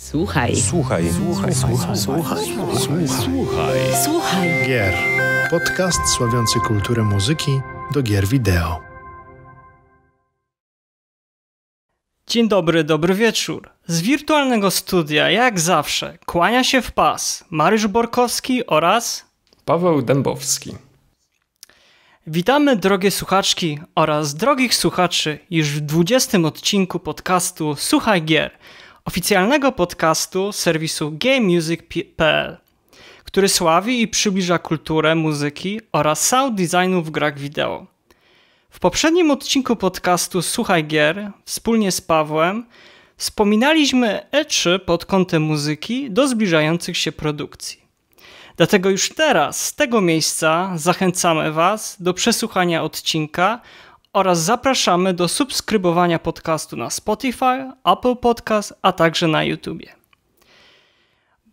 Słuchaj. Słuchaj. Słuchaj. Słuchaj. Słuchaj. Słuchaj. Słuchaj. Gier. Podcast sławiący kulturę muzyki do gier wideo. Dzień dobry, dobry wieczór. Z wirtualnego studia, jak zawsze, kłania się w pas Mariusz Borkowski oraz Paweł Dębowski. Witamy drogie słuchaczki oraz drogich słuchaczy już w 20 odcinku podcastu Słuchaj Gier – oficjalnego podcastu serwisu GameMusic.pl, który sławi i przybliża kulturę muzyki oraz sound designu w grach wideo. W poprzednim odcinku podcastu Słuchaj Gier wspólnie z Pawłem wspominaliśmy E3 pod kątem muzyki do zbliżających się produkcji. Dlatego już teraz z tego miejsca zachęcamy Was do przesłuchania odcinka oraz zapraszamy do subskrybowania podcastu na Spotify, Apple Podcast, a także na YouTube.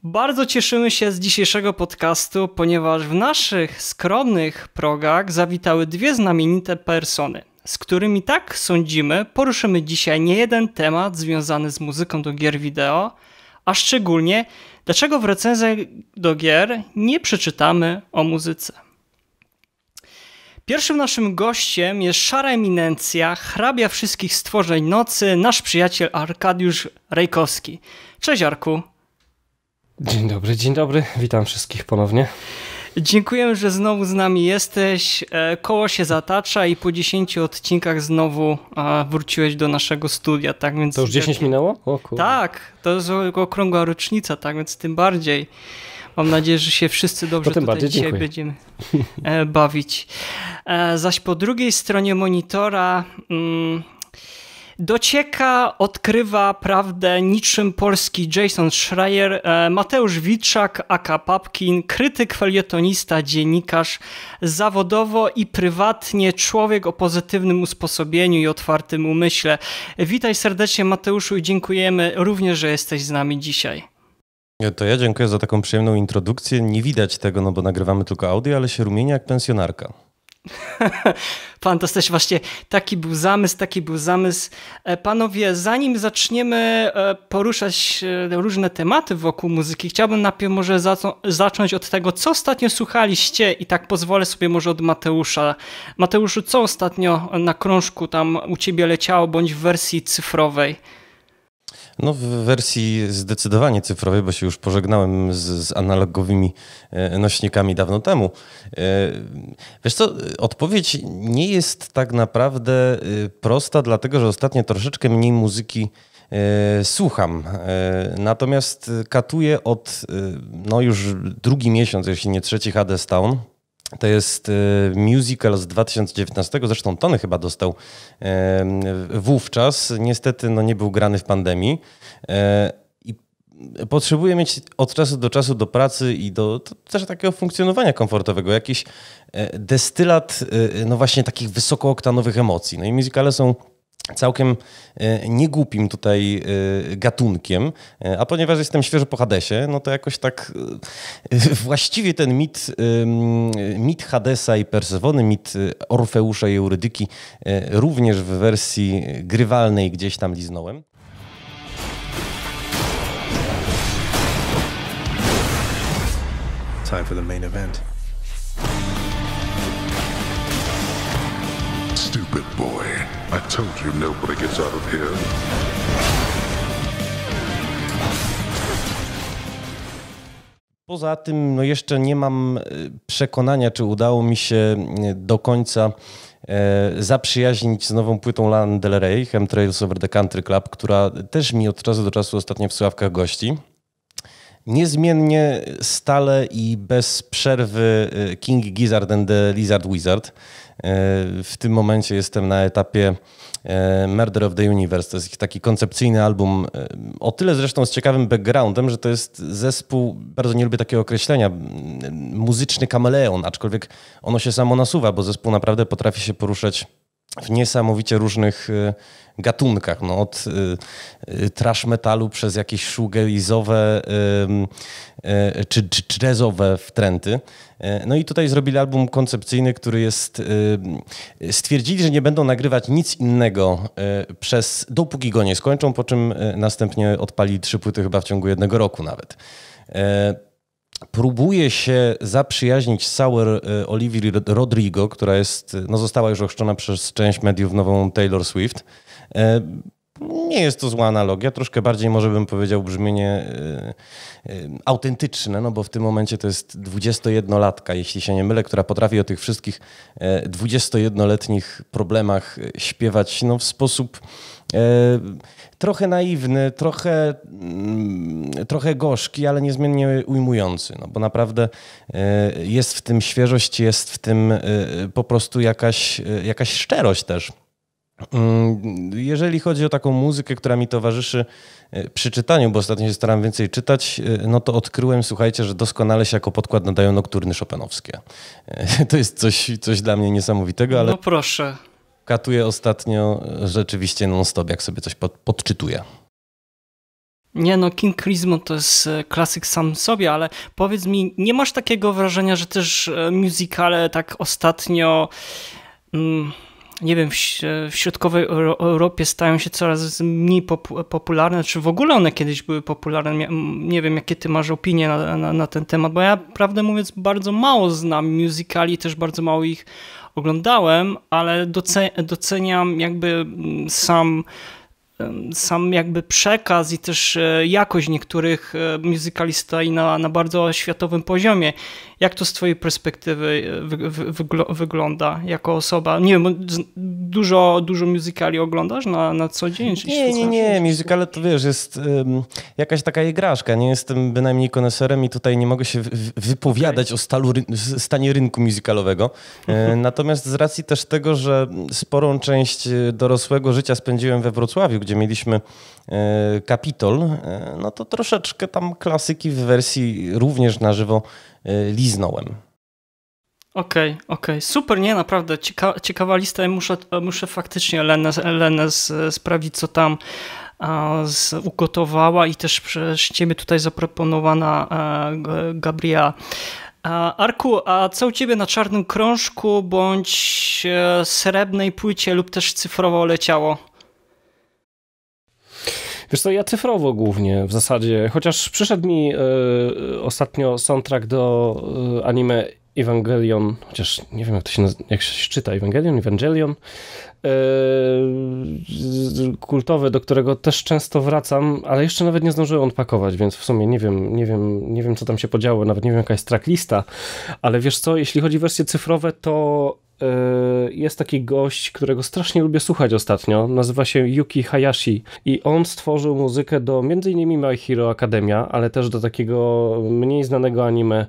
Bardzo cieszymy się z dzisiejszego podcastu, ponieważ w naszych skromnych progach zawitały dwie znamienite persony, z którymi tak sądzimy poruszymy dzisiaj nie jeden temat związany z muzyką do gier wideo, a szczególnie dlaczego w recenzjach do gier nie przeczytamy o muzyce. Pierwszym naszym gościem jest szara eminencja, hrabia wszystkich stworzeń nocy, nasz przyjaciel Arkadiusz Rejkowski. Cześć Arku. Dzień dobry, dzień dobry. Witam wszystkich ponownie. Dziękuję, że znowu z nami jesteś. E, koło się zatacza i po 10 odcinkach znowu e, wróciłeś do naszego studia, tak więc... To już 10 jak... minęło? O, tak, to jest okrągła rocznica, tak więc tym bardziej. Mam nadzieję, że się wszyscy dobrze no tutaj dzisiaj dziękuję. będziemy e, bawić. E, zaś po drugiej stronie monitora mm, docieka, odkrywa prawdę niczym polski Jason Schreier, e, Mateusz Witczak, aka Papkin, krytyk, felietonista, dziennikarz, zawodowo i prywatnie człowiek o pozytywnym usposobieniu i otwartym umyśle. Witaj serdecznie Mateuszu i dziękujemy również, że jesteś z nami dzisiaj. To ja dziękuję za taką przyjemną introdukcję. Nie widać tego, no bo nagrywamy tylko audio, ale się rumienia jak pensjonarka. Pan to też właśnie taki był zamysł, taki był zamysł. E, panowie, zanim zaczniemy e, poruszać e, różne tematy wokół muzyki, chciałbym najpierw może zacząć od tego, co ostatnio słuchaliście i tak pozwolę sobie może od Mateusza. Mateuszu, co ostatnio na krążku tam u ciebie leciało, bądź w wersji cyfrowej? No w wersji zdecydowanie cyfrowej, bo się już pożegnałem z, z analogowymi e, nośnikami dawno temu. E, wiesz co, odpowiedź nie jest tak naprawdę e, prosta, dlatego że ostatnio troszeczkę mniej muzyki słucham. Natomiast katuję od no już drugi miesiąc, jeśli nie trzeci, Hades Town. To jest y, musical z 2019, zresztą Tony chyba dostał wówczas. Niestety no, nie był grany w pandemii. E, I potrzebuje mieć od czasu do czasu do pracy i do też takiego funkcjonowania komfortowego, jakiś e, destylat e, no właśnie takich wysokooktanowych emocji. No i musicale są całkiem e, niegłupim tutaj e, gatunkiem, e, a ponieważ jestem świeżo po Hadesie, no to jakoś tak właściwie ten mit, mit Hadesa i Persewony, mit Orfeusza i Eurydyki również w wersji grywalnej gdzieś tam liznąłem. Time for the main event. stupid boy. I told you nobody gets out of here. Poza tym, no jeszcze nie mam e, przekonania, czy udało mi się e, do końca e, zaprzyjaźnić z nową płytą Lana Del Rey, Over the Country Club, która też mi od czasu do czasu ostatnio w sławkach gości. Niezmiennie, stale i bez przerwy King Gizzard and the Lizard Wizard – E, w tym momencie jestem na etapie e, Murder of the Universe. To jest ich taki koncepcyjny album. E, o tyle zresztą z ciekawym backgroundem, że to jest zespół, bardzo nie lubię takiego określenia, muzyczny kameleon, aczkolwiek ono się samo nasuwa, bo zespół naprawdę potrafi się poruszać w niesamowicie różnych y, gatunkach, no od y, y, trash metalu przez jakieś shoegaze'owe czy, czy jazzowe wtręty. No i tutaj zrobili album koncepcyjny, który jest... Stwierdzili, że nie będą nagrywać nic innego przez... dopóki go nie skończą, po czym następnie odpali trzy płyty chyba w ciągu jednego roku nawet próbuje się zaprzyjaźnić z Sauer e, Rodrigo, która jest, e, no, została już ochrzczona przez część mediów nową Taylor Swift. E, nie jest to zła analogia, troszkę bardziej może bym powiedział brzmienie autentyczne, no bo w tym momencie to jest 21-latka, jeśli się nie mylę, która potrafi o tych wszystkich 21-letnich problemach śpiewać no, w sposób E, trochę naiwny, trochę, mm, trochę gorzki, ale niezmiennie ujmujący, no bo naprawdę e, jest w tym świeżość, jest w tym e, po prostu jakaś, jakaś szczerość też. Mm, jeżeli chodzi o taką muzykę, która mi towarzyszy przy czytaniu, bo ostatnio się staram więcej czytać, no to odkryłem, słuchajcie, że doskonale się jako podkład nadają nokturny szopenowskie. To jest coś, coś dla mnie niesamowitego, ale... No proszę katuję ostatnio rzeczywiście non-stop, jak sobie coś pod, podczytuję. Nie no, King Crimson to jest e, klasyk sam sobie, ale powiedz mi, nie masz takiego wrażenia, że też e, musicale tak ostatnio... Mm, nie wiem, w, e, środkowej Europie stają się coraz mniej popularne, czy w ogóle one kiedyś były popularne. Nie wiem, jakie ty masz opinie na, na, na ten temat, bo ja prawdę mówiąc bardzo mało znam musicali, też bardzo mało ich oglądałem, ale doceniam jakby mm, sam sam jakby przekaz i też e, jakość niektórych e, muzykali stoi na, na bardzo światowym poziomie. Jak to z twojej perspektywy e, wy, wy, wygl wygląda jako osoba? Nie wiem, dużo, dużo muzykali oglądasz na, na co dzień? Czy nie, nie, nie, muzykale to wiesz, jest um, jakaś taka igraszka. Nie jestem bynajmniej koneserem i tutaj nie mogę się wypowiadać okay. o stalu, stanie rynku muzykalowego. Mhm. Natomiast z racji też tego, że sporą część dorosłego życia spędziłem we Wrocławiu, gdzie mieliśmy e, Kapitol, e, no to troszeczkę tam klasyki w wersji również na żywo e, liznąłem. Okej, okay, okej. Okay. Super, nie? Naprawdę cieka ciekawa lista i muszę, muszę faktycznie Lenę, Lenę sprawdzić, co tam ugotowała i też przez ciebie tutaj zaproponowana Gabriela. Arku, a co u ciebie na czarnym krążku bądź srebrnej płycie lub też cyfrowo leciało? Wiesz co, ja cyfrowo głównie w zasadzie, chociaż przyszedł mi y, ostatnio soundtrack do y, anime Evangelion, chociaż nie wiem jak to się, jak się czyta, Evangelion, Evangelion, e, kultowy, do którego też często wracam, ale jeszcze nawet nie zdążyłem odpakować, więc w sumie nie wiem, nie wiem, nie wiem co tam się podziało, nawet nie wiem jaka jest tracklista, ale wiesz co, jeśli chodzi o wersje cyfrowe, to E, jest taki gość, którego strasznie lubię słuchać ostatnio. Nazywa się Yuki Hayashi i on stworzył muzykę do m.in. My Hero Academia, ale też do takiego mniej znanego anime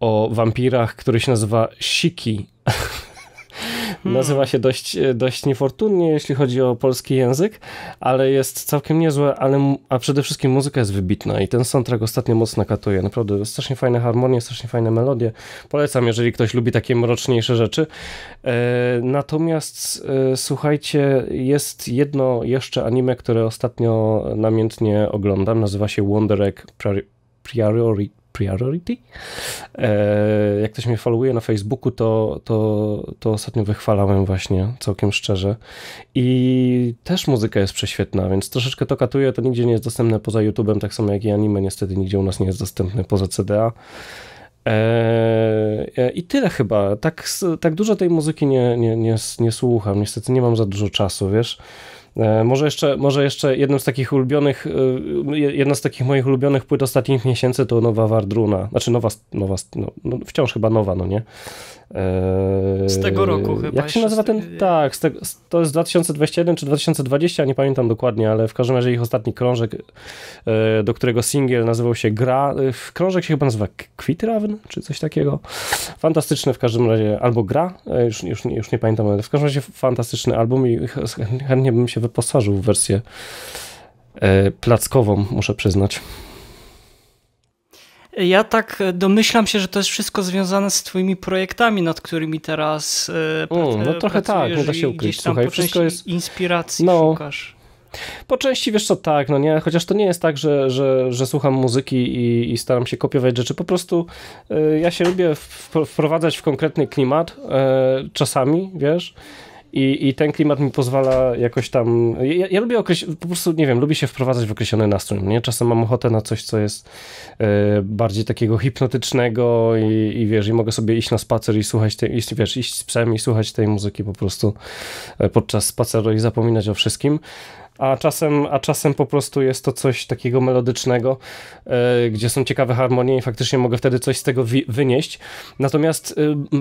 o wampirach, który się nazywa Shiki. Hmm. Nazywa się dość, e, dość niefortunnie, jeśli chodzi o polski język, ale jest całkiem niezłe, ale, a przede wszystkim muzyka jest wybitna i ten soundtrack ostatnio mocno katuje. Naprawdę strasznie fajne harmonie, strasznie fajne melodie. Polecam, jeżeli ktoś lubi takie mroczniejsze rzeczy. E, natomiast e, słuchajcie, jest jedno jeszcze anime, które ostatnio namiętnie oglądam. Nazywa się Wonder Egg Priority. Priority. E, jak ktoś mnie followuje na Facebooku, to, to, to ostatnio wychwalałem właśnie, całkiem szczerze. I też muzyka jest prześwietna, więc troszeczkę to katuje, to nigdzie nie jest dostępne poza YouTube'em, tak samo jak i anime niestety nigdzie u nas nie jest dostępne poza CDA. E, e, I tyle chyba. Tak, tak dużo tej muzyki nie, nie, nie, nie słucham. Niestety nie mam za dużo czasu, wiesz. E, może jeszcze, może jeszcze jednym z takich ulubionych, e, jedna z takich moich ulubionych płyt ostatnich miesięcy to nowa Wardruna, znaczy nowa, nowa no, no wciąż chyba nowa, no nie? Z tego roku eee, chyba. Jak się nazywa ten? Tak, te, to jest 2021 czy 2020, nie pamiętam dokładnie, ale w każdym razie ich ostatni krążek, eee, do którego singiel nazywał się Gra. Eee, krążek się chyba nazywa Kwitrawn, czy coś takiego. Fantastyczny w każdym razie, albo Gra, już, już, już nie pamiętam, ale w każdym razie fantastyczny album i chętnie bym się wyposażył w wersję plackową, muszę przyznać. Ja tak domyślam się, że to jest wszystko związane z twoimi projektami, nad którymi teraz e, mm, prac, e, No trochę tak, nie no da tak się ukryć. Słuchaj, wszystko jest... inspiracji no. szukasz. Po części wiesz co, tak, no nie, chociaż to nie jest tak, że, że, że słucham muzyki i, i staram się kopiować rzeczy, po prostu y, ja się lubię wprowadzać w konkretny klimat y, czasami, wiesz, i, I ten klimat mi pozwala jakoś tam. Ja, ja lubię okreś- po prostu, nie wiem, lubię się wprowadzać w określony nastrój. Nie? Czasem mam ochotę na coś, co jest e, bardziej takiego hipnotycznego i, i wiesz, i mogę sobie iść na spacer i słuchać tej, i, wiesz, iść z psem i słuchać tej muzyki po prostu e, podczas spaceru i zapominać o wszystkim a czasem, a czasem po prostu jest to coś takiego melodycznego, y, gdzie są ciekawe harmonie i faktycznie mogę wtedy coś z tego wi- wynieść. Natomiast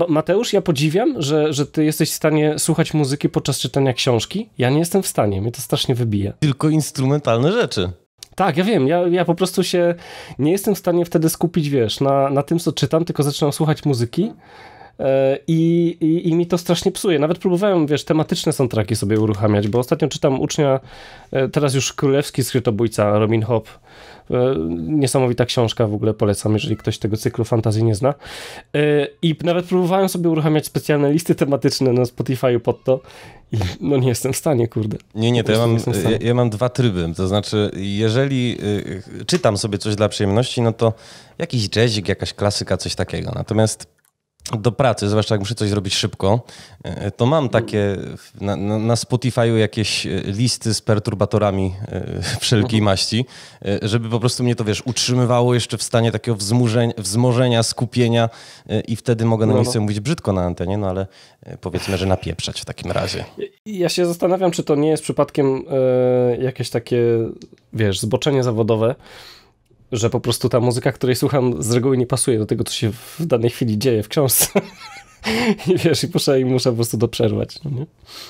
y, Mateusz, ja podziwiam, że, że ty jesteś w stanie słuchać muzyki podczas czytania książki. Ja nie jestem w stanie, mnie to strasznie wybija. Tylko instrumentalne rzeczy. Tak, ja wiem, ja, ja po prostu się nie jestem w stanie wtedy skupić, wiesz, na, na tym, co czytam, tylko zaczynam słuchać muzyki E, I, i, I, mi to strasznie psuje. Nawet próbowałem, wiesz, tematyczne soundtracki sobie uruchamiać, bo ostatnio czytam ucznia, e, teraz już królewski skrytobójca Robin Hobb. E, niesamowita książka, w ogóle polecam, jeżeli ktoś tego cyklu fantazji nie zna. I nawet próbowałem sobie uruchamiać specjalne listy tematyczne na Spotify pod to. I no nie jestem w stanie, kurde. Nie, nie, to ja mam, ja, ja mam dwa tryby. To znaczy, jeżeli y, czytam sobie coś dla przyjemności, no to jakiś jazzik, jakaś klasyka, coś takiego. Natomiast do pracy, zwłaszcza jak muszę coś zrobić szybko, e, to mam takie na, na Spotify'u jakieś e, listy z perturbatorami e, wszelkiej mhm. maści, żeby po prostu mnie to, wiesz, utrzymywało jeszcze w stanie takiego wzmożenia, skupienia i wtedy mogę, no, no. miejscu chcę mówić brzydko na antenie, no ale powiedzmy, że napieprzać w takim razie. Ja się zastanawiam, czy to nie jest przypadkiem jakieś takie, wiesz, zboczenie zawodowe, że po prostu ta muzyka, której słucham, z reguły nie pasuje do tego, co się w danej chwili dzieje w książce. I wiesz, i muszę, i muszę po prostu to przerwać. No nie?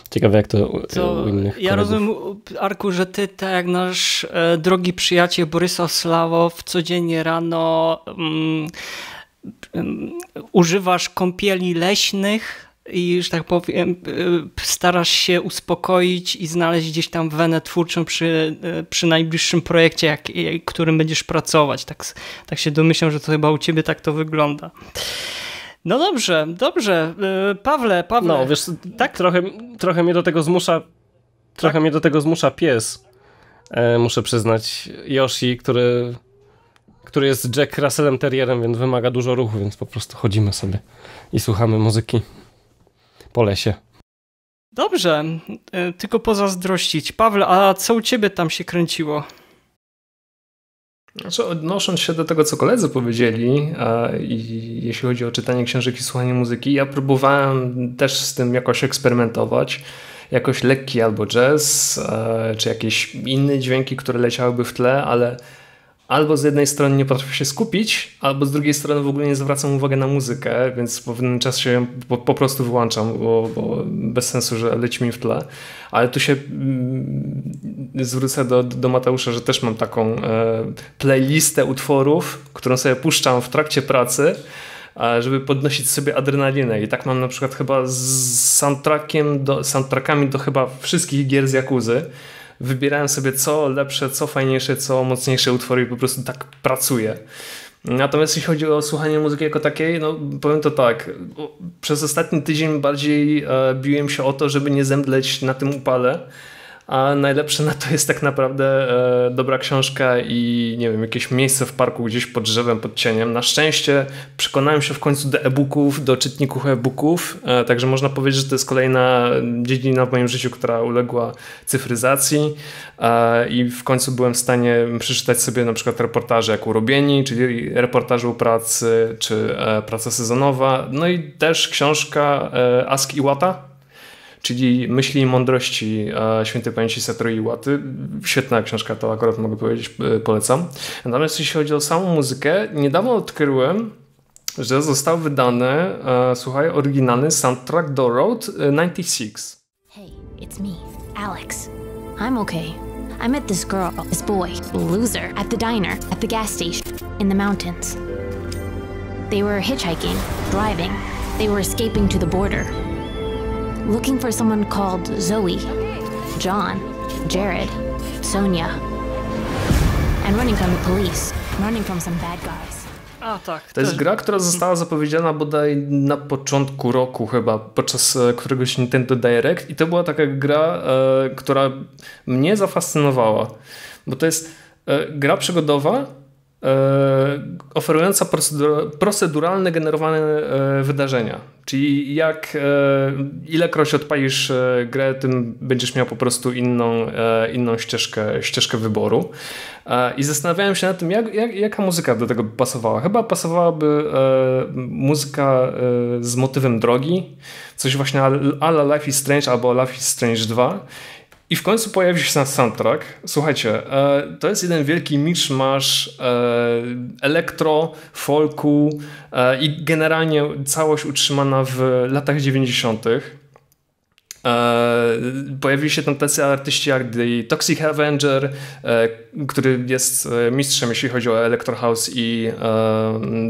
Ciekawe, jak to u, e, to u innych. Ja kolegów. rozumiem, Arku, że ty, tak jak nasz e, drogi przyjaciel Borysaw Slawow, codziennie rano. Mm, mm używasz kąpieli leśnych, i, że tak powiem, y, starasz się uspokoić i znaleźć gdzieś tam wenę twórczą przy, y, przy najbliższym projekcie, jak, y, którym będziesz pracować. Tak, tak się domyślam, że to chyba u ciebie tak to wygląda. No dobrze, dobrze. Pawle, Pawle. No, wiesz, tak? trochę, trochę mnie do tego zmusza trochę tak? mnie do tego zmusza pies. E, muszę przyznać. Yoshi, który, który jest Jack Russellem Terrierem, więc wymaga dużo ruchu, więc po prostu chodzimy sobie i słuchamy muzyki po lesie. Dobrze, e, tylko pozazdrościć. Pawle, a co u ciebie tam się kręciło? Znaczy, odnosząc się do tego, co koledzy powiedzieli, a, i, jeśli chodzi o czytanie książek i słuchanie muzyki, ja próbowałem też z tym jakoś eksperymentować. Jakoś lekki albo jazz, a, e, czy jakieś inne dźwięki, które leciałyby w tle, ale albo z jednej strony nie potrafię się skupić, albo z drugiej strony w ogóle nie zwracam uwagi na muzykę, więc w pewnym czasie ją po, po, prostu wyłączam, bo, bo, bez sensu, że leci mi w tle. Ale tu się mm, zwrócę do, do Mateusza, że też mam taką e, playlistę utworów, którą sobie puszczam w trakcie pracy e, żeby podnosić sobie adrenalinę. I tak mam na przykład chyba z soundtrackiem do, soundtrackami do chyba wszystkich gier z Jakuzy wybierałem sobie co lepsze, co fajniejsze, co mocniejsze utwory i po prostu tak pracuję. Natomiast jeśli chodzi o słuchanie muzyki jako takiej, no powiem to tak. Przez ostatni tydzień bardziej e, biłem się o to, żeby nie zemdleć na tym upale, a najlepsze na to jest tak naprawdę e, dobra książka i nie wiem, jakieś miejsce w parku gdzieś pod drzewem, pod cieniem. Na szczęście przekonałem się w końcu do e-booków, do czytników e-booków, e, także można powiedzieć, że to jest kolejna dziedzina w moim życiu, która uległa cyfryzacji e, i w końcu byłem w stanie przeczytać sobie na przykład reportaże jak Urobieni, czyli reportaże u pracy, czy e, praca sezonowa, no i też książka e, Ask Łata czyli Myśli i Mądrości e, Świętej Pamięci Satoru Iwaty. Świetna książka, to akurat mogę powiedzieć, e, polecam. Natomiast jeśli chodzi o samą muzykę, niedawno odkryłem, że został wydany, e, słuchaj, oryginalny soundtrack do Road 96. Hey, it's me, Alex. I'm okay. I met this girl, this boy, loser, at the diner, at the gas station, in the mountains. They were hitchhiking, driving. They were escaping to the border looking for someone called Zoe, John, Jared, Sonia, and running from the police, running from some bad guys. A, tak. To jest gra, która została zapowiedziana bodaj na początku roku chyba, podczas e, któregoś Nintendo Direct i to była taka gra, e, która mnie zafascynowała, bo to jest e, gra przygodowa, E, oferująca proceduralne generowane e, wydarzenia. Czyli jak e, ilekroć odpalisz grę, tym będziesz miał po prostu inną, inną ścieżkę, ścieżkę wyboru. I zastanawiałem się nad tym, jak, jak, jaka muzyka do tego by pasowała. Chyba pasowałaby muzyka z motywem drogi, coś właśnie ala Life is Strange albo Life is Strange 2. I w końcu pojawił się ten soundtrack. Słuchajcie, e, to jest jeden wielki miszmasz e, elektro, folku e, i generalnie całość utrzymana w latach 90. Pojawili się tam tacy artyści jak The Toxic Avenger, który jest mistrzem, jeśli chodzi o Electro House i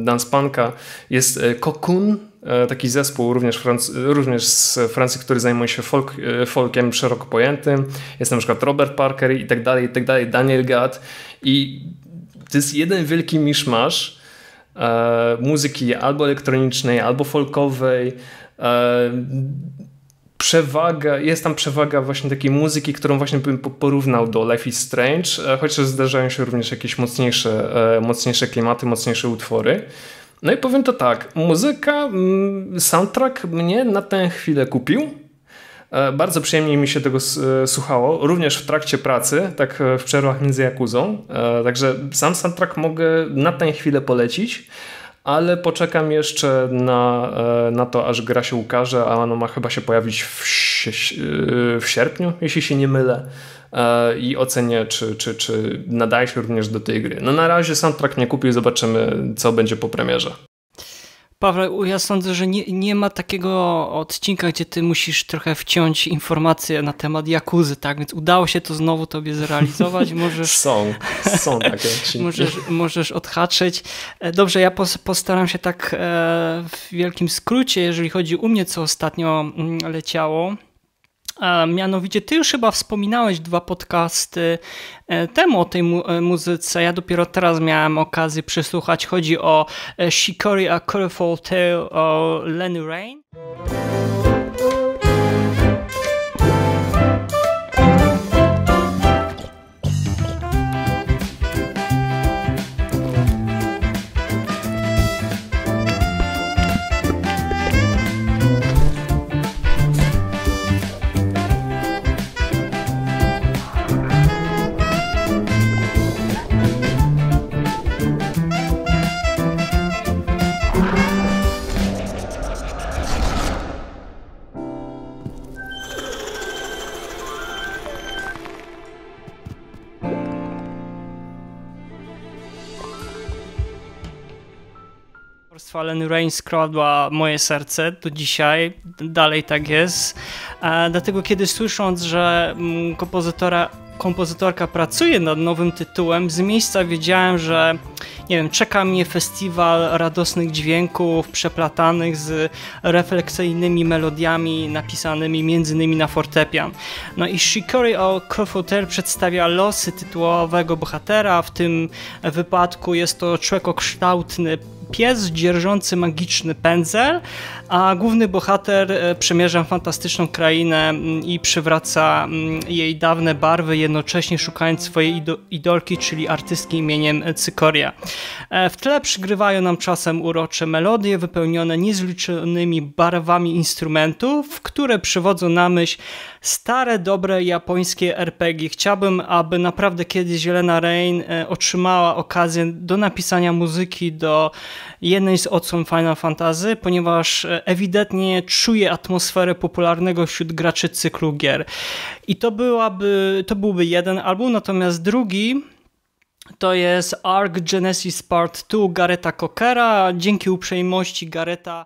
Dance Punka. Jest Cocoon, E, taki zespół również, Franc również z Francji, który zajmuje się folk, e, folkiem szeroko pojętym. Jest na przykład Robert Parker i tak dalej, i tak dalej, Daniel Gadd. I to jest jeden wielki miszmasz e, muzyki albo elektronicznej, albo folkowej. E, przewaga, jest tam przewaga właśnie takiej muzyki, którą właśnie bym porównał do Life is Strange, e, chociaż zdarzają się również jakieś mocniejsze, mocniejsze klimaty, mocniejsze utwory. No i powiem to tak, muzyka, mm, soundtrack mnie na tę chwilę kupił. E, bardzo przyjemnie mi się tego e, słuchało, również w trakcie pracy, tak e, w przerwach między Jakuzą. Także sam soundtrack mogę na tę chwilę polecić, ale poczekam jeszcze na, na to, aż gra się ukaże, a ono ma chyba się pojawić w, w sierpniu, jeśli się nie mylę i ocenię, czy, czy, czy nadaje się również do tej gry. No na razie soundtrack nie kupił, zobaczymy, co będzie po premierze. Paweł, ja sądzę, że nie, nie ma takiego odcinka, gdzie ty musisz trochę wciąć informacje na temat Jakuzy, tak? Więc udało się to znowu tobie zrealizować. Możesz, są, są takie odcinki. możesz, możesz odhaczyć. E, dobrze, ja postaram się tak e, w wielkim skrócie, jeżeli chodzi u mnie, co ostatnio mm, leciało. A mianowicie ty już chyba wspominałeś dwa podcasty e, temu o tej mu e, muzyce. Ja dopiero teraz miałem okazję przesłuchać. Chodzi o e, Shikori A Colorful Tale o Lenny Rain. Allen Rain skradła moje serce do dzisiaj, dalej tak jest. E, dlatego kiedy słysząc, że mm, kompozytora, kompozytorka pracuje nad nowym tytułem, z miejsca wiedziałem, że nie wiem, czeka mnie festiwal radosnych dźwięków przeplatanych z refleksyjnymi melodiami napisanymi między innymi na fortepian. No i Shikori o Crofoter przedstawia losy tytułowego bohatera, w tym wypadku jest to człekokształtny pies dzierżący magiczny pędzel a główny bohater e, przemierza fantastyczną krainę mm, i przywraca mm, jej dawne barwy, jednocześnie szukając swojej idolki, czyli artystki imieniem Cykoria. E, w tle przygrywają nam czasem urocze melodie wypełnione niezliczonymi barwami instrumentów, które przywodzą na myśl stare, dobre japońskie RPG. Chciałbym, aby naprawdę kiedyś Zielona Rain e, otrzymała okazję do napisania muzyki do jednej z odsłon Final Fantasy, ponieważ ewidentnie czuje atmosferę popularnego wśród graczy cyklu gier. I to, byłaby, to byłby jeden album, natomiast drugi to jest Ark Genesis Part 2 Gareta Cockera. Dzięki uprzejmości Gareta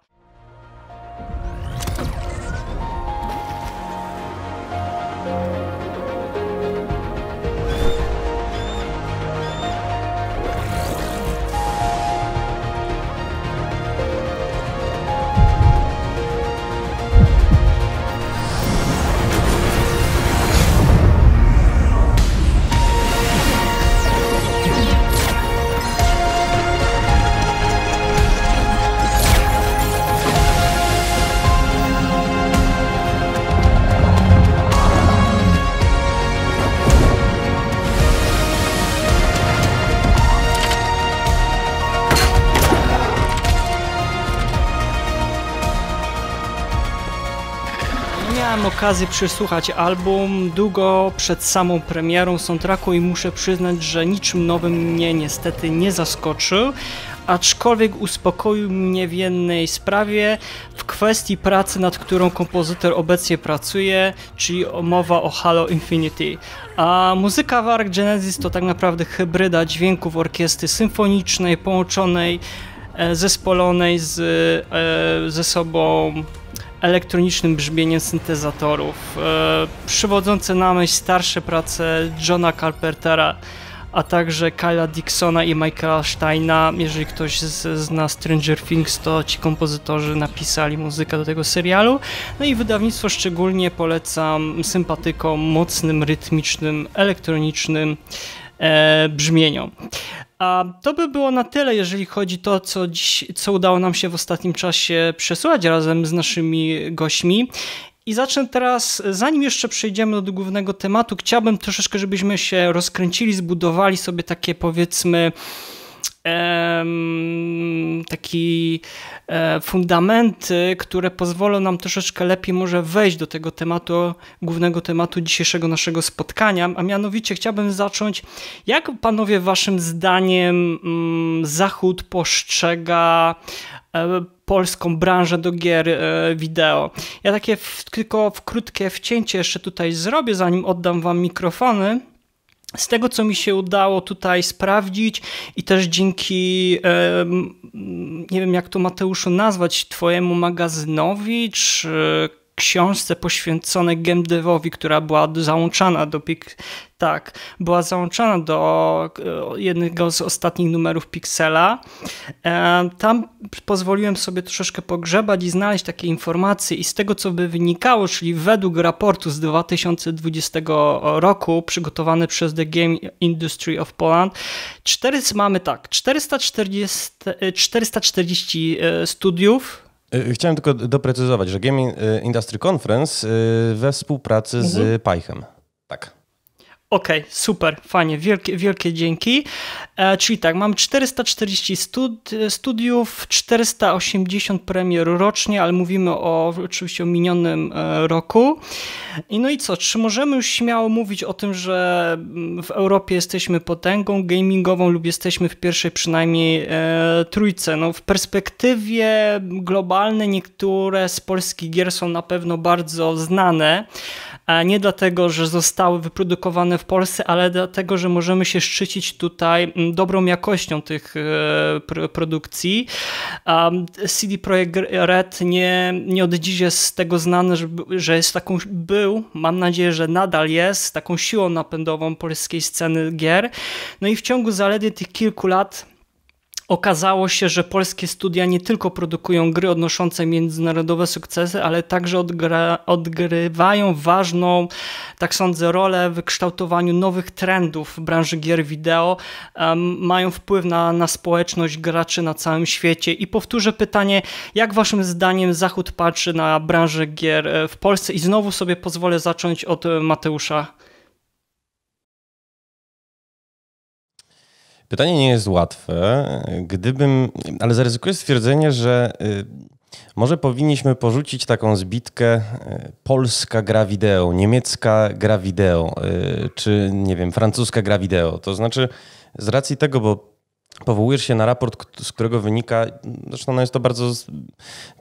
miałem okazję przysłuchać album długo przed samą premierą soundtracku i muszę przyznać, że niczym nowym mnie niestety nie zaskoczył, aczkolwiek uspokoił mnie w jednej sprawie w kwestii pracy, nad którą kompozytor obecnie pracuje, czyli mowa o Halo Infinity. A muzyka w Genesis to tak naprawdę hybryda dźwięków orkiestry symfonicznej połączonej e, zespolonej z, e, ze sobą elektronicznym brzmieniem syntezatorów, e, przywodzące na myśl starsze prace Johna Carpentera, a także Kyla Dixona i Michaela Steina. Jeżeli ktoś zna Stranger Things, to ci kompozytorzy napisali muzykę do tego serialu. No i wydawnictwo szczególnie polecam sympatykom, mocnym, rytmicznym, elektronicznym. E, brzmienią. A to by było na tyle, jeżeli chodzi to, co, dziś, co udało nam się w ostatnim czasie przesłać razem z naszymi gośćmi. I zacznę teraz, zanim jeszcze przejdziemy do głównego tematu, chciałbym troszeczkę, żebyśmy się rozkręcili, zbudowali sobie takie powiedzmy taki e, fundamenty, które pozwolą nam troszeczkę lepiej może wejść do tego tematu, głównego tematu dzisiejszego naszego spotkania, a mianowicie chciałbym zacząć, jak panowie waszym zdaniem mm, Zachód postrzega e, polską branżę do gier e, wideo. Ja takie w, tylko w krótkie wcięcie jeszcze tutaj zrobię, zanim oddam wam mikrofony z tego, co mi się udało tutaj sprawdzić, i też dzięki, nie wiem jak to Mateuszu nazwać, Twojemu magazynowi, czy książce poświęconej Gemdewowi, która była załączana do Pik tak, była załączana do e, jednego z ostatnich numerów Pixela. E, tam pozwoliłem sobie troszeczkę pogrzebać i znaleźć takie informacje i z tego co by wynikało, czyli według raportu z 2020 roku przygotowany przez The Game Industry of Poland, 400, mamy tak, 440, 440 e, studiów Y, chciałem tylko doprecyzować, że Gaming y, Industry Conference y, we współpracy mhm. z Pajchem. Tak. Okej, okay, super, fajnie, wielkie, wielkie dzięki. E, czyli tak, mam 440 studiów, 480 premier rocznie, ale mówimy o, oczywiście o minionym e, roku. I no i co, czy możemy już śmiało mówić o tym, że mm, w Europie jesteśmy potęgą gamingową lub jesteśmy w pierwszej przynajmniej e, trójce? No w perspektywie globalnej niektóre z polskich gier są na pewno bardzo znane. Nie dlatego, że zostały wyprodukowane w Polsce, ale dlatego, że możemy się szczycić tutaj mm, dobrą jakością tych e, produkcji. CD Projekt Red nie, nie od dziś jest z tego znany, że jest taką, był, mam nadzieję, że nadal jest, taką siłą napędową polskiej sceny gier. No i w ciągu zaledwie tych kilku lat Okazało się, że polskie studia nie tylko produkują gry odnoszące międzynarodowe sukcesy, ale także odgra, odgrywają ważną, tak sądzę, rolę w kształtowaniu nowych trendów w branży gier wideo, um, mają wpływ na, na społeczność graczy na całym świecie. I powtórzę pytanie, jak waszym zdaniem Zachód patrzy na branżę gier e, w Polsce? I znowu sobie pozwolę zacząć od e, Mateusza. Pytanie nie jest łatwe. Gdybym, ale zaryzykuję stwierdzenie, że y, może powinniśmy porzucić taką zbitkę y, polska gra wideo, niemiecka gra wideo, y, czy nie wiem, francuska gra wideo. To znaczy, z racji tego, bo powołujesz się na raport, z którego wynika, zresztą jest to bardzo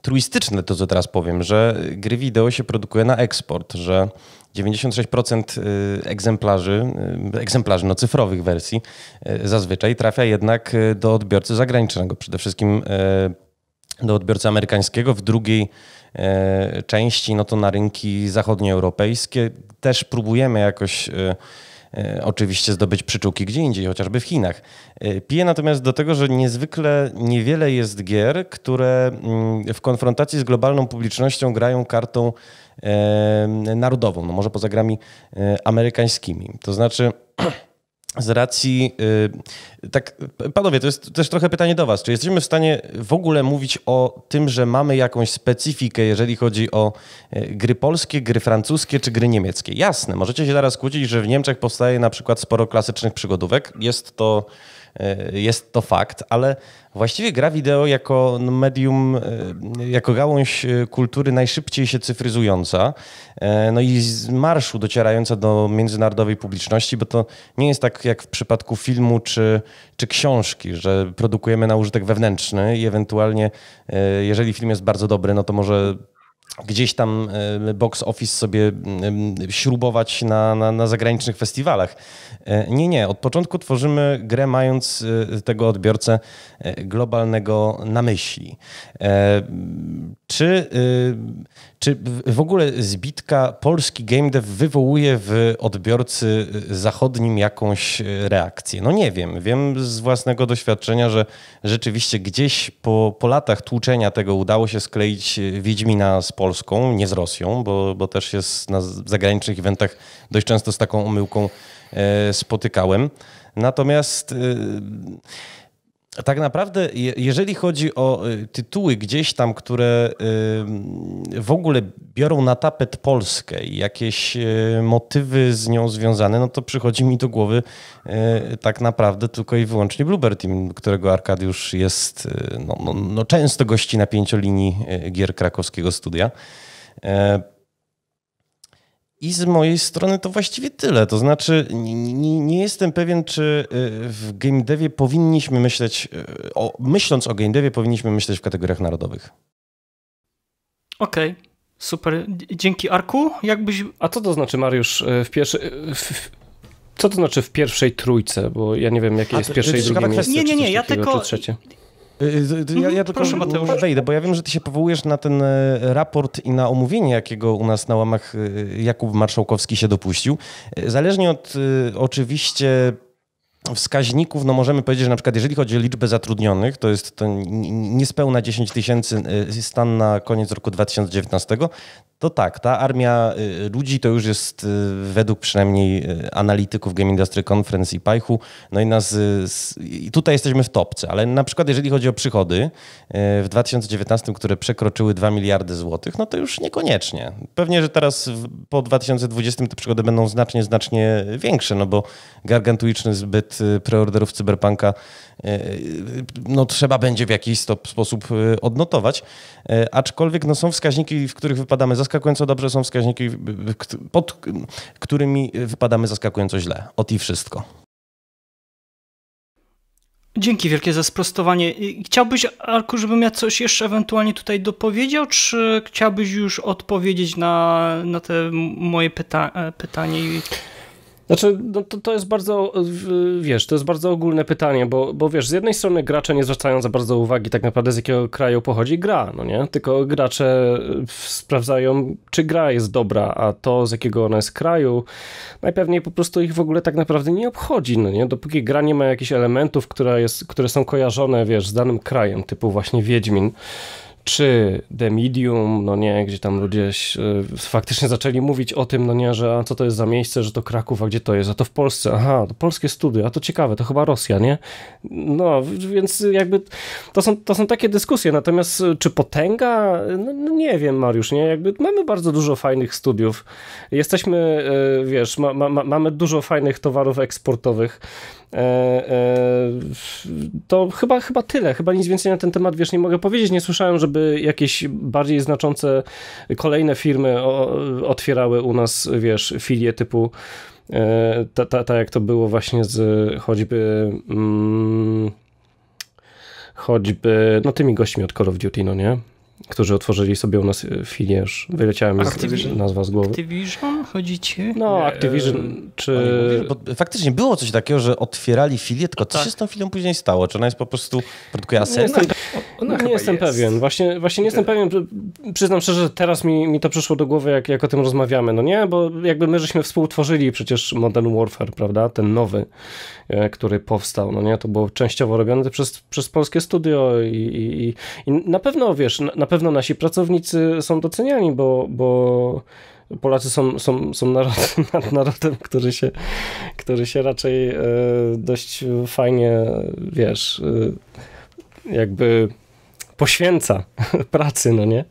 truistyczne to, co teraz powiem, że gry wideo się produkuje na eksport, że 96% y, egzemplarzy, y, egzemplarzy no cyfrowych wersji y, zazwyczaj trafia jednak do odbiorcy zagranicznego, przede wszystkim do odbiorcy amerykańskiego, w drugiej części no to na rynki zachodnioeuropejskie. Też próbujemy jakoś E, oczywiście zdobyć przyczółki gdzie indziej, chociażby w Chinach. E, piję natomiast do tego, że niezwykle niewiele jest gier, które mm, w konfrontacji z globalną publicznością grają kartą e, narodową, no może poza grami amerykańskimi. To znaczy... z racji, y, tak, panowie, to jest też trochę pytanie do Was. Czy jesteśmy w stanie w ogóle mówić o tym, że mamy jakąś specyfikę, jeżeli chodzi o y, gry polskie, gry francuskie czy gry niemieckie? Jasne, możecie się teraz kłócić, że w Niemczech powstaje na przykład sporo klasycznych przygodówek. Jest to E, jest to fakt, ale właściwie gra wideo jako medium, e, jako gałąź e, kultury najszybciej się cyfryzująca, no i z marszu docierająca do międzynarodowej publiczności, bo to nie jest tak jak w przypadku filmu czy, czy książki, że produkujemy na użytek wewnętrzny i ewentualnie, jeżeli film jest bardzo dobry, no to może gdzieś tam e, box office sobie śrubować na, na, na, zagranicznych festiwalach. E, nie, nie. Od początku tworzymy grę mając e, tego odbiorcę globalnego na myśli. Czy, czy w ogóle zbitka polski game dev wywołuje w odbiorcy zachodnim jakąś reakcję? No nie wiem. Wiem z własnego doświadczenia, że rzeczywiście gdzieś po, po latach tłuczenia tego udało się skleić Wiedźmina z Polską, nie z Rosją, bo, bo też się na zagranicznych eventach dość często z taką omyłką e, spotykałem. Natomiast e, tak naprawdę, jeżeli chodzi o y, tytuły gdzieś tam, które y, w ogóle biorą na tapet Polskę i jakieś y, motywy z nią związane, no to przychodzi mi do głowy tak naprawdę tylko i wyłącznie Blueberry, Team, którego Arkadiusz jest, no, no, no często gości na pięciolinii gier krakowskiego studia. E, i z mojej strony to właściwie tyle. To znaczy, nie, nie jestem pewien, czy y, w game devie powinniśmy myśleć, y, o, myśląc o game devie, powinniśmy myśleć w kategoriach narodowych. Okej, okay, super. Dzięki Arku. Jakbyś... A co to znaczy, Mariusz, y, w pierwszej, Co to znaczy w pierwszej trójce? Bo ja nie wiem, jakie A, jest pierwsze i drugie miejsce. Nie, nie, nie, ja tylko. Trzecie. Y, y, y, ja, ja mhm. tylko Proszę, Mateusz. wejdę, bo ja wiem, że ty się powołujesz na ten e, raport i na omówienie, jakiego u nas na łamach Jakub Marszałkowski się dopuścił. E, zależnie od oczywiście wskaźników, no możemy powiedzieć, że na przykład jeżeli chodzi o liczbę zatrudnionych, to jest to niespełna 10 tysięcy y, stan na koniec roku 2019, to tak, ta armia y, ludzi to już jest y, według przynajmniej analityków Game Industry Conference i Pajchu, no i nas, i tutaj jesteśmy w topce, ale na przykład jeżeli chodzi o przychody w 2019, które przekroczyły 2 miliardy złotych, no to już niekoniecznie. Pewnie, że teraz po 2020 te przychody będą znacznie, znacznie większe, no bo gargantuiczny zbyt Y, preorderów Cyberpunka y, y, no, trzeba będzie w jakiś stop, sposób odnotować. E, aczkolwiek no, są wskaźniki, w których wypadamy zaskakująco dobrze, są wskaźniki, pod którymi wypadamy zaskakująco źle. O i wszystko. Dzięki wielkie za sprostowanie. Chciałbyś, Arku, żebym ja coś jeszcze ewentualnie tutaj dopowiedział, czy chciałbyś już odpowiedzieć na, na te moje pyta e, pytanie? Znaczy, no to, to jest bardzo, wiesz, to jest bardzo ogólne pytanie, bo, bo wiesz, z jednej strony gracze nie zwracają za bardzo uwagi tak naprawdę z jakiego kraju pochodzi gra, no nie? Tylko gracze sprawdzają, czy gra jest dobra, a to z jakiego ona jest kraju, najpewniej po prostu ich w ogóle tak naprawdę nie obchodzi, no nie? Dopóki gra nie ma jakichś elementów, które, jest, które są kojarzone, wiesz, z danym krajem, typu właśnie Wiedźmin, czy The Medium, no nie, gdzie tam ludzie y, faktycznie zaczęli mówić o tym, no nie, że co to jest za miejsce, że to Kraków, a gdzie to jest, a to w Polsce, aha, to polskie studia, a to ciekawe, to chyba Rosja, nie? No, więc jakby to są, to są takie dyskusje, natomiast y, czy potęga? No, no nie wiem, Mariusz, nie? Jakby mamy bardzo dużo fajnych studiów, jesteśmy, y, wiesz, ma, ma, mamy dużo fajnych towarów eksportowych, E, e, to chyba, chyba tyle, chyba nic więcej na ten temat wiesz, nie mogę powiedzieć. Nie słyszałem, żeby jakieś bardziej znaczące kolejne firmy otwierały u nas, wiesz, filie typu tak ta, ta jak to było właśnie z choćby mm, choćby, no tymi gośćmi od Call of Duty, no nie? którzy otworzyli sobie u nas e, filię, już wyleciałem Activision? nazwa z głowy. Activision? Chodzicie? No, e, Activision, czy... Bo faktycznie było coś takiego, że otwierali filię, tylko co tak. się z tą filią później stało? Czy ona jest po prostu, produkuje asety? No, no, no, nie jestem jest. pewien. Właśnie, właśnie nie jestem pewien. Przyznam szczerze, że teraz mi, mi to przyszło do głowy, jak, jak o tym rozmawiamy. No nie, bo jakby my żeśmy współtworzyli przecież Modern Warfare, prawda? Ten nowy. E, który powstał, no nie? To było częściowo robione przez, przez polskie studio i, i, i na pewno, wiesz, na, pewno nasi pracownicy są doceniani, bo, bo Polacy są, są, są narodem, narodem, który się, który się raczej e, dość fajnie, wiesz, e, jakby poświęca pracy, no nie?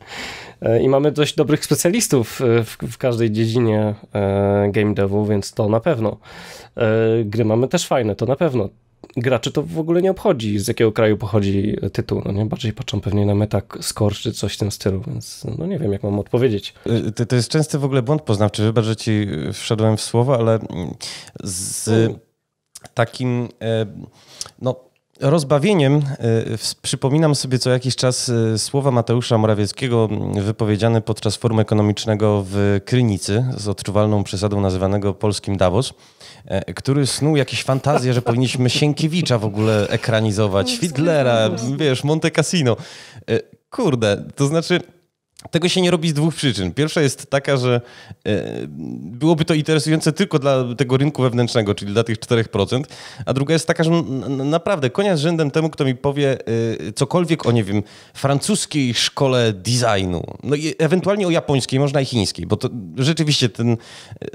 E, i mamy dość dobrych specjalistów e, w, w każdej dziedzinie e, game devu, więc to na pewno. Gry mamy też fajne, to na pewno graczy to w ogóle nie obchodzi, z jakiego kraju pochodzi tytuł. No nie bardziej patrzą pewnie na metak score czy coś w tym stylu, więc no nie wiem, jak mam odpowiedzieć. To, to jest częsty w ogóle błąd poznawczy. Wybacz, że ci wszedłem w słowo, ale mm, z takim. No, rozbawieniem e, przypominam sobie co jakiś czas e, słowa Mateusza Morawieckiego wypowiedziane podczas forum ekonomicznego w Krynicy z odczuwalną przesadą nazywanego polskim Davos, e, który snuł jakieś fantazje, że powinniśmy Sienkiewicza w ogóle ekranizować, no, Fidlera, wiesz, Monte Cassino. Kurde, to znaczy tego się nie robi z dwóch przyczyn. Pierwsza jest taka, że e, byłoby to interesujące tylko dla tego rynku wewnętrznego, czyli dla tych 4%, a druga jest taka, że naprawdę konia z rzędem temu, kto mi powie e, cokolwiek o, nie wiem, francuskiej szkole designu, no i ewentualnie o japońskiej, można i chińskiej, bo to rzeczywiście ten e,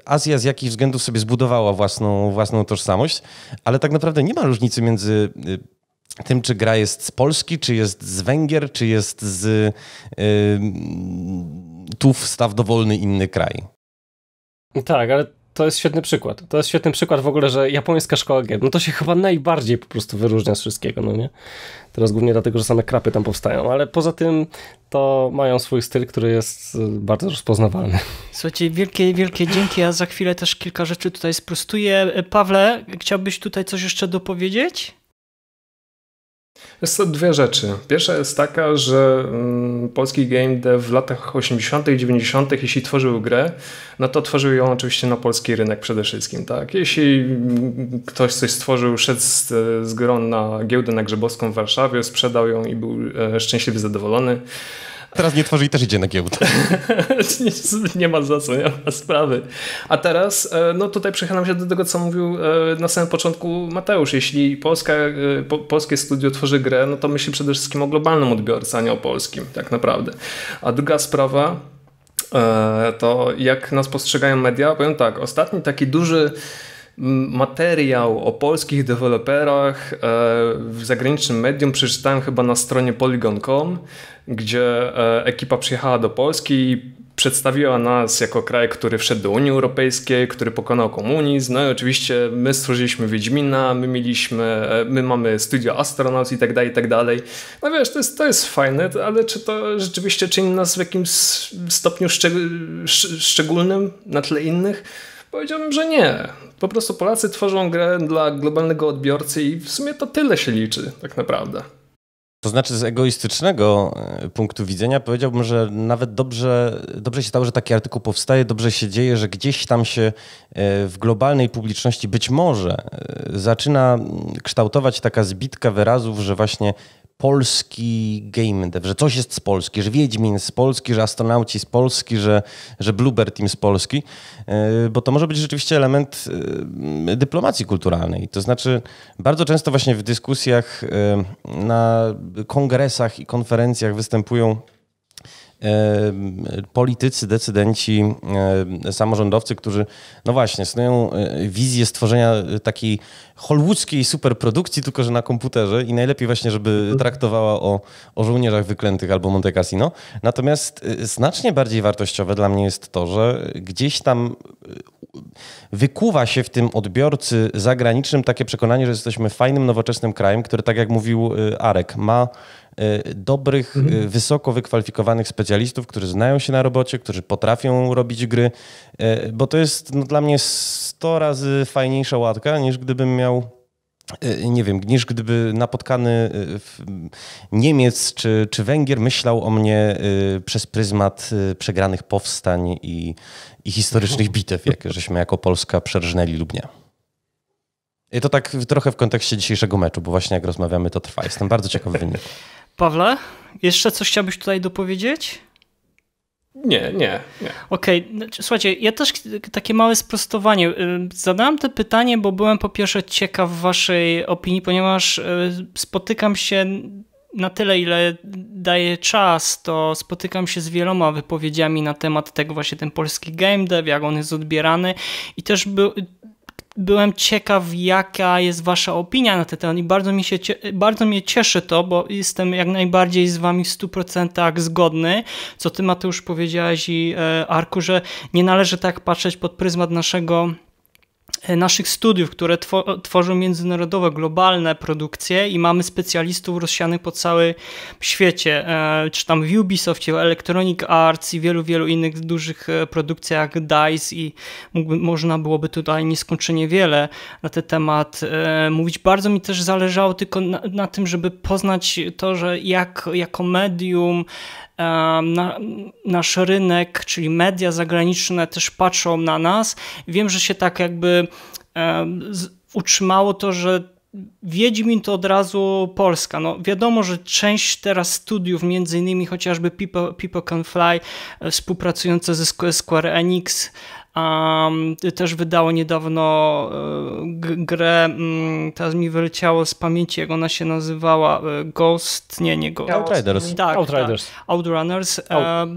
Azja z jakichś względów sobie zbudowała własną, własną tożsamość, ale tak naprawdę nie ma różnicy między tym, czy gra jest z Polski, czy jest z Węgier, czy jest z tu wstaw dowolny inny kraj. Tak, ale to jest świetny przykład. To jest świetny przykład w ogóle, że japońska szkoła gier, no to się chyba najbardziej po prostu wyróżnia z wszystkiego, no nie? Teraz głównie dlatego, że same krapy tam powstają, ale poza tym to mają swój styl, który jest y, bardzo rozpoznawalny. Słuchajcie, wielkie, wielkie dzięki. Ja za chwilę też kilka rzeczy tutaj sprostuję. Pawle, chciałbyś tutaj coś jeszcze dopowiedzieć? Jest to dwie rzeczy. Pierwsza jest taka, że mm, polski game dev w latach 80. i 90., jeśli tworzył grę, no to tworzył ją oczywiście na polski rynek przede wszystkim. Tak? Jeśli mm, ktoś coś stworzył, szedł z, z grą na giełdę na Grzebowską w Warszawie, sprzedał ją i był e, szczęśliwy, zadowolony, Teraz nie tworzy i też idzie na giełdę. nie, nie, ma za co, nie ma sprawy. A teraz, e, no tutaj przychylam się do tego, co mówił e, na samym początku Mateusz. Jeśli Polska, e, po, polskie studio tworzy grę, no to myśli przede wszystkim o globalnym odbiorcy, a nie o polskim, tak naprawdę. A druga sprawa, to jak nas postrzegają media, powiem tak, ostatni taki duży materiał o polskich deweloperach e, w zagranicznym medium przeczytałem chyba na stronie polygon.com, gdzie e, ekipa przyjechała do Polski i przedstawiła nas jako kraj, który wszedł do Unii Europejskiej, który pokonał komunizm. No i oczywiście my stworzyliśmy Wiedźmina, my mieliśmy, e, my mamy studio astronaut i tak dalej, i tak dalej. No wiesz, to jest, to jest fajne, ale czy to rzeczywiście czyni nas w jakimś stopniu szczeg szczególnym na tle innych? Powiedziałbym, że nie. Po prostu Polacy tworzą grę dla globalnego odbiorcy i w sumie to tyle się liczy, tak naprawdę. To znaczy, z egoistycznego e, punktu widzenia powiedziałbym, że nawet dobrze, dobrze się stało, że taki artykuł powstaje, dobrze się dzieje, że gdzieś tam się e, w globalnej publiczności być może e, zaczyna mm, kształtować taka zbitka wyrazów, że właśnie polski game dev, że coś jest z Polski, że Wiedźmin z Polski, że astronauci z Polski, że, że Bluebird Team z Polski, e, bo to może być rzeczywiście element e, dyplomacji kulturalnej. To znaczy, bardzo często właśnie w dyskusjach e, na kongresach i konferencjach występują politycy, decydenci, samorządowcy, którzy, no właśnie, snują e, wizję stworzenia e, takiej hollywoodzkiej superprodukcji, tylko że na komputerze i najlepiej właśnie, żeby mhm. traktowała o, o żołnierzach wyklętych albo Monte Cassino. Natomiast e, znacznie bardziej wartościowe dla mnie jest to, że gdzieś tam wykuwa się w tym odbiorcy zagranicznym takie przekonanie, że jesteśmy fajnym, nowoczesnym krajem, który, tak jak mówił Arek, ma Y, dobrych, y, mhm. wysoko wykwalifikowanych specjalistów, którzy znają się na robocie, którzy potrafią robić gry, y, bo to jest no, dla mnie 100 razy fajniejsza łatka, niż gdybym miał nie wiem, niż gdyby napotkany Niemiec czy, czy Węgier myślał o mnie przez pryzmat przegranych powstań i, i historycznych bitew, jakie żeśmy jako Polska przerżnęli lub nie. I to tak trochę w kontekście dzisiejszego meczu, bo właśnie jak rozmawiamy, to trwa. Jestem bardzo ciekawy wyniku. Pawle, jeszcze coś chciałbyś tutaj dopowiedzieć? Nie, nie, nie. Okej, okay. No, słuchajcie, ja też takie małe sprostowanie. Y, zadałem to pytanie, bo byłem po pierwsze ciekaw waszej opinii, ponieważ y, spotykam się na tyle, ile daje czas, to spotykam się z wieloma wypowiedziami na temat tego właśnie ten polski game dev, jak on jest odbierany i też był, byłem ciekaw, jaka jest Wasza opinia na ten temat i bardzo, mi się, bardzo mnie cieszy to, bo jestem jak najbardziej z Wami w 100% zgodny, co Ty Mateusz powiedziałeś i e, Arku, że nie należy tak patrzeć pod pryzmat naszego E, naszych studiów, które tworzą międzynarodowe, globalne produkcje i mamy specjalistów rozsianych po całym świecie, e, czy tam w Ubisoftie, Electronic Arts i wielu, wielu innych dużych e, produkcjach DICE i mógłby, można byłoby tutaj nieskończenie wiele na ten temat mówić. Bardzo mi też zależało tylko na, na, tym, żeby poznać to, że jak, jako medium na, nasz rynek, czyli media zagraniczne też patrzą na nas. Wiem, że się tak jakby utrzymało to, że Wiedźmin to od razu Polska. No, wiadomo, że część teraz studiów, między innymi chociażby People, People Can Fly, e, współpracujące ze Square Enix, Um, też wydało niedawno e, grę, mm, teraz mi wyleciało z pamięci, jak ona się nazywała, e, Ghost, nie, nie Ghost. Outriders. Tak, tak. Outriders. Tak. Outrunners. E, Out.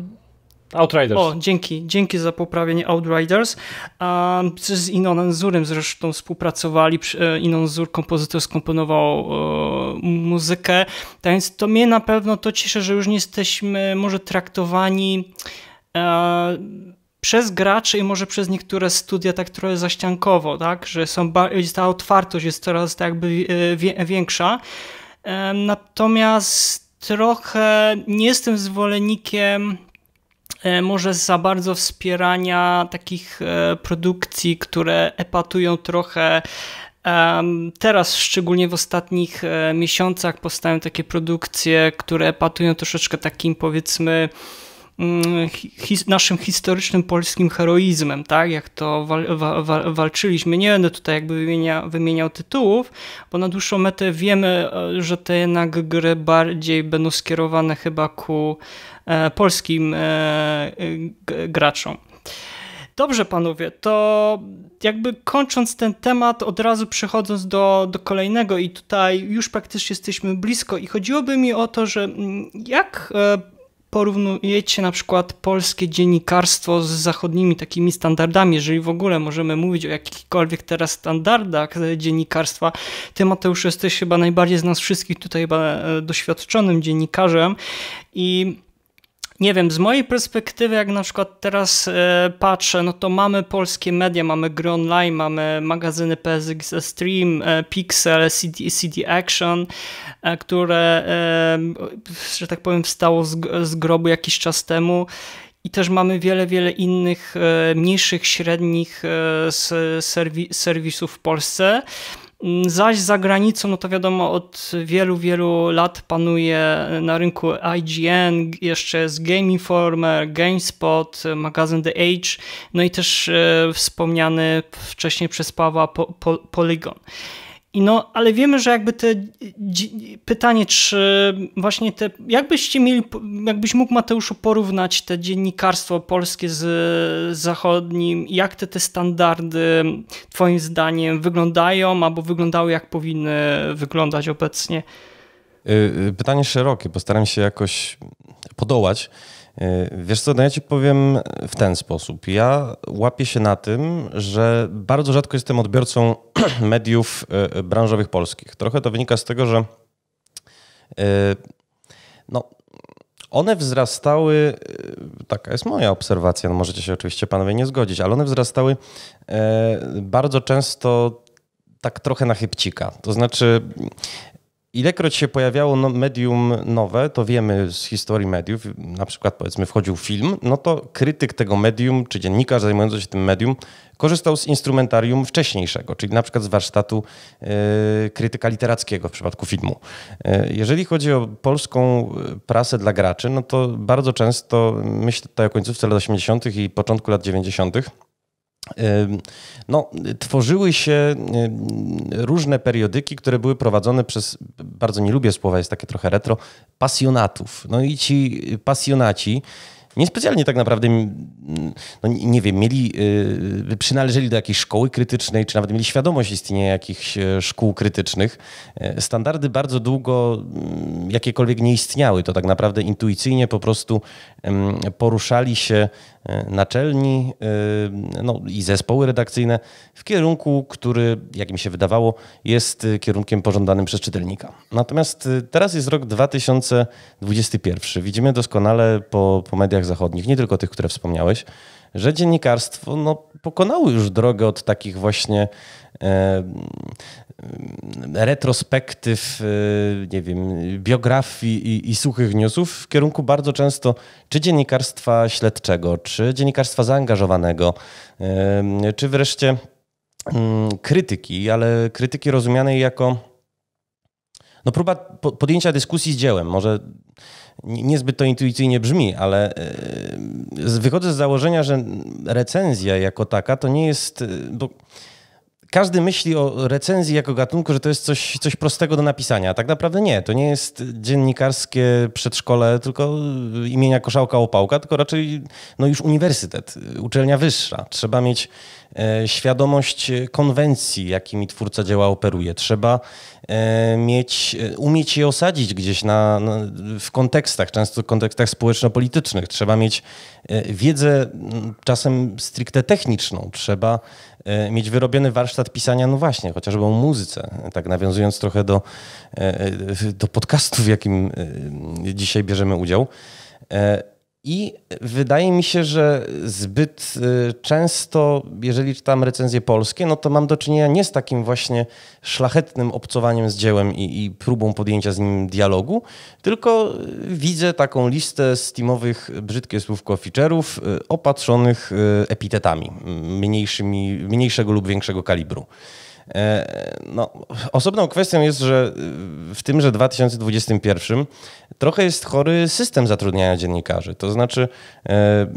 Outriders. O, dzięki, dzięki za poprawienie Outriders. Um, z Inonem Zurem zresztą współpracowali. Inon Zur, kompozytor, skomponował e, muzykę. Tak więc to mnie na pewno to cieszy, że już nie jesteśmy może traktowani e, przez graczy i może przez niektóre studia tak trochę zaściankowo, tak? że są, ta otwartość jest coraz tak jakby e, większa. Natomiast trochę nie jestem zwolennikiem e, może za bardzo wspierania takich e, produkcji, które epatują trochę Teraz, szczególnie w ostatnich miesiącach, powstają takie produkcje, które patują troszeczkę takim, powiedzmy, Mm, his, naszym historycznym polskim heroizmem, tak? jak to wa, wa, walczyliśmy. Nie będę tutaj jakby wymieniał, wymieniał tytułów, bo na dłuższą metę wiemy, e, że te jednak gry bardziej będą skierowane chyba ku e, polskim e, e graczom. Dobrze, panowie, to jakby kończąc ten temat, od razu przechodząc do, do kolejnego, i tutaj już praktycznie jesteśmy blisko, i chodziłoby mi o to, że mm, jak e, porównujecie na przykład polskie dziennikarstwo z zachodnimi takimi standardami, jeżeli w ogóle możemy mówić o jakichkolwiek teraz standardach dziennikarstwa, ty Mateusz jesteś chyba najbardziej z nas wszystkich tutaj e, doświadczonym dziennikarzem i nie wiem, z mojej perspektywy, jak na przykład teraz e, patrzę, no to mamy polskie media, mamy gry online, mamy magazyny PSX e, Stream, e, Pixel, CD, CD Action, które, że tak powiem, wstało z, z grobu jakiś czas temu. I też mamy wiele, wiele innych mniejszych, średnich serwisów w Polsce. Mm, zaś za granicą, no to wiadomo, od wielu, wielu lat panuje na rynku IGN, jeszcze jest Game Informer, GameSpot, magazyn The Age, no i też e, wspomniany wcześniej przez Pawła po, po, Polygon. I no, ale wiemy, że jakby te pytanie, czy właśnie te, jakbyście mieli, jakbyś mógł Mateuszu porównać te dziennikarstwo polskie z zachodnim, jak te, te standardy twoim zdaniem wyglądają albo wyglądały jak powinny wyglądać obecnie? Y, y, pytanie szerokie, postaram się jakoś podołać. E, wiesz co, no ja ci powiem w ten sposób. Ja łapię się na tym, że bardzo rzadko jestem odbiorcą mediów e, e, branżowych polskich. Trochę to wynika z tego, że no, one wzrastały, taka jest moja obserwacja, no możecie się oczywiście panowie nie zgodzić, ale one wzrastały bardzo często tak trochę na chybcika. To znaczy, Ilekroć się pojawiało no, medium nowe, to wiemy z historii mediów, na przykład powiedzmy wchodził film, no to krytyk tego medium, czy dziennikarz zajmujący się tym medium, korzystał z instrumentarium wcześniejszego, czyli na przykład z warsztatu e, krytyka literackiego w przypadku filmu. E, jeżeli chodzi o polską e, prasę dla graczy, no to bardzo często, myślę tutaj o końcówce lat 80. i początku lat 90., no, tworzyły się różne periodyki, które były prowadzone przez, bardzo nie lubię słowa, jest takie trochę retro, pasjonatów. No i ci pasjonaci niespecjalnie tak naprawdę, no nie wiem, mieli, y, y, przynależeli do jakiejś szkoły krytycznej, czy nawet mieli świadomość istnienia jakichś e, szkół krytycznych. E, standardy bardzo długo jakiekolwiek nie istniały. To tak naprawdę intuicyjnie po prostu poruszali się E, naczelni e, no i zespoły redakcyjne w kierunku, który, jak mi się wydawało, jest e, kierunkiem pożądanym przez czytelnika. Natomiast teraz jest rok 2021. Widzimy doskonale po, po mediach zachodnich, nie tylko tych, które wspomniałeś, że dziennikarstwo no, pokonało już drogę od takich właśnie retrospektyw, y, nie wiem, biografii i, i, suchych newsów w kierunku bardzo często czy dziennikarstwa śledczego, czy dziennikarstwa zaangażowanego, y, czy wreszcie mm, krytyki, ale krytyki rozumianej jako no próba podjęcia dyskusji z dziełem. Może niezbyt to intuicyjnie brzmi, ale y, wychodzę z założenia, że recenzja jako taka to nie jest... Bo każdy myśli o recenzji jako gatunku, że to jest coś, coś prostego do napisania. A tak naprawdę nie. To nie jest dziennikarskie przedszkole tylko y, imienia Koszałka Opałka, tylko raczej no już uniwersytet, y, uczelnia wyższa. Trzeba mieć e, świadomość e, konwencji, jakimi twórca dzieła operuje. Trzeba e, mieć, umieć je osadzić gdzieś na, na, w kontekstach, często w kontekstach społeczno-politycznych. Trzeba mieć wiedzę czasem stricte techniczną. Trzeba E, mieć wyrobiony warsztat pisania, no właśnie, chociażby o muzyce, tak nawiązując trochę do, e, e, do podcastu, w jakim dzisiaj bierzemy udział. I wydaje mi się, że zbyt y, często, jeżeli czytam recenzje polskie, no to mam do czynienia nie z takim właśnie szlachetnym obcowaniem z dziełem i, i próbą podjęcia z nim dialogu, tylko y, widzę taką listę steamowych brzydkie słówko feature'ów y, opatrzonych epitetami mniejszymi, mniejszego lub większego kalibru. E, no, osobną kwestią jest, że w tymże 2021 trochę jest chory system zatrudniania dziennikarzy. To znaczy, e,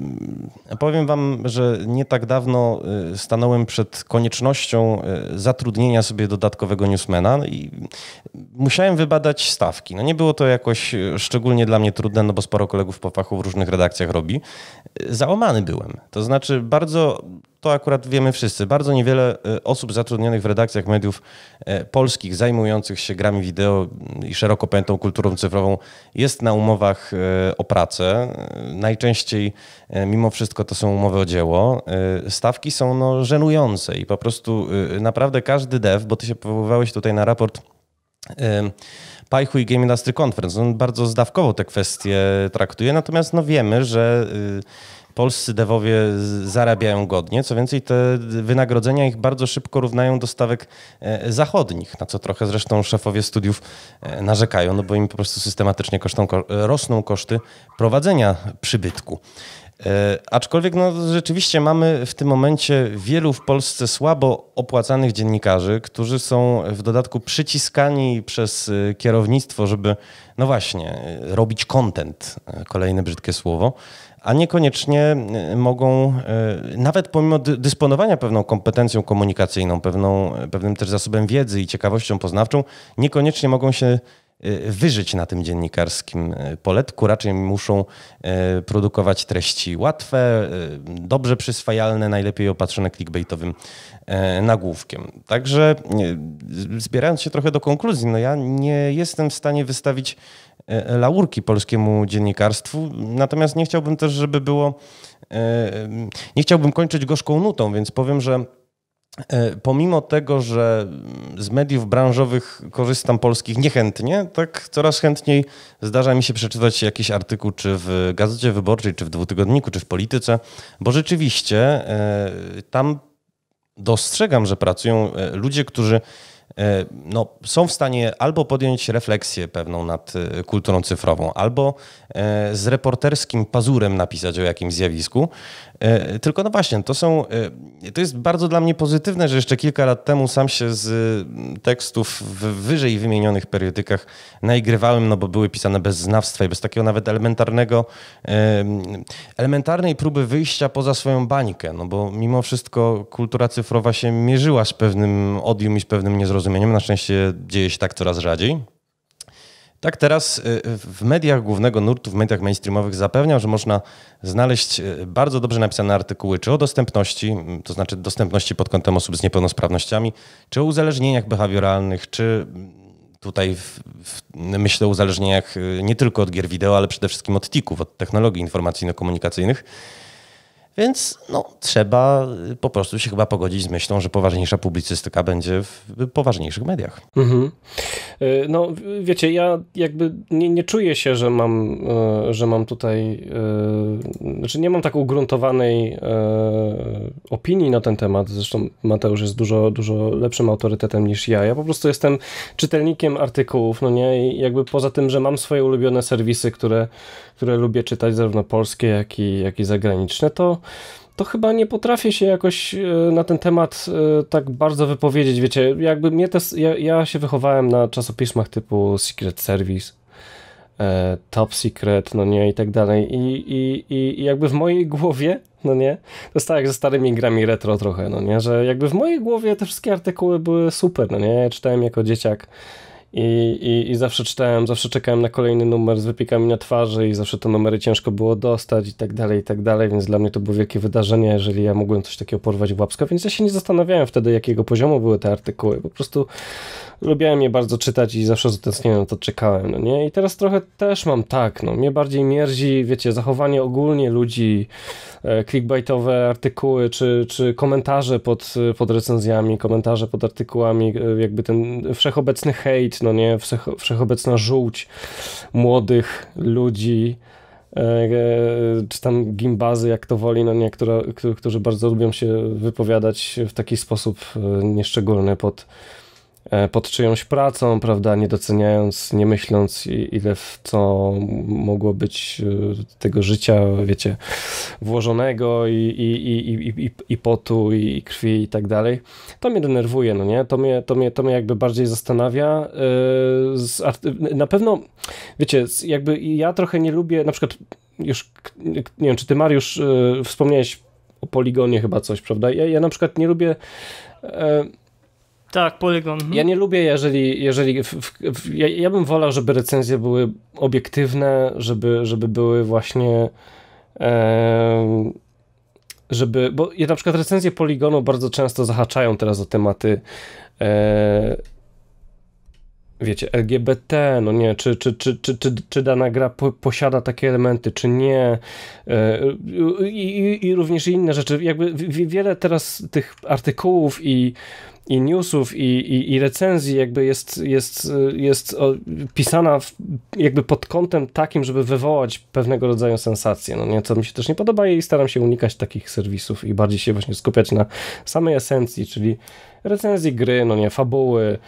powiem Wam, że nie tak dawno e, stanąłem przed koniecznością zatrudnienia sobie dodatkowego newsmana i musiałem wybadać stawki. No nie było to jakoś szczególnie dla mnie trudne, no bo sporo kolegów po fachu w różnych redakcjach robi. Załamany byłem. To znaczy, bardzo to akurat wiemy wszyscy, bardzo niewiele e, osób zatrudnionych w redakcjach mediów e, polskich, zajmujących się grami wideo i szeroko pojętą kulturą cyfrową, jest na umowach e, o pracę. Najczęściej, mimo wszystko, to są umowy o dzieło. Stawki są no, żenujące i po prostu naprawdę każdy dev, bo ty się powoływałeś tutaj na raport. Pajchu i Game Industry Conference. On bardzo zdawkowo te kwestie traktuje, natomiast no wiemy, że polscy dewowie zarabiają godnie. Co więcej, te wynagrodzenia ich bardzo szybko równają do stawek e, zachodnich, na co trochę zresztą szefowie studiów e, narzekają, no bo im po prostu systematycznie kosztą, rosną koszty prowadzenia przybytku. E, aczkolwiek no, rzeczywiście mamy w tym momencie wielu w Polsce słabo opłacanych dziennikarzy, którzy są w dodatku przyciskani przez kierownictwo, żeby, no właśnie, robić content, kolejne brzydkie słowo, a niekoniecznie e, mogą, e, nawet pomimo dysponowania pewną kompetencją komunikacyjną, pewną, e, pewnym też zasobem wiedzy i ciekawością poznawczą, niekoniecznie mogą się Y, wyżyć na tym dziennikarskim y, poletku. Raczej muszą y, produkować treści łatwe, dobrze przyswajalne, najlepiej opatrzone clickbaitowym nagłówkiem. Także zbierając się trochę do konkluzji, no ja nie jestem w stanie wystawić laurki polskiemu dziennikarstwu, natomiast nie chciałbym też, żeby było, nie chciałbym kończyć gorzką nutą, więc powiem, że E, pomimo tego, że z mediów branżowych korzystam polskich niechętnie, tak coraz chętniej zdarza mi się przeczytać jakiś artykuł czy w Gazecie Wyborczej, czy w Dwutygodniku, czy w Polityce, bo rzeczywiście e, tam dostrzegam, że pracują e, ludzie, którzy no, są w stanie albo podjąć refleksję pewną nad kulturą cyfrową, albo z reporterskim pazurem napisać o jakimś zjawisku, E, tylko no właśnie, to są, e, to jest bardzo dla mnie pozytywne, że jeszcze kilka lat temu sam się z tekstów w wyżej wymienionych periodykach naigrywałem, no bo były pisane bez znawstwa i bez takiego nawet elementarnego, elementarnej próby wyjścia poza swoją bańkę, no bo mimo wszystko kultura cyfrowa się mierzyła z pewnym odium i z pewnym niezrozumieniem. Na szczęście dzieje się tak coraz rzadziej. Tak, teraz y, w mediach głównego nurtu, w mediach mainstreamowych zapewniam, że można znaleźć y, bardzo dobrze napisane artykuły czy o dostępności, to znaczy dostępności pod kątem osób z niepełnosprawnościami, czy o uzależnieniach behawioralnych, czy tutaj w, w, myślę o uzależnieniach y, nie tylko od gier wideo, ale przede wszystkim od tików, od technologii informacyjno-komunikacyjnych. Więc no, trzeba y, po prostu się chyba pogodzić z myślą, że poważniejsza publicystyka będzie w poważniejszych mediach. Mhm. Y, no wiecie, ja jakby nie, nie czuję się, że mam, y, że mam tutaj, znaczy nie mam tak ugruntowanej opinii na ten temat. Zresztą Mateusz jest dużo, dużo lepszym autorytetem niż ja. Ja po prostu jestem czytelnikiem artykułów, no nie? I jakby poza tym, że mam swoje ulubione serwisy, które które lubię czytać, zarówno polskie, jak i, jak i zagraniczne, to to chyba nie potrafię się jakoś e, na ten temat e, tak bardzo wypowiedzieć. Wiecie, jakby mnie też. Ja, ja, się wychowałem na czasopismach typu Secret Service, e, Top Secret, no nie i tak dalej. I, i, i jakby w mojej głowie, no nie, to jest tak jak ze starymi grami retro trochę, no nie, że jakby w mojej głowie te wszystkie artykuły były super, no nie. czytałem jako dzieciak i, i, i zawsze czytałem, zawsze czekałem na kolejny numer z wypiekami na twarzy i zawsze te numery ciężko było dostać i tak dalej, i tak dalej, więc dla mnie to było wielkie wydarzenie, jeżeli ja mogłem coś takiego porwać w łapska, więc ja się nie zastanawiałem wtedy, jakiego poziomu były te artykuły, po prostu lubiłem je bardzo czytać i zawsze z utęsknieniem na to czekałem, no nie? I teraz trochę też mam tak, no, mnie bardziej mierzi, wiecie, zachowanie ogólnie ludzi, e, clickbaitowe artykuły, czy, czy komentarze pod, e, pod recenzjami, komentarze pod artykułami, e, jakby ten wszechobecny hejt, no nie, wszechobecna żółć młodych ludzi, e, e, czy tam gimbazy, jak to woli, no nie, która, którzy bardzo lubią się wypowiadać w taki sposób e, nieszczególny pod E, pod czyjąś pracą, prawda, nie doceniając, nie myśląc ile w co mogło być e, tego życia, wiecie, włożonego i, i, i, i, i potu i krwi i tak dalej. To mnie denerwuje, no nie? To mnie, to mnie, to mnie jakby bardziej zastanawia. E, na pewno, wiecie, jakby ja trochę nie lubię, na przykład już, nie wiem, czy ty Mariusz wspomniałeś o poligonie chyba coś, prawda? Ja, ja na przykład nie lubię tak, Polygon. Mhm. Ja nie lubię, jeżeli, jeżeli w, w, ja, ja, bym wolał, żeby recenzje były obiektywne, żeby, żeby były właśnie e, żeby, bo ja na przykład recenzje Poligonu bardzo często zahaczają teraz o tematy e, wiecie, LGBT, no nie, czy, czy, czy, czy, czy, czy dana gra po, posiada takie elementy, czy nie. E, I, i, i również inne rzeczy. Jakby wiele teraz tych artykułów i i newsów, i, i, i, recenzji jakby jest, jest, jest pisana w, jakby pod kątem takim, żeby wywołać pewnego rodzaju sensację, no nie, co mi się też nie podoba i staram się unikać takich serwisów i bardziej się właśnie skupiać na samej esencji, czyli recenzji gry, no nie, fabuły,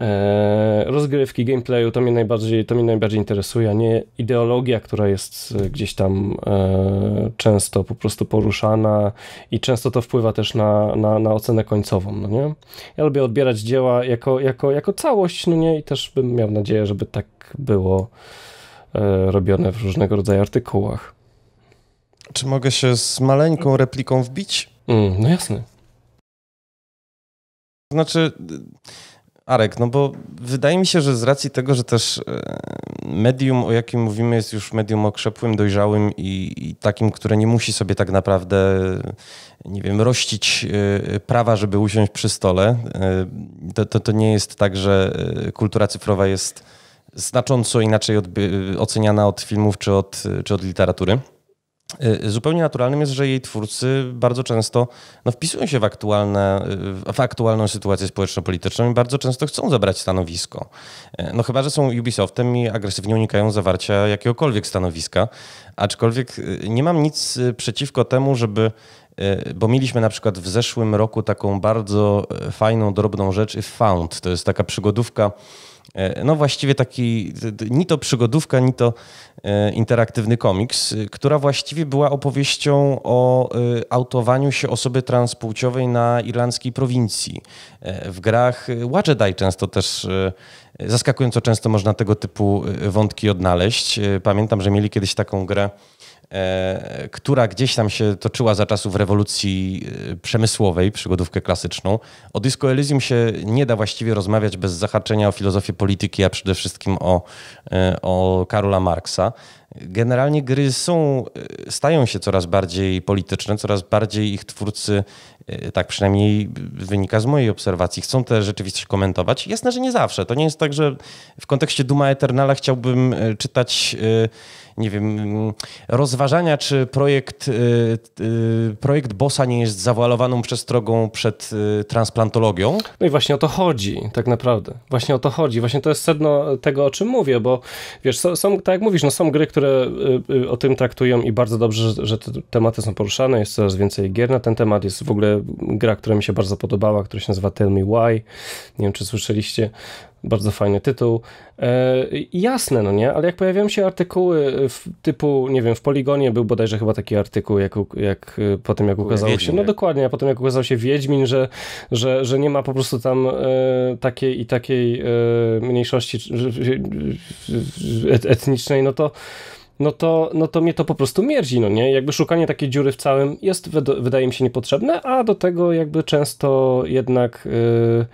Eee, rozgrywki, gameplayu, to mnie najbardziej, to mnie najbardziej interesuje, a nie ideologia, która jest e, gdzieś tam e, często po prostu poruszana i często to wpływa też na, na, na ocenę końcową, no nie? Ja lubię odbierać dzieła jako, jako, jako całość, no nie? I też bym miał nadzieję, żeby tak było e, robione w różnego rodzaju artykułach. Czy mogę się z maleńką repliką wbić? Mm, no jasne. Znaczy Arek, no bo wydaje mi się, że z racji tego, że też e, medium, o jakim mówimy, jest już medium okrzepłym, dojrzałym i, i takim, które nie musi sobie tak naprawdę, nie wiem, rościć e, prawa, żeby usiąść przy stole. E, to, to, to nie jest tak, że kultura cyfrowa jest znacząco inaczej oceniana od filmów czy od, czy od literatury. Y, zupełnie naturalnym jest, że jej twórcy bardzo często no, wpisują się w, aktualne, y, w aktualną sytuację społeczno-polityczną i bardzo często chcą zabrać stanowisko. Y, no chyba, że są Ubisoftem i agresywnie unikają zawarcia jakiegokolwiek stanowiska, aczkolwiek nie mam nic przeciwko temu, żeby bo mieliśmy na przykład w zeszłym roku taką bardzo fajną, drobną rzecz i Found. To jest taka przygodówka, E, no właściwie taki ni to przygodówka, ni to e, interaktywny komiks, e, która właściwie była opowieścią o autowaniu się osoby transpłciowej na irlandzkiej prowincji. W grach Wadżedaj często też zaskakująco często można tego typu wątki odnaleźć. Pamiętam, że mieli kiedyś taką grę E, która gdzieś tam się toczyła za czasów rewolucji e, przemysłowej, przygodówkę klasyczną. O Disco Elysium się nie da właściwie rozmawiać bez zahaczenia o filozofię polityki, a przede wszystkim o, e, o Karola Marksa. Generalnie gry są, stają się coraz bardziej polityczne, coraz bardziej ich twórcy, tak przynajmniej wynika z mojej obserwacji, chcą tę rzeczywistość komentować. Jasne, że nie zawsze. To nie jest tak, że w kontekście Duma Eternala chciałbym czytać nie wiem, rozważania, czy projekt, y, y, projekt Bosa nie jest zawalowaną przestrogą przed y, transplantologią. No i właśnie o to chodzi, tak naprawdę. Właśnie o to chodzi. Właśnie to jest sedno tego, o czym mówię, bo wiesz, są, tak jak mówisz, no są gry, które o tym traktują i bardzo dobrze, że, że te tematy są poruszane, jest coraz więcej gier na ten temat, jest w ogóle gra, która mi się bardzo podobała, która się nazywa Tell Me Why, nie wiem, czy słyszeliście, bardzo fajny tytuł. E, jasne, no nie, ale jak pojawiają się artykuły w, typu, nie wiem, w Poligonie był bodajże chyba taki artykuł, jak, jak y, po tym jak ukazało Wiedźmin, się, no dokładnie, a potem jak ukazał się Wiedźmin, że, że, że nie ma po prostu tam e, takiej i takiej e, mniejszości et, etnicznej, no to no to, no to mnie to po prostu mierdzi, no nie? Jakby szukanie takiej dziury w całym jest, wydaje mi się, niepotrzebne, a do tego jakby często jednak... Yy,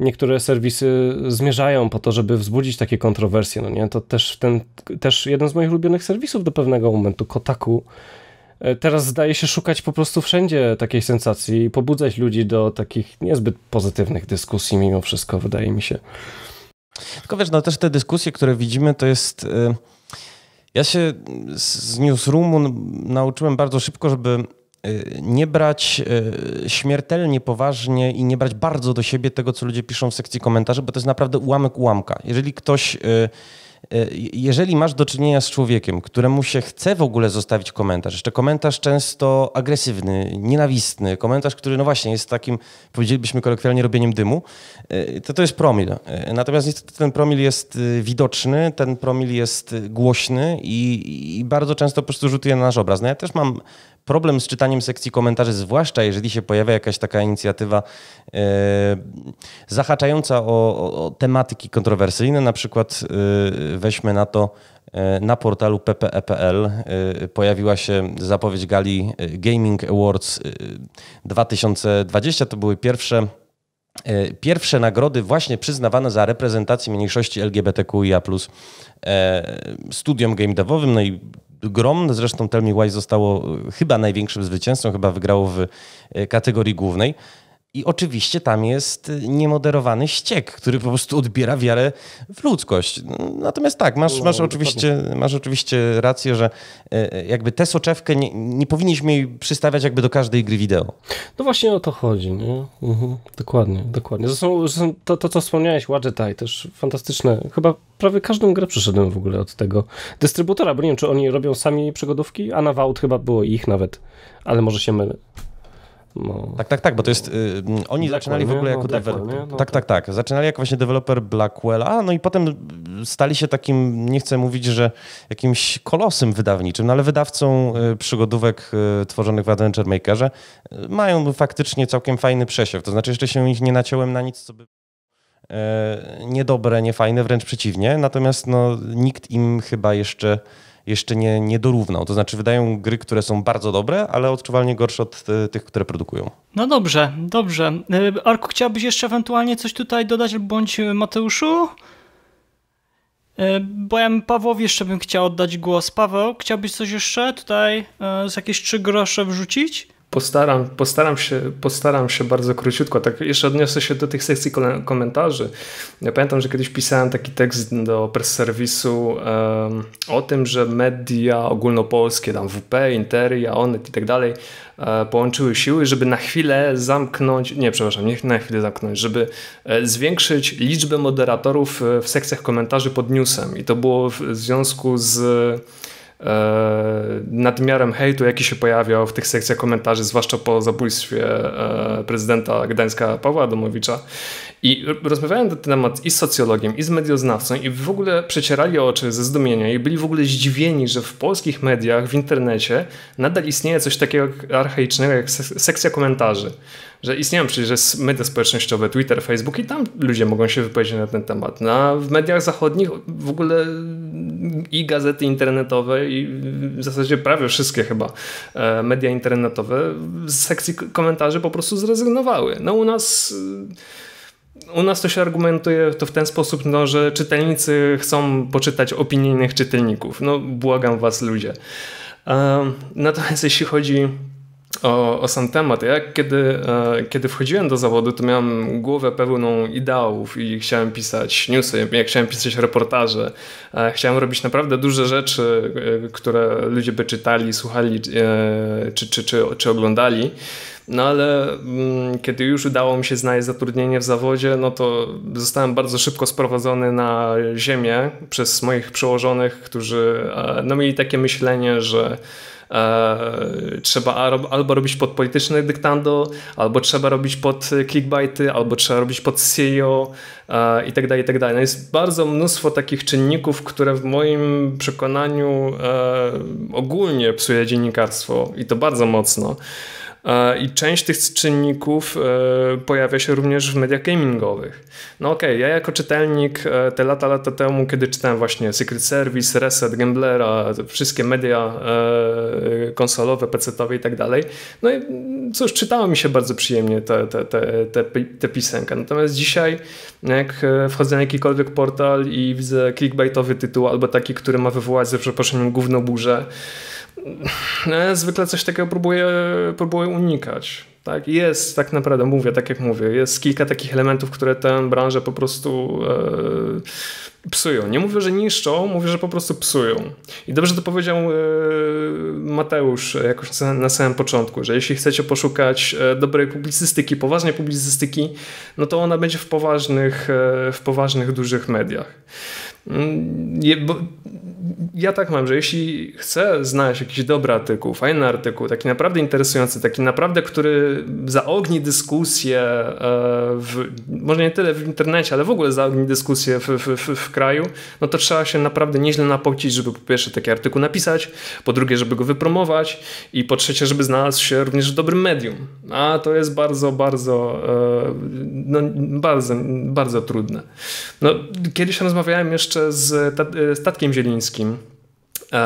niektóre serwisy zmierzają po to, żeby wzbudzić takie kontrowersje, no nie? To też, ten, też jeden z moich ulubionych serwisów do pewnego momentu, Kotaku, e, teraz zdaje się szukać po prostu wszędzie takiej sensacji i pobudzać ludzi do takich niezbyt pozytywnych dyskusji mimo wszystko, wydaje mi się. Tylko wiesz, no też te dyskusje, które widzimy, to jest... E, ja się z newsroomu nauczyłem bardzo szybko, żeby Y, nie brać y, śmiertelnie poważnie i nie brać bardzo do siebie tego, co ludzie piszą w sekcji komentarzy, bo to jest naprawdę ułamek ułamka. Jeżeli ktoś y, jeżeli masz do czynienia z człowiekiem, któremu się chce w ogóle zostawić komentarz, jeszcze komentarz często agresywny, nienawistny, komentarz, który no właśnie jest takim, powiedzielibyśmy kolokwialnie, robieniem dymu, to to jest promil. Natomiast niestety ten promil jest widoczny, ten promil jest głośny i, i bardzo często po prostu rzutuje na nasz obraz. No ja też mam problem z czytaniem sekcji komentarzy, zwłaszcza jeżeli się pojawia jakaś taka inicjatywa yy, zahaczająca o, o, o, tematyki kontrowersyjne, na przykład e, weźmy na to e, na portalu ppe.pl pojawiła się zapowiedź gali Gaming Awards 2020. To były pierwsze pierwsze nagrody właśnie przyznawane za reprezentację mniejszości LGBTQIA+, studiom game devowym, no i grom. Zresztą Tell Me Why zostało chyba największym zwycięzcą, chyba wygrało w e, kategorii głównej. I oczywiście tam jest niemoderowany ściek, który po prostu odbiera wiarę w ludzkość. Natomiast tak, masz, no, masz, no, oczywiście, masz oczywiście rację, że e, e, jakby tę soczewkę nie, nie powinniśmy jej przystawiać jakby do każdej gry wideo. No właśnie o to chodzi, nie? Mhm, dokładnie, dokładnie. Zresztą, to, to, co wspomniałeś, Wadget Eye, też fantastyczne. Chyba prawie każdą grę przyszedłem w ogóle od tego dystrybutora, bo nie wiem, czy oni robią sami przygodówki, a na Vault chyba było ich nawet, ale może się mylę. No. Tak, tak, tak, bo to jest. Y, mm, oni zaczynali w ogóle jako no, deweloper. Tak, no, tak, tak, tak. Zaczynali jako właśnie deweloper Blackwella, no i potem stali się takim, nie chcę mówić, że jakimś kolosem wydawniczym, no ale wydawcą y, przygodówek y, tworzonych w Adventure Makerze. Y, mają faktycznie całkiem fajny przesiew. To znaczy, jeszcze się ich nie naciąłem na nic, co by e, niedobre, niefajne, wręcz przeciwnie. Natomiast no, nikt im chyba jeszcze jeszcze nie, nie dorównał. To znaczy wydają gry, które są bardzo dobre, ale odczuwalnie gorsze od e, tych, które produkują. No dobrze, dobrze. E, Arku, chciałbyś jeszcze ewentualnie coś tutaj dodać, bądź e, Mateuszu? Bo ja Pawłowi jeszcze bym chciał oddać głos. Paweł, chciałbyś coś jeszcze tutaj z jakieś trzy grosze wrzucić? Postaram, postaram, się, postaram się bardzo króciutko. Tak jeszcze odniosę się do tych sekcji komentarzy. Ja pamiętam, że kiedyś pisałem taki tekst do press serwisu um, o tym, że media ogólnopolskie, tam WP, Interia, Onet i tak dalej, e, połączyły siły, żeby na chwilę zamknąć, nie przepraszam, nie na chwilę zamknąć, żeby e, zwiększyć liczbę moderatorów e, w sekcjach komentarzy pod newsem. I to było w związku z E, nadmiarem hejtu, jaki się pojawiał w tych sekcjach komentarzy, zwłaszcza po zabójstwie e, prezydenta Gdańska Pawła Adamowicza. I rozmawiałem na ten temat i z socjologiem, i z medioznawcą, i w ogóle przecierali oczy ze zdumienia i byli w ogóle zdziwieni, że w polskich mediach, w internecie nadal istnieje coś takiego archaicznego jak sekcja komentarzy. Że istnieją przecież media społecznościowe, Twitter, Facebook i tam ludzie mogą się wypowiedzieć na ten temat. No, a w mediach zachodnich w ogóle i gazety internetowe i w zasadzie prawie wszystkie chyba e, media internetowe z sekcji komentarzy po prostu zrezygnowały. No u nas... U nas to się argumentuje to w ten sposób, no, że czytelnicy chcą poczytać opinijnych czytelników. No, błagam was, ludzie. E, natomiast jeśli chodzi o, o sam temat. Ja kiedy, e, kiedy wchodziłem do zawodu, to miałem głowę pełną ideałów i chciałem pisać newsy, ja chciałem pisać reportaże, e, chciałem robić naprawdę duże rzeczy, e, które ludzie by czytali, słuchali czy, czy, czy, czy oglądali. No ale mm, kiedy już udało mi się znaleźć zatrudnienie w zawodzie, no to zostałem bardzo szybko sprowadzony na ziemię przez moich przełożonych, którzy no, mieli takie myślenie, że E, trzeba albo robić pod polityczne dyktando, albo trzeba robić pod clickbaity, albo trzeba robić pod SEO itd. E, i tak dalej, i tak dalej. No jest bardzo mnóstwo takich czynników, które w moim przekonaniu e, ogólnie psuje dziennikarstwo i to bardzo mocno. E, I część tych czynników e, pojawia się również w mediach gamingowych. No okej, okay, ja jako czytelnik e, te lata, lata temu, kiedy czytałem właśnie Secret Service, Reset, Gamblera, wszystkie media konsolowe, PC-owe i tak dalej, no i cóż, czytało mi się bardzo przyjemnie tę te, te, te, te, pisenkę. Natomiast dzisiaj, no jak wchodzę na jakikolwiek portal i widzę clickbaitowy tytuł albo taki, który ma wywołać ze przeproszeniem gówno burzę, no ja zwykle coś takiego próbuję, próbuję unikać. Tak, jest tak naprawdę, mówię, tak jak mówię, jest kilka takich elementów, które tę branżę po prostu e, psują. Nie mówię, że niszczą, mówię, że po prostu psują. I dobrze to powiedział e, Mateusz jakoś na, na, samym początku, że jeśli chcecie poszukać e, dobrej publicystyki, poważnej publicystyki, no to ona będzie w poważnych, e, w poważnych dużych mediach. Mm, je, bo, ja tak mam, że jeśli chcę znaleźć jakiś dobry artykuł, fajny artykuł, taki naprawdę interesujący, taki naprawdę, który zaogni dyskusję, e, w, może nie tyle w internecie, ale w ogóle zaogni dyskusję w, w, w, kraju, no to trzeba się naprawdę nieźle napocić, żeby po pierwsze taki artykuł napisać, po drugie, żeby go wypromować i po trzecie, żeby znalazł się również w dobrym medium. A to jest bardzo, bardzo, e, no, bardzo, bardzo trudne. No, kiedyś rozmawiałem jeszcze z e, Tatkiem Zielińskim, niemieckim. E,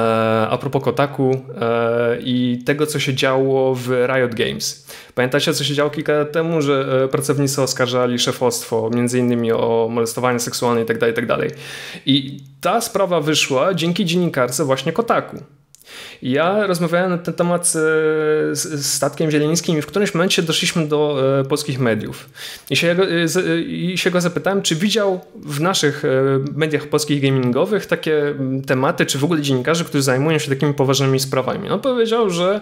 a propos Kotaku e, i tego, co się działo w Riot Games. Pamiętacie, co się działo kilka lat temu, że e, pracownicy oskarżali szefostwo innymi o molestowanie seksualne itd., tak itd. Tak I ta sprawa wyszła dzięki dziennikarce właśnie Kotaku. Ja rozmawiałem na ten temat e, z, Statkiem Zielińskim i w którymś momencie doszliśmy do e, polskich mediów. I się, go, e, I się go zapytałem, czy widział w naszych mediach polskich gamingowych takie mm, tematy, czy w ogóle dziennikarzy, którzy zajmują się takimi poważnymi sprawami. On no, powiedział, że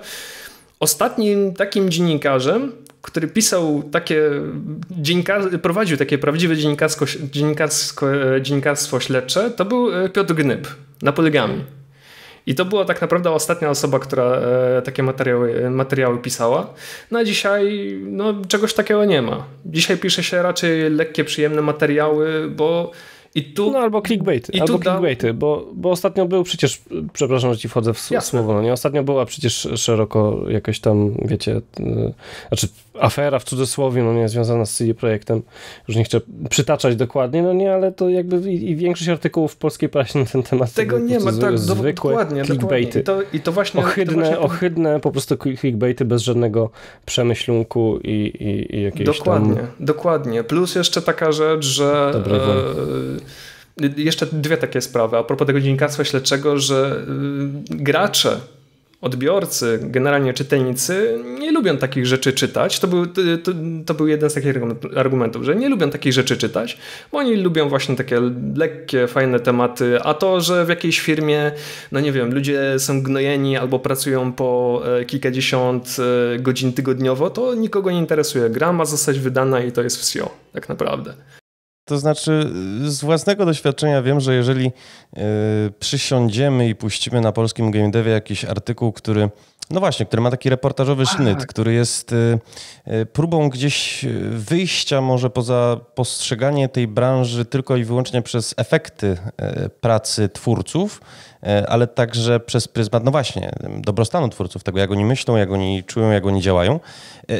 ostatnim takim dziennikarzem, który pisał takie, mm, prowadził takie prawdziwe dziennikarsko, dziennikarsko, dziennikarstwo śledcze, to był Piotr Gnyb na poligami. I to była tak naprawdę ostatnia osoba, która e, takie materiały, e, materiały pisała. No a dzisiaj no, czegoś takiego nie ma. Dzisiaj pisze się raczej lekkie, przyjemne materiały, bo i tu, no albo clickbait, i albo tu clickbaity, da... bo, bo ostatnio był przecież, przepraszam, że ci wchodzę w Jasne. słowo, no nie, ostatnio była przecież szeroko jakaś tam, wiecie, yy, znaczy afera w cudzysłowie, no nie, związana z CD Projektem, już nie chcę przytaczać dokładnie, no nie, ale to jakby i, i większość artykułów w polskiej prasie na ten temat tego nie ma, tak, zwykłe dokładnie, clickbaity. Dokładnie. I, to, I, to, właśnie... Ohydne, to właśnie... ohydne po prostu clickbaity bez żadnego przemyślunku i, i, i jakiejś dokładnie, tam... Dokładnie, dokładnie. Plus jeszcze taka rzecz, że... e Y, jeszcze dwie takie sprawy a propos tego dziennikarstwa śledczego, że y, gracze odbiorcy, generalnie czytelnicy nie lubią takich rzeczy czytać. To był, to, to, był jeden z takich argumentów, że nie lubią takich rzeczy czytać, bo oni lubią właśnie takie lekkie, fajne tematy, a to, że w jakiejś firmie, no nie wiem, ludzie są gnojeni albo pracują po e, kilkadziesiąt e, godzin tygodniowo, to nikogo nie interesuje. Gra ma zostać wydana i to jest wsio, tak naprawdę. To znaczy, z własnego doświadczenia wiem, że jeżeli yy, przysiądziemy i puścimy na polskim game devie jakiś artykuł, który no właśnie, który ma taki reportażowy sznyt, który jest e, e, próbą gdzieś wyjścia może poza postrzeganie tej branży tylko i wyłącznie przez efekty pracy twórców, ale także przez pryzmat, no właśnie, dobrostanu twórców, tego jak oni myślą, jak oni czują, jak oni działają,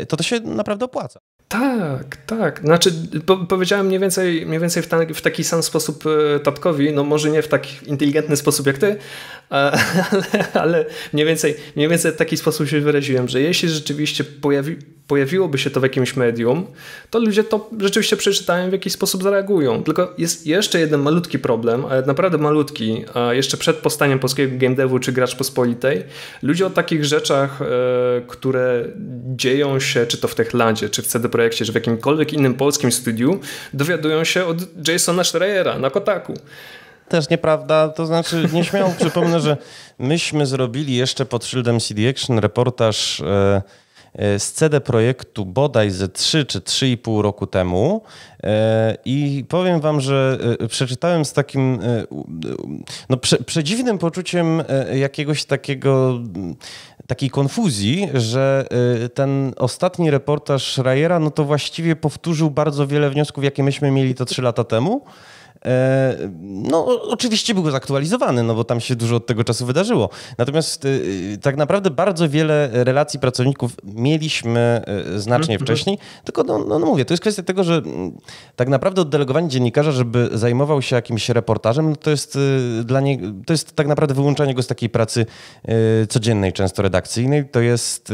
to to się naprawdę opłaca. Tak, tak. Znaczy, po, powiedziałem mniej więcej, mniej więcej w, ta, w taki sam sposób e, Topkowi, no może nie w tak inteligentny sposób jak ty, e, ale, ale mniej, więcej, mniej więcej w taki sposób się wyraziłem, że jeśli rzeczywiście pojawi, pojawiłoby się to w jakimś medium, to ludzie to rzeczywiście przeczytają w jakiś sposób zareagują. Tylko jest jeszcze jeden malutki problem, ale naprawdę malutki, a jeszcze przed powstaniem polskiego game devu czy Gracz Pospolitej, ludzie o takich rzeczach, e, które dzieją się, czy to w Techlandzie, czy w CD Projekcie, czy w jakimkolwiek innym polskim studiu, dowiadują się od Jasona Schreiera na Kotaku też nieprawda. To znaczy, nieśmiało przypomnę, że myśmy zrobili jeszcze pod szyldem CD Action reportaż. E, E, z CD Projektu bodaj ze 3 czy 3,5 roku temu e, i powiem wam, że e, przeczytałem z takim no, prze, przedziwnym poczuciem jakiegoś takiego takiej konfuzji, że ten ostatni reportaż Schreiera no to właściwie powtórzył bardzo wiele wniosków, jakie myśmy mieli to 3 lata temu. E, no, oczywiście był zaktualizowany, no bo tam się dużo od tego czasu wydarzyło. Natomiast y, y, tak naprawdę bardzo wiele relacji pracowników mieliśmy y, znacznie mhm, mhm. wcześniej, tylko no, no, no mówię, to jest kwestia tego, że mm, tak naprawdę oddelegowanie dziennikarza, żeby zajmował się jakimś reportażem, no to jest dla niego, to jest tak naprawdę wyłączanie go z takiej pracy codziennej, często redakcyjnej, to jest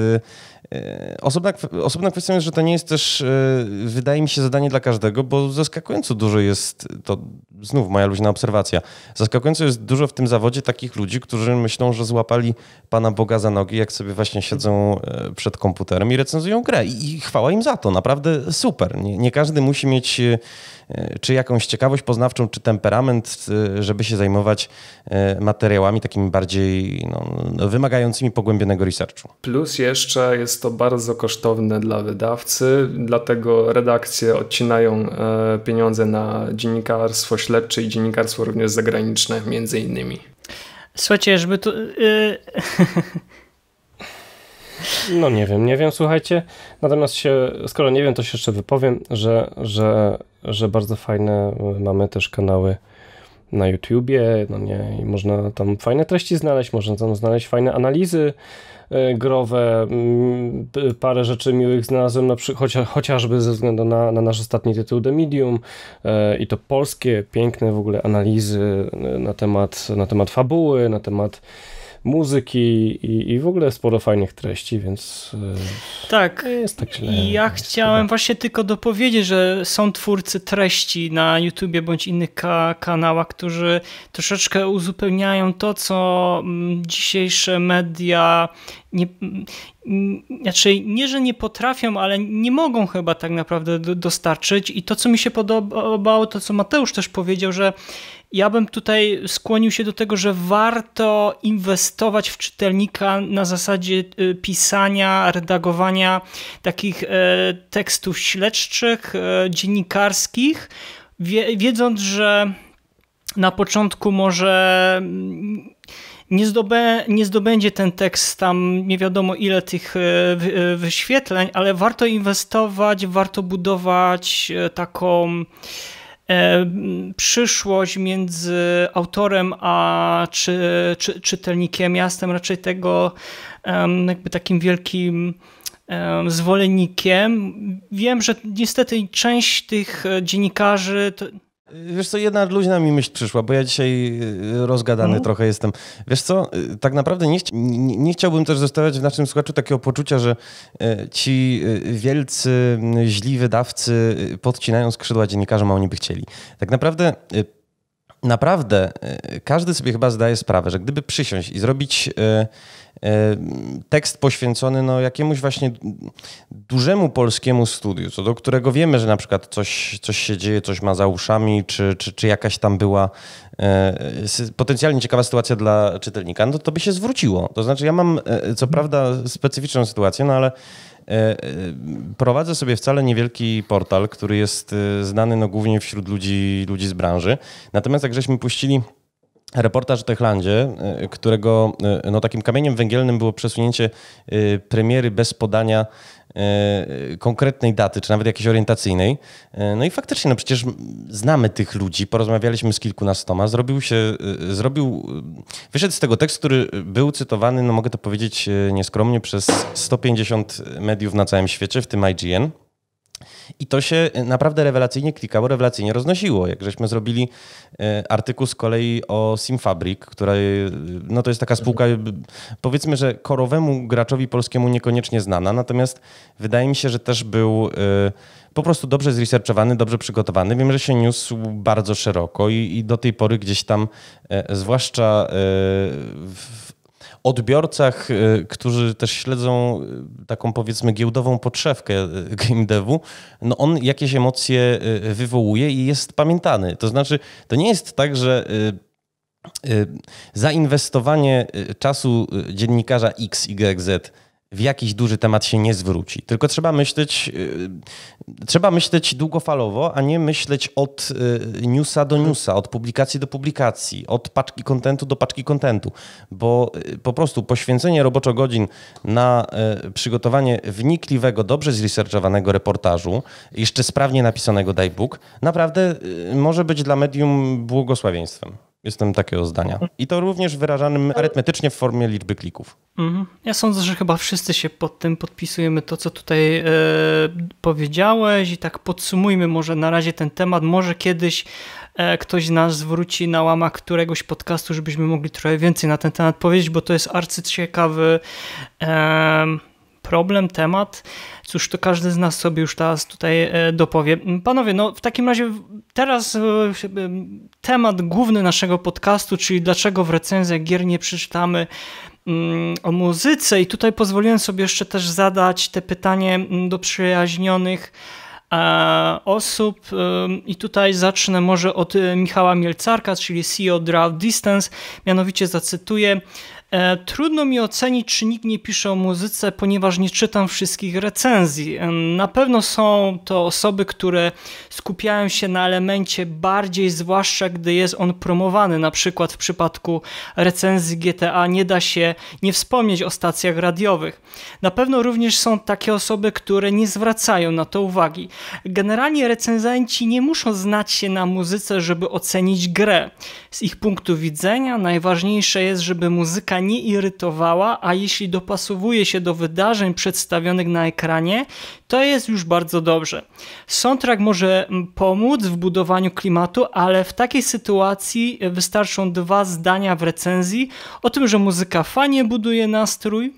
E, osobna, osobna kwestia jest, że to nie jest też, e, wydaje mi się, zadanie dla każdego, bo zaskakująco dużo jest, to znów moja luźna obserwacja, zaskakująco jest dużo w tym zawodzie takich ludzi, którzy myślą, że złapali Pana Boga za nogi, jak sobie właśnie siedzą e, przed komputerem i recenzują grę. I, chwała im za to, naprawdę super. Nie, nie każdy musi mieć czy jakąś ciekawość poznawczą, czy temperament, żeby się zajmować materiałami takimi bardziej no, wymagającymi pogłębionego researchu. Plus jeszcze jest jest to bardzo kosztowne dla wydawcy, dlatego redakcje odcinają e, pieniądze na dziennikarstwo śledcze i dziennikarstwo również zagraniczne, między innymi. Słuchajcie, żeby tu... Y, no nie wiem, nie wiem, słuchajcie. Natomiast się, skoro nie wiem, to się jeszcze wypowiem, że, że, że bardzo fajne mamy też kanały na YouTubie, no nie, i można tam fajne treści znaleźć, można tam znaleźć fajne analizy e, growe, mm, parę rzeczy miłych znalazłem, na przykład, chociażby ze względu na, na nasz ostatni tytuł The Medium e, i to polskie, piękne w ogóle analizy e, na temat, na temat fabuły, na temat muzyki i, i w ogóle sporo fajnych treści, więc e, tak. jest tak źle. Ja chciałem właśnie tylko dopowiedzieć, że są twórcy treści na YouTubie bądź innych ka kanałach, którzy troszeczkę uzupełniają to, co mm, dzisiejsze media nie, mm, znaczy nie, że nie potrafią, ale nie mogą chyba tak naprawdę dostarczyć i to, co mi się podobało, to co Mateusz też powiedział, że ja bym tutaj skłonił się do tego, że warto inwestować w czytelnika na zasadzie y, pisania, redagowania takich e, tekstów śledczych, e, dziennikarskich, wiedząc, że na początku może mm, nie, zdobę, nie zdobędzie ten tekst tam nie wiadomo ile tych e, wyświetleń, ale warto inwestować, warto budować taką E, przyszłość między autorem a czy, czy, czytelnikiem. Ja jestem raczej tego jakby takim wielkim zwolennikiem. Wiem, że niestety część tych e, dziennikarzy Wiesz co, jedna luźna mi myśl przyszła, bo ja dzisiaj y, rozgadany mm. trochę jestem. Wiesz co, y, tak naprawdę nie, ch nie, chciałbym też zostawiać w naszym słuchaczu takiego poczucia, że y, ci wielcy, źli wydawcy podcinają skrzydła dziennikarzom, a oni by chcieli. Tak naprawdę naprawdę każdy sobie chyba zdaje sprawę, że gdyby przysiąść i zrobić E, tekst poświęcony no, jakiemuś właśnie dużemu polskiemu studiu, co do którego wiemy, że na przykład coś, coś się dzieje, coś ma za uszami, czy, czy, czy jakaś tam była e, potencjalnie ciekawa sytuacja dla czytelnika, no to by się zwróciło. To znaczy ja mam e, co prawda specyficzną sytuację, no ale prowadzę sobie wcale niewielki portal, który jest znany no, głównie wśród ludzi, ludzi z branży. Natomiast jak żeśmy puścili reportaż o Techlandzie, e, którego e, no, takim kamieniem węgielnym było przesunięcie e, premiery bez podania konkretnej daty, czy nawet jakiejś orientacyjnej. No i faktycznie, no przecież znamy tych ludzi, porozmawialiśmy z kilkunastoma, zrobił się, zrobił, wyszedł z tego tekst, który był cytowany, no mogę to powiedzieć nieskromnie, przez 150 mediów na całym świecie, w tym IGN. I to się e, naprawdę rewelacyjnie klikało, rewelacyjnie roznosiło. Jak żeśmy zrobili e, artykuł z kolei o Simfabrik, która e, no to jest taka spółka, powiedzmy, że korowemu graczowi polskiemu niekoniecznie znana, natomiast wydaje mi się, że też był po prostu dobrze zresearchowany, dobrze przygotowany. Wiem, że się niósł bardzo szeroko i, i do tej pory gdzieś tam, zwłaszcza w odbiorcach, y, którzy też śledzą y, taką powiedzmy giełdową podszewkę y, game devu, no on jakieś emocje wywołuje i jest pamiętany. To znaczy, to nie jest tak, że zainwestowanie czasu dziennikarza X, Y, Z w jakiś duży temat się nie zwróci. Tylko trzeba myśleć, yy, trzeba myśleć długofalowo, a nie myśleć od yy, newsa do newsa, od publikacji do publikacji, od paczki kontentu do paczki kontentu, bo yy, po prostu poświęcenie roboczo godzin na y, przygotowanie wnikliwego, dobrze zresearchowanego reportażu, jeszcze sprawnie napisanego, daj Bóg, naprawdę y, może być dla medium błogosławieństwem. Jestem takiego zdania. I to również wyrażanym arytmetycznie w formie liczby klików. Mhm. Ja sądzę, że chyba wszyscy się pod tym podpisujemy to, co tutaj e, powiedziałeś i tak podsumujmy może na razie ten temat. Może kiedyś e, ktoś z nas zwróci na łamach któregoś podcastu, żebyśmy mogli trochę więcej na ten temat powiedzieć, bo to jest arcyciekawy... E, problem, temat. Cóż, to każdy z nas sobie już teraz tutaj e, dopowie. Panowie, no w takim razie teraz e, e, temat główny naszego podcastu, czyli dlaczego w recenzjach gier nie przeczytamy mm, o muzyce i tutaj pozwoliłem sobie jeszcze też zadać te pytanie mm, do przyjaźnionych osób i tutaj zacznę może od Michała Mielcarka, czyli CEO Draw Distance, mianowicie zacytuję E, trudno mi ocenić, czy nikt nie pisze o muzyce, ponieważ nie czytam wszystkich recenzji. E, na pewno są to osoby, które skupiają się na elemencie bardziej, zwłaszcza gdy jest on promowany. Na przykład w przypadku recenzji GTA nie da się nie wspomnieć o stacjach radiowych. Na pewno również są takie osoby, które nie zwracają na to uwagi. Generalnie recenzenci nie muszą znać się na muzyce, żeby ocenić grę. Z ich punktu widzenia najważniejsze jest, żeby muzyka nie irytowała, a jeśli dopasowuje się do wydarzeń przedstawionych na ekranie, to jest już bardzo dobrze. Soundtrack może mm, pomóc w budowaniu klimatu, ale w takiej sytuacji e, wystarczą dwa zdania w recenzji o tym, że muzyka fajnie buduje nastrój,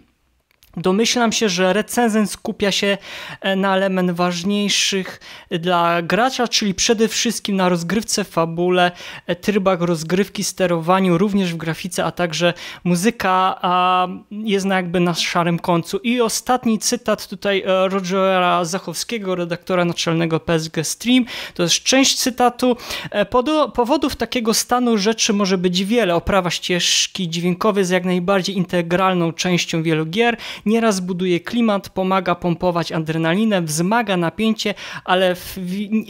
Domyślam się, że recenzent skupia się e, na element ważniejszych dla gracza, czyli przede wszystkim na rozgrywce, fabule, e, trybach rozgrywki, sterowaniu, również w grafice, a także muzyka a jest na jakby na szarym końcu. I ostatni cytat tutaj e, Rogera Zachowskiego, redaktora naczelnego PSG Stream, to jest część cytatu. Powodów takiego stanu rzeczy może być wiele. Oprawa ścieżki dźwiękowej jest jak najbardziej integralną częścią wielu gier Nieraz buduje klimat, pomaga pompować adrenalinę, wzmaga napięcie, ale w,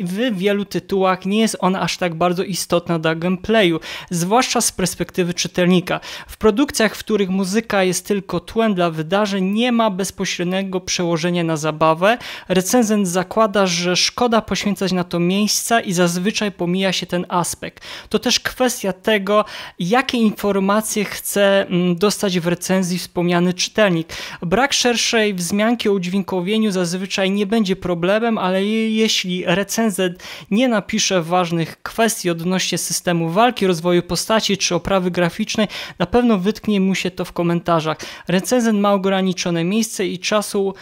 w wielu tytułach nie jest ona aż tak bardzo istotna dla gameplayu, zwłaszcza z perspektywy czytelnika. W produkcjach, w których muzyka jest tylko tłem dla wydarzeń, nie ma bezpośredniego przełożenia na zabawę. Recenzent zakłada, że szkoda poświęcać na to miejsca i zazwyczaj pomija się ten aspekt. To też kwestia tego, jakie informacje chce mm, dostać w recenzji wspomniany czytelnik. Brak szerszej wzmianki o udźwiękowieniu zazwyczaj nie będzie problemem, ale jeśli recenzent nie napisze ważnych kwestii odnośnie systemu walki, rozwoju postaci czy oprawy graficznej, na pewno wytknie mu się to w komentarzach. Recenzent ma ograniczone miejsce i czasu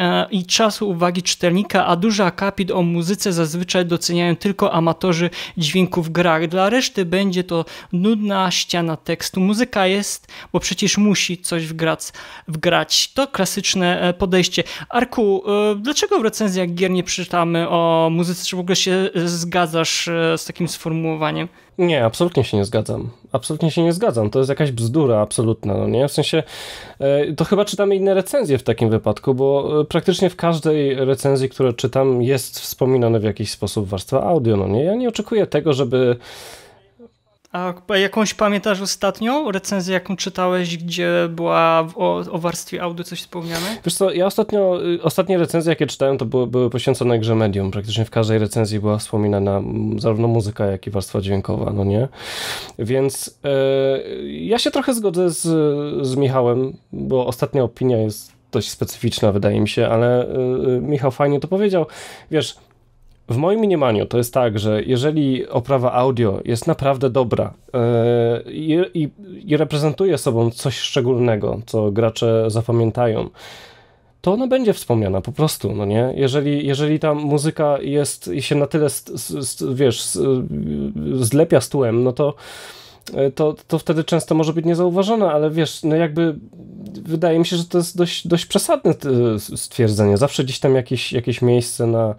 E, i czasu uwagi czytelnika, a duży akapit o muzyce zazwyczaj doceniają tylko amatorzy dźwięków w grach. Dla reszty będzie to nudna ściana tekstu. Muzyka jest, bo przecież musi coś wgrać. wgrać. To klasyczne e, podejście. Arku, e, dlaczego w recenzjach gier nie przeczytamy o muzyce? Czy w ogóle się zgadzasz z takim sformułowaniem? Nie, absolutnie się nie zgadzam. Absolutnie się nie zgadzam. To jest jakaś bzdura absolutna, no nie? W sensie, e, to chyba czytamy inne recenzje w takim wypadku, bo e, praktycznie w każdej recenzji, które czytam, jest wspominane w jakiś sposób warstwa audio, no nie? Ja nie oczekuję tego, żeby a jakąś pamiętasz ostatnią recenzję, jaką czytałeś, gdzie była o, o warstwie audio coś wspomniane? Wiesz co, ja ostatnio, y, ostatnie recenzje, jakie czytałem, to były, były poświęcone grze medium. Praktycznie w każdej recenzji była wspominana zarówno muzyka, jak i warstwa dźwiękowa, no nie? Więc e, ja się trochę zgodzę z, z Michałem, bo ostatnia opinia jest dość specyficzna, wydaje mi się, ale e, e, Michał fajnie to powiedział. Wiesz, w moim mniemaniu to jest tak, że jeżeli oprawa audio jest naprawdę dobra yy, i, reprezentuje sobą coś szczególnego, co gracze zapamiętają, to ona będzie wspomniana po prostu, no nie? Jeżeli, jeżeli ta muzyka jest i się na tyle, st, wiesz, zlepia z tłem, no to E, to, to wtedy często może być niezauważone, ale wiesz, no jakby wydaje mi się, że to jest dość, dość przesadne stwierdzenie. Zawsze gdzieś tam jakieś, jakieś miejsce na,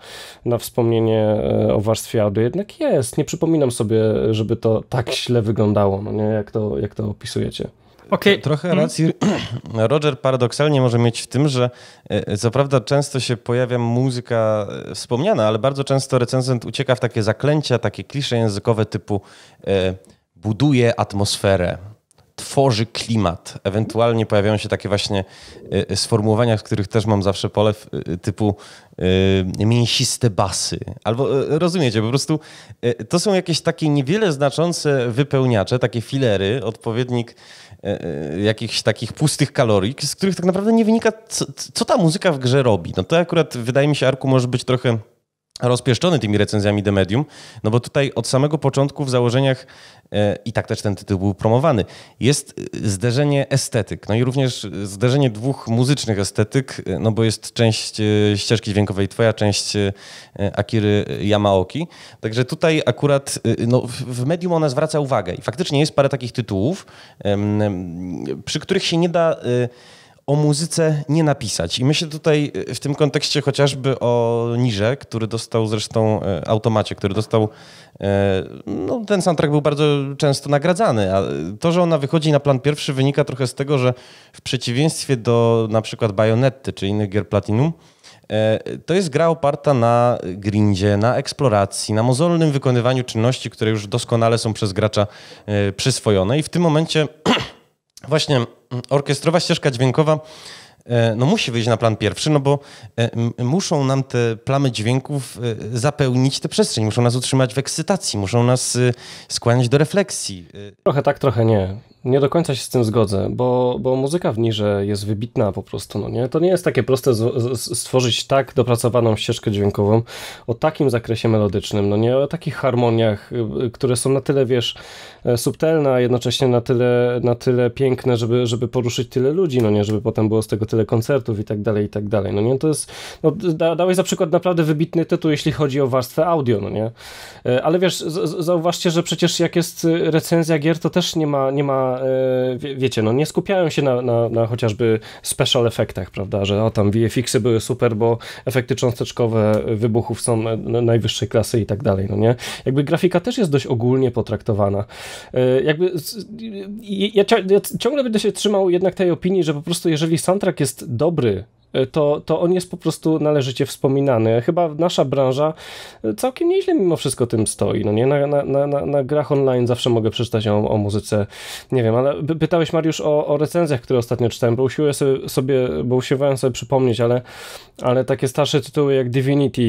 na wspomnienie e, o warstwie audio jednak jest. Nie przypominam sobie, żeby to tak źle wyglądało, no nie? Jak, to, jak to opisujecie. Okay. Trochę mhm. racji Roger paradoksalnie może mieć w tym, że e, co prawda często się pojawia muzyka wspomniana, ale bardzo często recenzent ucieka w takie zaklęcia, takie klisze językowe typu buduje atmosferę, tworzy klimat. Ewentualnie pojawiają się takie właśnie y, y, sformułowania, z których też mam zawsze pole y, typu mięsiste basy. Albo rozumiecie, po prostu to są jakieś takie niewiele znaczące wypełniacze, takie filery, odpowiednik jakichś takich pustych kalorii, z których tak naprawdę nie wynika, co, co ta muzyka w grze robi. No to akurat wydaje mi się, Arku, może być trochę rozpieszczony tymi recenzjami The Medium, no bo tutaj od samego początku w założeniach E, i tak też ten tytuł był promowany. Jest e, zderzenie estetyk, no i również e, zderzenie dwóch muzycznych estetyk, no bo jest część ścieżki dźwiękowej twoja, część Akiry Yamaoki. Także tutaj akurat no, w medium ona zwraca uwagę i faktycznie jest parę takich tytułów, przy których się nie da o muzyce nie napisać. I myślę tutaj y, w tym kontekście chociażby o Nirze, który dostał zresztą, y, Automacie, który dostał, y, no ten soundtrack był bardzo często nagradzany, a to, że ona wychodzi na plan pierwszy wynika trochę z tego, że w przeciwieństwie do na przykład Bajonetty czy innych gier Platinum, to jest gra oparta na grindzie, na eksploracji, na mozolnym wykonywaniu czynności, które już doskonale są przez gracza przyswojone i w tym momencie właśnie orkiestrowa ścieżka dźwiękowa e, no musi wyjść na plan pierwszy, no bo e, muszą nam te plamy dźwięków e, zapełnić tę przestrzeń, muszą nas utrzymać w ekscytacji, muszą nas skłaniać do refleksji. Trochę tak, trochę nie. Nie do końca się z tym zgodzę, bo, bo muzyka w niżej jest wybitna po prostu. No nie? To nie jest takie proste stworzyć tak dopracowaną ścieżkę dźwiękową o takim zakresie melodycznym, no nie o takich harmoniach, y, które są na tyle, wiesz, E, subtelne, a jednocześnie na tyle, na tyle piękne, żeby, żeby poruszyć tyle ludzi, no nie, żeby potem było z tego tyle koncertów i tak dalej, i tak dalej, no nie, to jest, no, da, dałeś za przykład naprawdę wybitny tytuł, jeśli chodzi o warstwę audio, no nie, e, ale wiesz, z, zauważcie, że przecież jak jest e, recenzja gier, to też nie ma, nie ma wie, wiecie, no nie skupiają się na, na, na chociażby special efektach, prawda, że o tam VFX-y były super, bo efekty cząsteczkowe wybuchów są najwyższej klasy i tak dalej, no nie, jakby grafika też jest dość ogólnie potraktowana, E, jakby ja, ja ciągle będę się trzymał jednak tej opinii, że po prostu jeżeli soundtrack jest dobry E, to, to on jest po prostu należycie wspominany. Chyba nasza branża e, całkiem nieźle mimo wszystko tym stoi. No nie? Na, na, na, na grach online zawsze mogę przeczytać o, o muzyce. Nie wiem, ale pytałeś Mariusz o, o recenzjach, które ostatnio czytałem, bo usiłuję sobie, sobie, bo usiłowałem sobie przypomnieć, ale, ale takie starsze tytuły jak Divinity,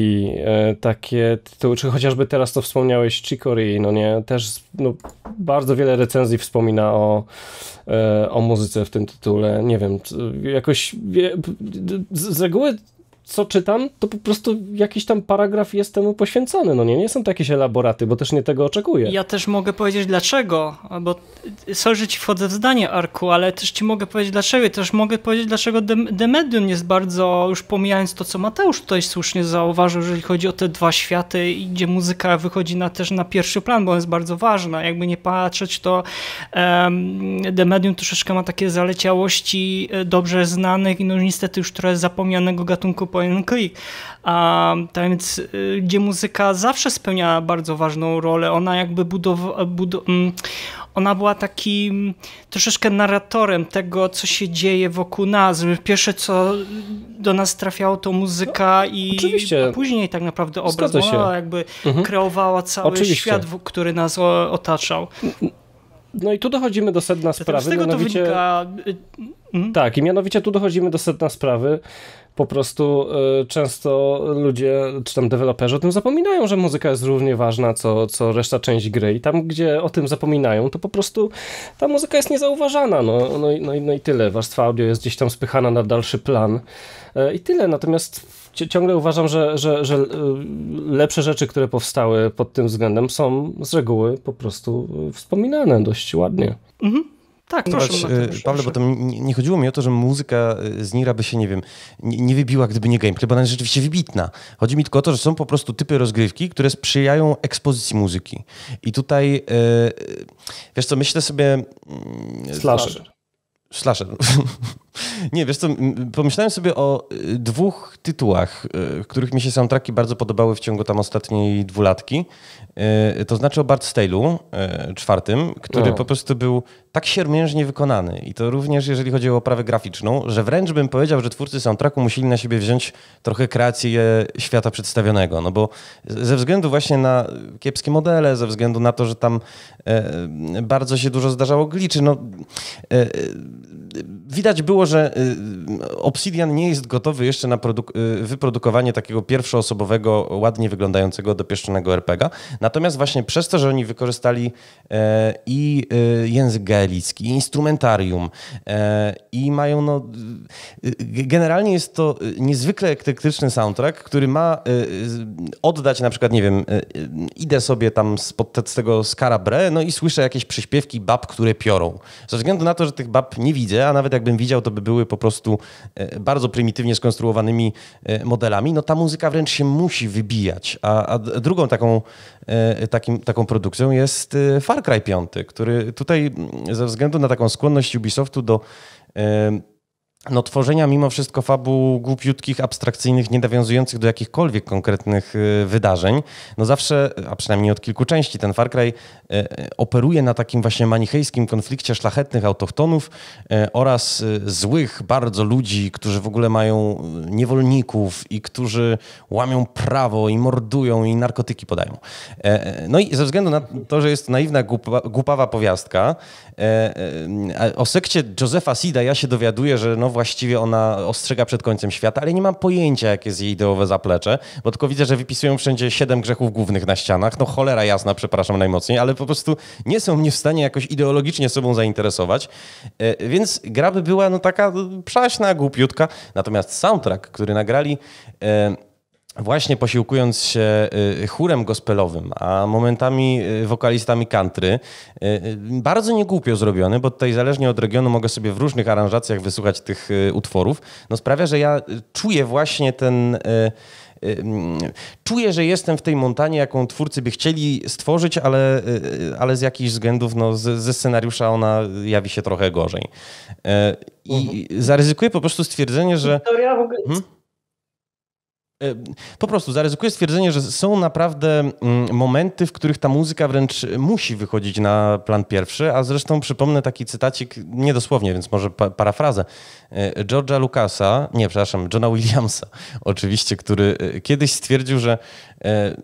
e, takie tytuły, czy chociażby teraz to wspomniałeś Chicory, no nie, też no, bardzo wiele recenzji wspomina o, o muzyce w tym tytule. Nie wiem, jakoś за год co czytam, to po prostu jakiś tam paragraf jest temu poświęcony. No nie, nie są to jakieś elaboraty, bo też nie tego oczekuję. Ja też mogę powiedzieć dlaczego, bo sorry, że ci wchodzę w zdanie, Arku, ale też ci mogę powiedzieć dlaczego. Też mogę powiedzieć, dlaczego Demedion jest bardzo, już pomijając to, co Mateusz tutaj słusznie zauważył, jeżeli chodzi o te dwa światy, gdzie muzyka wychodzi na, też na pierwszy plan, bo jest bardzo ważna. Jakby nie patrzeć, to um, Medium troszeczkę ma takie zaleciałości e, dobrze znanych i no niestety już trochę zapomnianego gatunku point and click, a, tak więc, y, gdzie muzyka zawsze spełniała bardzo ważną rolę. Ona jakby budowała, budow mm, ona była takim troszeczkę narratorem tego, co się dzieje wokół nas. Pierwsze, co do nas trafiało, to muzyka no, i Oczywiście. później tak naprawdę obraz. się. Ona jakby mhm. kreowała cały Oczywiście. świat, który nas otaczał. No i tu dochodzimy do sedna sprawy. Z tego mianowicie... to wynika... Y, mm? Tak, i mianowicie tu dochodzimy do sedna sprawy, po prostu e, często ludzie, czy tam deweloperzy o tym zapominają, że muzyka jest równie ważna, co, co reszta część gry i tam, gdzie o tym zapominają, to po prostu ta muzyka jest niezauważana, no, no, no, no, i tyle. Warstwa audio jest gdzieś tam spychana na dalszy plan e, i tyle. Natomiast ciągle uważam, że, że, że e, lepsze rzeczy, które powstały pod tym względem są z reguły po prostu wspominane dość ładnie. Mhm. Tak, proszę. Y, Pawle, bo tam nie chodziło mi o to, że muzyka y, z Nira by się, nie wiem, nie, nie wybiła, gdyby nie gameplay, bo ona jest rzeczywiście wybitna. Chodzi mi tylko o to, że są po prostu typy rozgrywki, które sprzyjają ekspozycji muzyki. I tutaj, y, wiesz co, myślę sobie... Mm, Slasher. Slasher. Nie, wiesz co, pomyślałem sobie o y, dwóch tytułach, y, których mi się soundtracki bardzo podobały w ciągu tam ostatniej dwulatki. Y, to znaczy o Bart Stale'u, czwartym, który no. po prostu był tak siermiężnie wykonany i to również jeżeli chodzi o oprawę graficzną, że wręcz bym powiedział, że twórcy soundtracku musieli na siebie wziąć trochę kreację świata przedstawionego, no bo ze względu właśnie na kiepskie modele, ze względu na to, że tam e, bardzo się dużo zdarzało gliczy, no e, e, widać było, że y, Obsidian nie jest gotowy jeszcze na y, wyprodukowanie takiego pierwszoosobowego, ładnie wyglądającego, dopieszczonego RPGa. Natomiast właśnie przez to, że oni wykorzystali e, i y, język gaelicki, i instrumentarium e, i mają no... Generalnie jest to niezwykle ektyktyczny soundtrack, który ma oddać na przykład, nie wiem, idę sobie tam spod z tego Scarabre, no i słyszę jakieś przyśpiewki bab, które piorą. Ze względu na to, że tych bab nie widzę, a nawet nawet jakbym widział, to by były po prostu e, bardzo prymitywnie skonstruowanymi e, modelami. No ta muzyka wręcz się musi wybijać. A, a drugą taką, e, takim, taką produkcją jest Far Cry 5, który tutaj mm, ze względu na taką skłonność Ubisoftu do no, tworzenia mimo wszystko fabuł głupiutkich, abstrakcyjnych, niedawiązujących do jakichkolwiek konkretnych y, wydarzeń. No zawsze, a przynajmniej od kilku części, ten Far Cry y, y, operuje na takim właśnie manichejskim konflikcie szlachetnych autochtonów oraz złych bardzo ludzi, którzy w ogóle mają niewolników i którzy łamią prawo i mordują i narkotyki podają. E, e, no i ze względu na to, że jest naiwna, głupawa powiastka, e, o sekcie Josefa Sida ja się dowiaduję, że no właściwie ona ostrzega przed końcem świata, ale nie mam pojęcia, jakie jest jej ideowe zaplecze, bo tylko widzę, że wypisują wszędzie siedem grzechów głównych na ścianach. No cholera jasna, przepraszam najmocniej, ale po prostu nie są mnie w stanie jakoś ideologicznie sobą zainteresować, e, więc gra by była no taka przaśna, głupiutka. Natomiast soundtrack, który nagrali e, właśnie posiłkując się y, chórem gospelowym, a momentami y, wokalistami country, y, bardzo niegłupio zrobiony, bo tutaj zależnie od regionu mogę sobie w różnych aranżacjach wysłuchać tych utworów, no sprawia, że ja czuję właśnie ten mm, czuję, że jestem w tej montanie, jaką twórcy by chcieli stworzyć, ale, ale z jakichś względów, no, z, ze scenariusza ona jawi się trochę gorzej. I mhm. zaryzykuję po prostu stwierdzenie, że... Historia w ogóle, hmm? E, po prostu zaryzykuję stwierdzenie, że są naprawdę mm, momenty, w których ta muzyka wręcz musi wychodzić na plan pierwszy, a zresztą przypomnę taki cytacik, niedosłownie, więc może parafrazę, e, George'a Lucasa, nie, przepraszam, Johna Williamsa oczywiście, który e, kiedyś stwierdził, że E,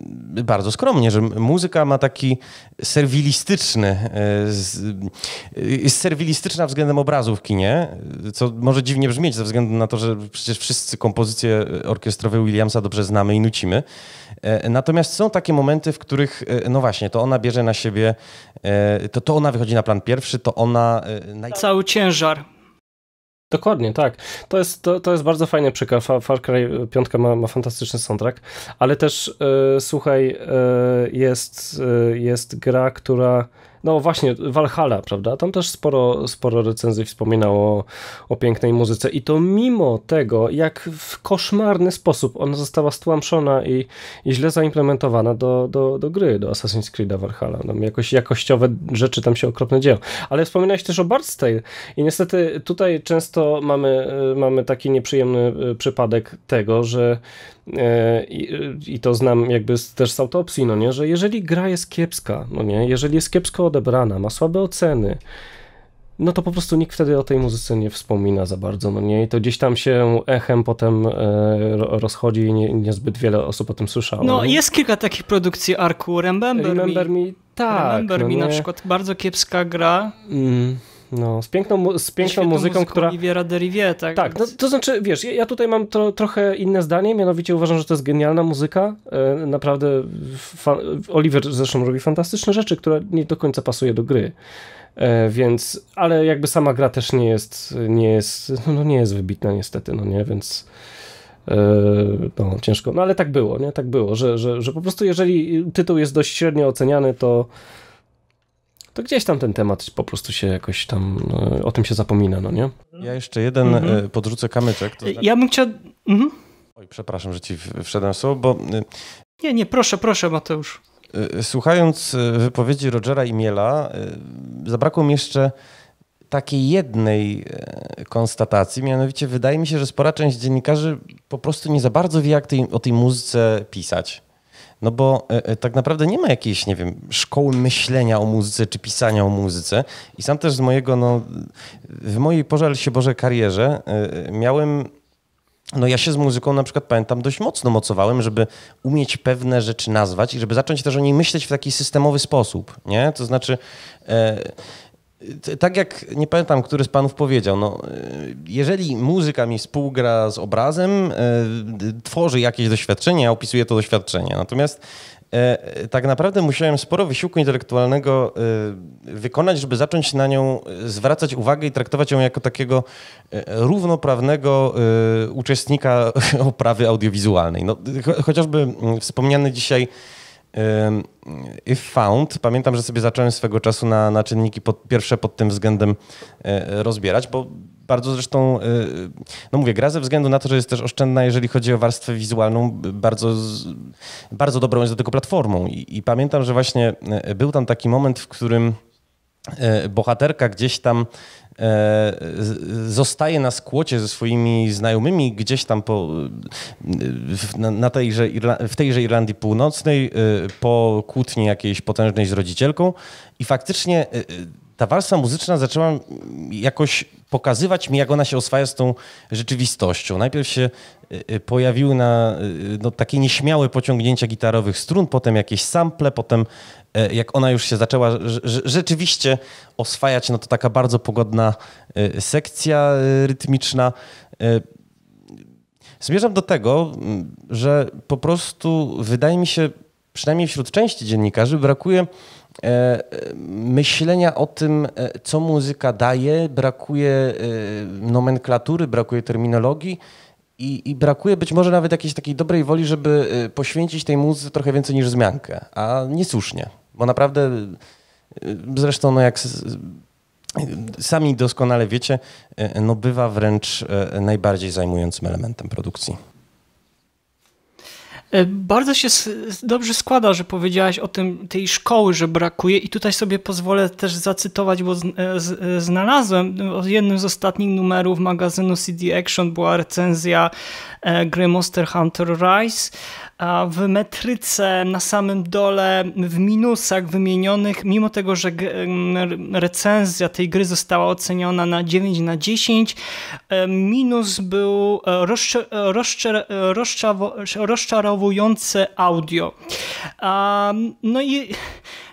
bardzo skromnie, że muzyka ma taki serwilistyczny, e, e, jest serwilistyczna względem obrazu w kinie, co może dziwnie brzmieć ze względu na to, że przecież wszyscy kompozycje orkiestrowe Williamsa dobrze znamy i nucimy. Natomiast są takie momenty, w których, no właśnie, to ona bierze na siebie, to, to ona wychodzi na plan pierwszy, to ona... Cały ciężar Dokładnie, tak. To jest, to, to jest bardzo fajny przykład. Far Cry 5 ma, ma fantastyczny soundtrack, ale też, e, słuchaj, e, jest, e, jest gra, która no właśnie, Valhalla, prawda? Tam też sporo, sporo recenzji wspominało o, pięknej muzyce i to mimo tego, jak w koszmarny sposób ona została stłamszona i, i źle zaimplementowana do, do, do gry, do Assassin's Creed'a Valhalla. No jakoś jakościowe rzeczy tam się okropne dzieją. Ale wspominałeś też o Bard's Tale i niestety tutaj często mamy, y, mamy taki nieprzyjemny y, przypadek tego, że E, I, I, to znam jakby też z autopsji, no nie, że jeżeli gra jest kiepska, no nie, jeżeli jest kiepsko odebrana, ma słabe oceny, no to po prostu nikt wtedy o tej muzyce nie wspomina za bardzo, no nie, i to gdzieś tam się echem potem e, rozchodzi i nie, niezbyt wiele osób o tym słyszało. No jest kilka takich produkcji Arku, Remember, Remember Me, me tak, Remember no Me nie. na przykład, bardzo kiepska gra. Mm no, z piękną, z piękną muzyką, która... Oliviera de Rivier, tak? Tak, no, to znaczy, wiesz, ja, tutaj mam to, trochę inne zdanie, mianowicie uważam, że to jest genialna muzyka, e, naprawdę fan... Oliver zresztą robi fantastyczne rzeczy, które nie do końca pasuje do gry, e, więc, ale jakby sama gra też nie jest, nie jest, no, no nie jest wybitna niestety, no nie, więc e, no ciężko, no ale tak było, nie, tak było, że, że, że po prostu jeżeli tytuł jest dość średnio oceniany, to to gdzieś tam ten temat po prostu się jakoś tam, e, o tym się zapomina, no nie? Ja jeszcze jeden e, mhm. podrzucę kamyczek. To e, znaczy... Ja bym chciał... Mhm. Oj, przepraszam, że ci wszedłem słowo, bo... Nie, nie, proszę, proszę Mateusz. Słuchając wypowiedzi Rogera i Miela, zabrakło mi jeszcze takiej jednej konstatacji, mianowicie wydaje mi się, że spora część dziennikarzy po prostu nie za bardzo wie, jak tej, o tej muzyce pisać. No bo e, e, tak naprawdę nie ma jakiejś, nie wiem, szkoły myślenia o muzyce czy pisania o muzyce. I sam też z mojego, no, w mojej pożal się Boże karierze e, e, miałem. No ja się z muzyką na przykład pamiętam dość mocno mocowałem, żeby umieć pewne rzeczy nazwać i żeby zacząć też o niej myśleć w taki systemowy sposób, nie? To znaczy... E, tak jak nie pamiętam, który z panów powiedział, no, y, jeżeli muzyka mi współgra z obrazem, y, tworzy jakieś doświadczenie, ja opisuję to doświadczenie. Natomiast y, tak naprawdę musiałem sporo wysiłku intelektualnego wykonać, żeby zacząć na nią zwracać uwagę i traktować ją jako takiego równoprawnego uczestnika oprawy audiowizualnej. No, chociażby mm, wspomniany dzisiaj If Found, pamiętam, że sobie zacząłem swego czasu na, na czynniki pod, pierwsze pod tym względem e, rozbierać, bo bardzo zresztą, e, no mówię, gra ze względu na to, że jest też oszczędna, jeżeli chodzi o warstwę wizualną, bardzo, bardzo dobrą jest do tego platformą. I, i pamiętam, że właśnie e, był tam taki moment, w którym bohaterka gdzieś tam E, zostaje na skłocie ze swoimi znajomymi gdzieś tam po, na, na tejże w tejże Irlandii Północnej e, po kłótni jakiejś potężnej z rodzicielką i faktycznie e, ta warstwa muzyczna zaczęła jakoś pokazywać mi, jak ona się oswaja z tą rzeczywistością. Najpierw się y, y, pojawiły na, y, no, takie nieśmiałe pociągnięcia gitarowych strun, potem jakieś sample, potem e, jak ona już się zaczęła rzeczywiście oswajać, no to taka bardzo pogodna e, sekcja e, rytmiczna. Zmierzam do tego, że po prostu wydaje mi się, przynajmniej wśród części dziennikarzy, brakuje E, myślenia o tym, e, co muzyka daje, brakuje e, nomenklatury, brakuje terminologii. I, I, brakuje być może nawet jakiejś takiej dobrej woli, żeby poświęcić tej muzyce trochę więcej niż zmiankę, a niesłusznie, bo naprawdę zresztą no jak sami doskonale wiecie, no bywa wręcz najbardziej zajmującym elementem produkcji. E, bardzo się dobrze składa, że powiedziałaś o tym, tej szkoły, że brakuje i tutaj sobie pozwolę też zacytować, bo e, e, znalazłem w no, jednym z ostatnich numerów magazynu CD Action była recenzja gry Monster Hunter Rise a w metryce na samym dole, w minusach wymienionych, mimo tego, że recenzja tej gry została oceniona na 9 na 10, e, minus był e, e, rozczarowujące audio. No i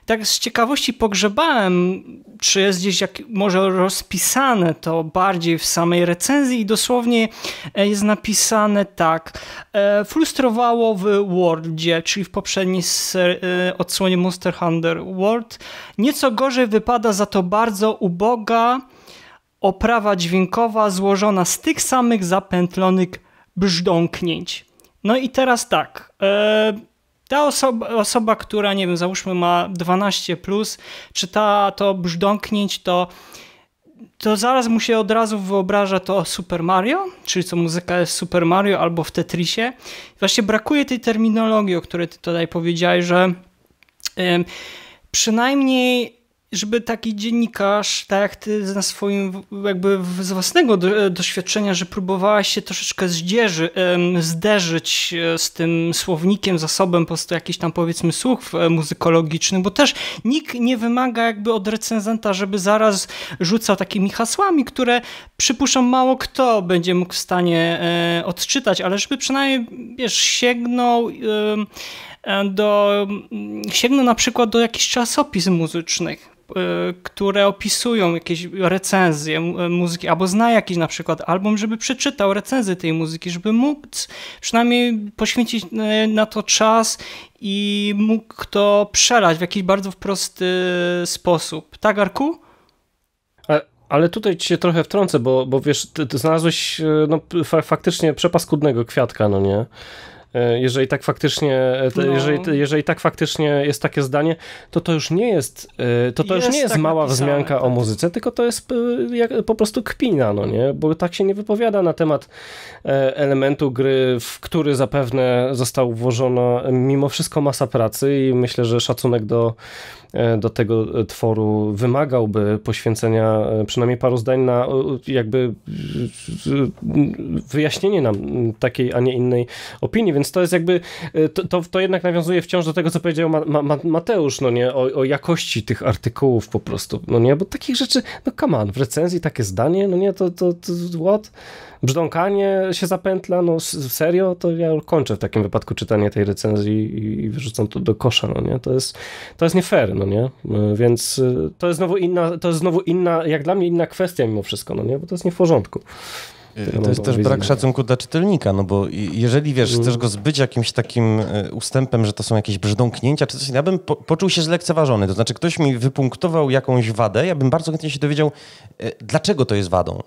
tak z ciekawości pogrzebałem, czy jest gdzieś jak, może rozpisane to bardziej w samej recenzji i dosłownie e, jest napisane tak. E, frustrowało w Worldzie, czyli w poprzedniej e, odsłonie Monster Hunter World. Nieco gorzej wypada za to bardzo uboga oprawa dźwiękowa złożona z tych samych zapętlonych brzdąknięć. No i teraz tak. Yy ta osoba, osoba, która, nie wiem, załóżmy ma 12, plus, czy ta to brzdąknięć, to, to zaraz mu się od razu wyobraża to Super Mario, czyli co muzyka jest Super Mario albo w Tetrisie. Właśnie brakuje tej terminologii, o której ty tutaj powiedziałeś, że. Yy, przynajmniej żeby taki dziennikarz, tak jak ty na swoim, jakby z własnego doświadczenia, że próbowałaś się troszeczkę zdzierzy, zderzyć e, z tym słownikiem, zasobem po prostu jakichś tam powiedzmy słów e, muzykologicznych, bo też nikt nie wymaga jakby od recenzenta, żeby zaraz rzucał takimi hasłami, które przypuszczam mało kto będzie mógł w stanie e, odczytać, ale żeby przynajmniej, wiesz, sięgnął do, sięgnął na przykład do jakichś czasopism muzycznych. Y, które opisują jakieś recenzje y, muzyki, albo zna jakiś na przykład album, żeby przeczytał recenzję tej muzyki, żeby móc przynajmniej poświęcić y, na to czas i mógł to przelać w jakiś bardzo prosty sposób. Tak, Arku? Ale tutaj ci się trochę wtrącę, bo, bo wiesz, ty, ty znalazłeś no, fa faktycznie przepaskudnego kwiatka, no nie? E, jeżeli tak faktycznie, e, no. jeżeli, jeżeli tak faktycznie jest takie zdanie, to to już nie jest, e, to to jest już nie jest tak mała napisane, wzmianka tak. o muzyce, tylko to jest po prostu kpina, no nie? Bo tak się nie wypowiada na temat elementu gry, w który zapewne został włożona mimo wszystko masa pracy i myślę, że szacunek do E, do tego e, tworu wymagałby poświęcenia e, przynajmniej paru zdań na jakby wyjaśnienie nam takiej, a nie innej opinii, więc to jest jakby, to, to, to jednak nawiązuje wciąż do tego, co powiedział Ma, Ma, Mateusz, no nie, o, o, jakości tych artykułów po prostu, no nie, bo takich rzeczy, no come on, w recenzji takie zdanie, no nie, to, to, to what? brzdąkanie się zapętla, no serio, to ja kończę w takim wypadku czytanie tej recenzji i wyrzucam to do kosza, no nie? To jest, to jest nie fair, no nie? E, więc e, to jest znowu inna, to jest znowu inna, jak dla mnie inna kwestia mimo wszystko, no nie? Bo to jest nie w porządku. E, to jest też brak szacunku dla czytelnika, no bo jeżeli wiesz, mhm. chcesz go zbyć jakimś takim ustępem, że to są jakieś brzdąknięcia czy coś, ja bym po, poczuł się zlekceważony. To znaczy, ktoś mi wypunktował jakąś wadę, ja bym bardzo chętnie się dowiedział, dlaczego to jest wadą.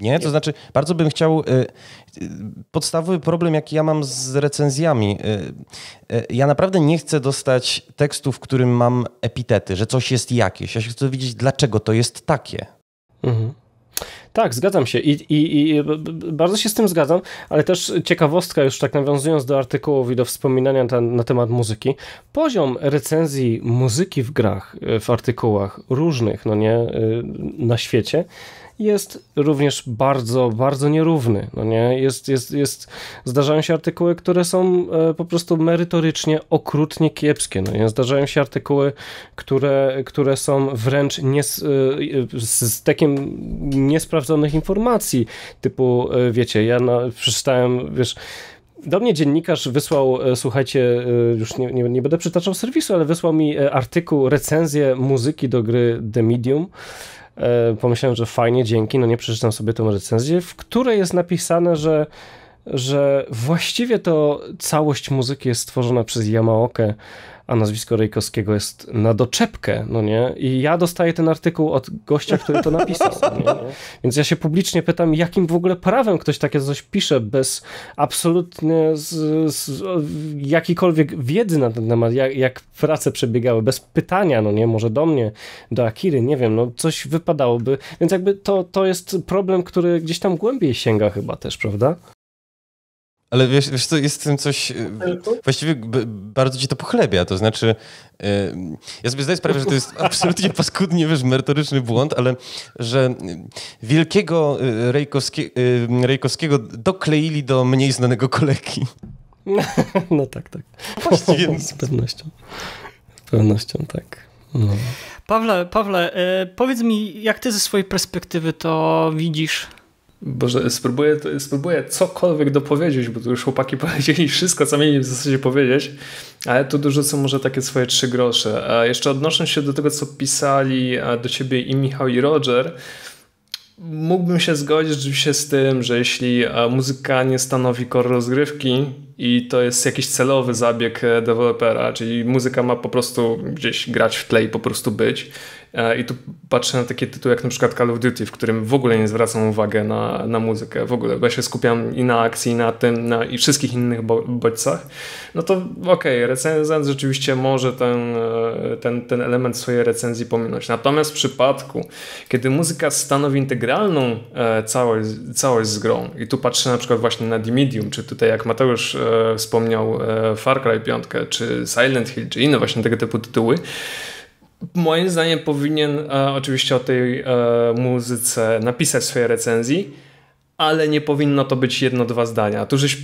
Nie? To znaczy, bardzo bym chciał. Y, y, podstawowy problem, jaki ja mam z recenzjami. Y, ja naprawdę nie chcę dostać tekstu, w którym mam epitety, że coś jest jakieś. Ja się chcę dowiedzieć, dlaczego to jest takie. Mhm. Tak, zgadzam się I, i, I, bardzo się z tym zgadzam, ale też ciekawostka, już tak nawiązując do artykułów i do wspominania na temat muzyki, poziom recenzji muzyki w grach, w artykułach różnych, no nie, na świecie, jest również bardzo, bardzo nierówny. No nie? jest, jest, jest, zdarzają się artykuły, które są e, po prostu merytorycznie okrutnie kiepskie. No nie? Zdarzają się artykuły, które, które są wręcz nie, e, z, z takim niesprawdzonych informacji, typu e, wiecie, ja no, przeczytałem, wiesz, do mnie dziennikarz wysłał, słuchajcie, już nie, nie, nie, będę przytaczał serwisu, ale wysłał mi artykuł, recenzję muzyki do gry The Medium E, pomyślałem, że fajnie, dzięki, no nie przeczytam sobie tą recenzję, w której jest napisane, że że właściwie to całość muzyki jest stworzona przez Yamaokę, a nazwisko Rejkowskiego jest na doczepkę, no nie? I ja dostaję ten artykuł od gościa, który to napisał. No Więc ja się publicznie pytam, jakim w ogóle prawem ktoś takie coś pisze bez absolutnie z, z jakiejkolwiek wiedzy na ten temat, jak, jak prace przebiegały, bez pytania, no nie? Może do mnie, do Akiry, nie wiem, no coś wypadałoby. Więc jakby to, to jest problem, który gdzieś tam głębiej sięga chyba też, prawda? Ale wiesz, wiesz to jest w tym coś. Y, właściwie bardzo ci to pochlebia. To znaczy, y, ja sobie zdaję sprawę, że to jest absolutnie paskudnie, wiesz, merytoryczny błąd, ale że y, wielkiego Rejkowski, Rejkowskiego dokleili do mniej znanego kolegi. No tak, tak. Właściwie. Z pewnością. Z pewnością, tak. No. Pawle, Pawle, powiedz mi, jak ty ze swojej perspektywy to widzisz? Boże, spróbuję, spróbuję cokolwiek dopowiedzieć, bo tu już chłopaki powiedzieli wszystko, co mieli w zasadzie powiedzieć, ale tu dużo co może takie swoje trzy grosze. A jeszcze odnosząc się do tego, co pisali do ciebie i Michał i Roger, mógłbym się zgodzić oczywiście z tym, że jeśli muzyka nie stanowi core rozgrywki i to jest jakiś celowy zabieg e, dewelopera, czyli muzyka ma po prostu gdzieś grać w tle i po prostu być E, I tu patrzę na takie tytuły jak na przykład Call of Duty, w którym w ogóle nie zwracam uwagi na, na muzykę, w ogóle, bo ja się skupiam i na akcji, i na tym, na, i wszystkich innych bodźcach, no to okej, okay, recenzent rzeczywiście może ten, e, ten, ten element swojej recenzji pominąć. Natomiast w przypadku, kiedy muzyka stanowi integralną e, całość, całość z grą, i tu patrzę na przykład właśnie na Dimidium, czy tutaj jak Mateusz wspomniał Far Cry 5, czy Silent Hill, czy inne właśnie tego typu tytuły, moim zdaniem powinien e, oczywiście o tej e, muzyce napisać swoje recenzji, ale nie powinno to być jedno, dwa zdania. Tu żeś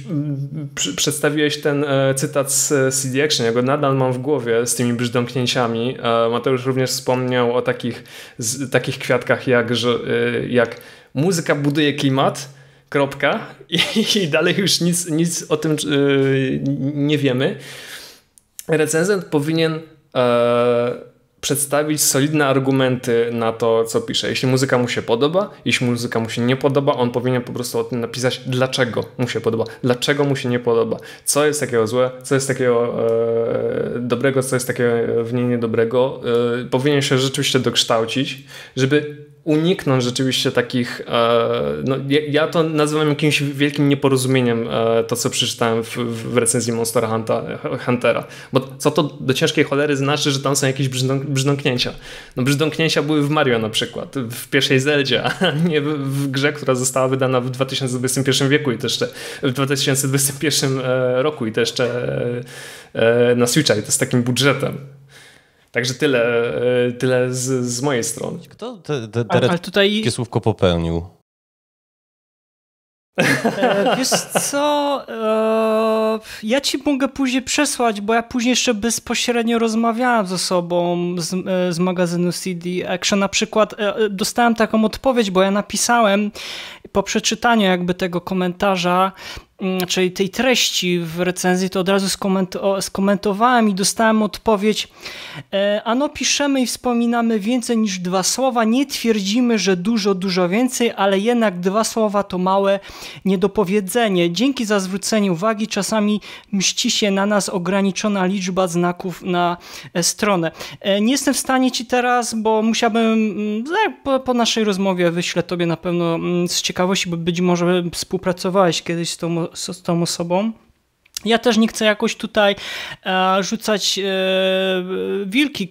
przedstawiłeś ten e, cytat z CD Action, ja go nadal mam w głowie z tymi brzdąknięciami. E, Mateusz również wspomniał o takich, z, takich kwiatkach jak, że, e, jak muzyka buduje klimat, kropka i, i dalej już nic, nic o tym e, nie wiemy. Recenzent powinien e, przedstawić solidne argumenty na to, co pisze. Jeśli muzyka mu się podoba, jeśli muzyka mu się nie podoba, on powinien po prostu o tym napisać, dlaczego mu się podoba, dlaczego mu się nie podoba, co jest takiego złe, co jest takiego e, dobrego, co jest takiego w niej niedobrego. E, powinien się rzeczywiście dokształcić, żeby uniknąć rzeczywiście takich, e, no, ja, to nazywam jakimś wielkim nieporozumieniem e, to, co przeczytałem w, w recenzji Monster e, Huntera, bo co to do ciężkiej cholery znaczy, że tam są jakieś brzdąknięcia. No brzdąknięcia były w Mario na przykład, w pierwszej Zeldzie, a nie w, w grze, która została wydana w 2021 wieku i to jeszcze w 2021 roku i to jeszcze na Switcha i to z takim budżetem. Także tyle, e, tyle z, z mojej strony. Kto te, te, te ale tutaj... takie słówko popełnił? E, wiesz co, e, ja ci mogę później przesłać, bo ja później jeszcze bezpośrednio rozmawiałem ze sobą z, e, z magazynu CD Action. Na przykład e, e, dostałem taką odpowiedź, bo ja napisałem po przeczytaniu jakby tego komentarza, Mm, czyli tej treści w recenzji, to od razu skomentowałem i dostałem odpowiedź: e, Ano, piszemy i wspominamy więcej niż dwa słowa. Nie twierdzimy, że dużo, dużo więcej, ale jednak dwa słowa to małe niedopowiedzenie. Dzięki za zwrócenie uwagi, czasami mści się na nas ograniczona liczba znaków na e, stronę. E, Nie jestem w stanie ci teraz, bo musiałbym mm, po, naszej rozmowie wyślę tobie na pewno mm, z ciekawości, bo być może współpracowałeś kiedyś z tą само собой Ja też nie chcę jakoś tutaj e, rzucać e, wilki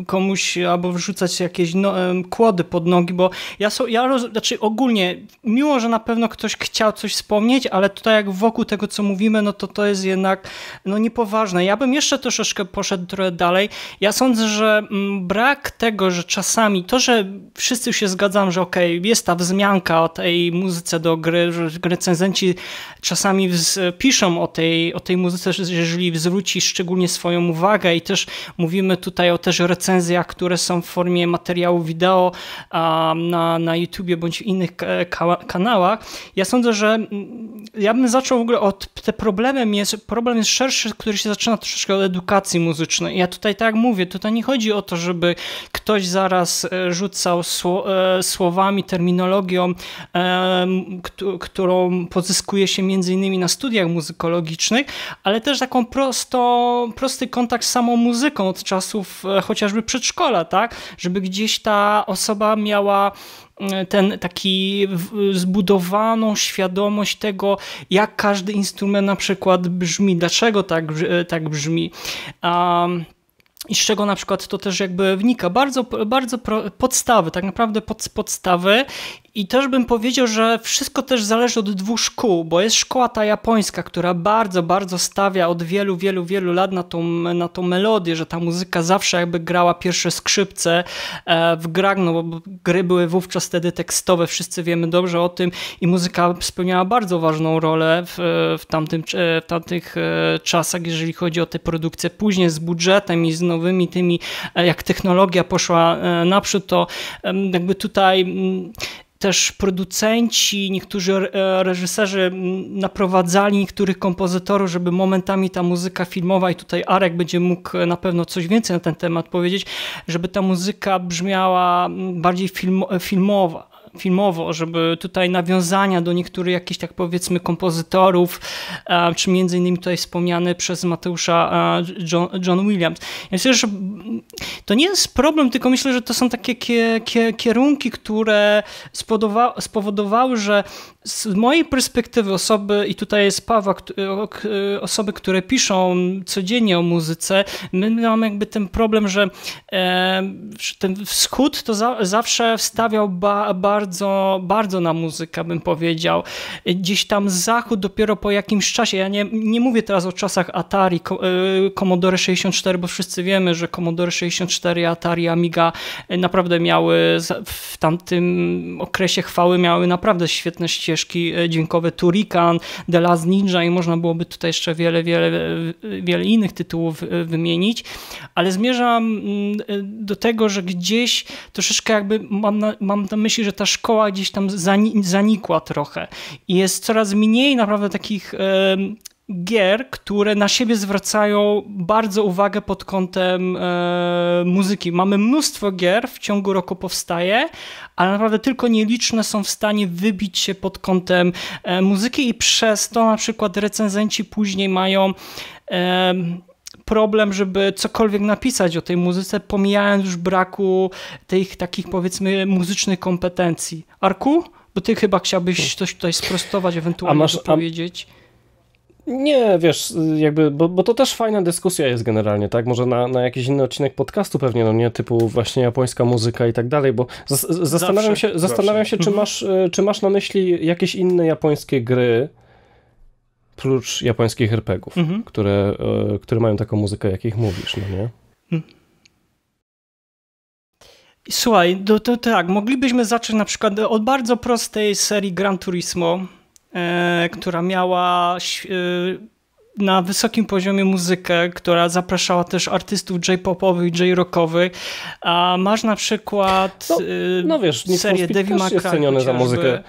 e, komuś albo wrzucać jakieś no, kłody pod nogi, bo ja, so, ja roz, znaczy ogólnie miło, że na pewno ktoś chciał coś wspomnieć, ale tutaj jak wokół tego, co mówimy, no to to jest jednak no, niepoważne. Ja bym jeszcze troszeczkę poszedł trochę dalej. Ja sądzę, że mm, brak tego, że czasami to, że wszyscy się zgadzam, że okej, okay, jest ta wzmianka o tej muzyce do gry, że recenzenci czasami piszą o tej o tej muzyce, jeżeli zwróci szczególnie swoją uwagę i też mówimy tutaj o też recenzjach, które są w formie materiału wideo na, na YouTubie bądź w innych kanałach. Ja sądzę, że mm, ja bym zaczął w ogóle od te problemem jest, problem jest szerszy, który się zaczyna troszeczkę od edukacji muzycznej. Ja tutaj tak mówię, tutaj nie chodzi o to, żeby ktoś zaraz e, rzucał e, słowami, terminologią, e, którą pozyskuje się między innymi na studiach muzykologicznych, ale też taką prosto, prosty kontakt z samą muzyką od czasów e, chociażby przedszkola, tak? Żeby gdzieś ta osoba miała e, ten taki zbudowaną świadomość tego, jak każdy instrument na przykład brzmi, dlaczego tak, e, tak brzmi. Um, i z czego na przykład to też jakby wnika. Bardzo, bardzo podstawy, tak naprawdę pod, podstawy i też bym powiedział, że wszystko też zależy od dwóch szkół, bo jest szkoła ta japońska, która bardzo, bardzo stawia od wielu, wielu, wielu lat na tą, na tą melodię, że ta muzyka zawsze jakby grała pierwsze skrzypce e, w grach, no bo gry były wówczas wtedy tekstowe, wszyscy wiemy dobrze o tym i muzyka spełniała bardzo ważną rolę w, w, tamtym, e, w tamtych e, czasach, jeżeli chodzi o te produkcje. Później z budżetem i z nowymi tymi, jak technologia poszła naprzód, to jakby tutaj mm, też producenci, niektórzy e, reżyserzy naprowadzali niektórych kompozytorów, żeby momentami ta muzyka filmowa, i tutaj Arek będzie mógł e, na pewno coś więcej na ten temat powiedzieć, żeby ta muzyka brzmiała bardziej film, e, filmowa, filmowo, żeby tutaj nawiązania do niektórych jakichś tak powiedzmy kompozytorów, czy między innymi tutaj wspomniany przez Mateusza John, Williams. Ja myślę, że to nie jest problem, tylko myślę, że to są takie kierunki, które spowodowały, że z mojej perspektywy osoby, i tutaj jest Paweł osoby, które piszą codziennie o muzyce, my mamy jakby ten problem, że e, ten wschód to zawsze wstawiał bardzo bardzo, bardzo na muzykę, bym powiedział. Gdzieś tam zachód dopiero po jakimś czasie, ja nie, nie mówię teraz o czasach Atari, e, Commodore 64, bo wszyscy wiemy, że Commodore 64, Atari, Amiga e, naprawdę miały w tamtym okresie chwały, miały naprawdę świetne ścieżki e, dźwiękowe, Turikan, The Last Ninja i można byłoby tutaj jeszcze wiele, wiele, wiele innych tytułów wymienić, ale zmierzam mm, do tego, że gdzieś troszeczkę jakby mam na, mam na myśli, że ta szkoła gdzieś tam zanikła trochę i jest coraz mniej naprawdę takich gier, które na siebie zwracają bardzo uwagę pod kątem e, muzyki. Mamy mnóstwo gier, w ciągu roku powstaje, ale naprawdę tylko nieliczne są w stanie wybić się pod kątem e, muzyki i przez to na przykład recenzenci później mają problem, żeby cokolwiek napisać o tej muzyce, pomijając już braku tych takich powiedzmy muzycznych kompetencji. Arku, bo ty chyba chciałbyś hmm. coś tutaj sprostować, ewentualnie powiedzieć. Nie, wiesz, jakby, bo, bo, to też fajna dyskusja jest generalnie, tak? Może na, na jakiś inny odcinek podcastu pewnie, no nie? Typu właśnie japońska muzyka i tak dalej, bo zastanawiam, zawsze, się, zastanawiam się, czy mhm. masz, e, czy masz na myśli jakieś inne japońskie gry, Prócz japońskich RPGów, mhm. które, e, które mają taką muzykę, jakich mówisz, no nie? Mhm. Słuchaj, to, to tak, moglibyśmy zacząć na przykład od bardzo prostej serii Gran Turismo, e, która miała e, na wysokim poziomie muzykę, która zapraszała też artystów j-popowych, j-rockowych, a masz na przykład no, e, no wiesz, serię Devil May Cry. jest za muzykę.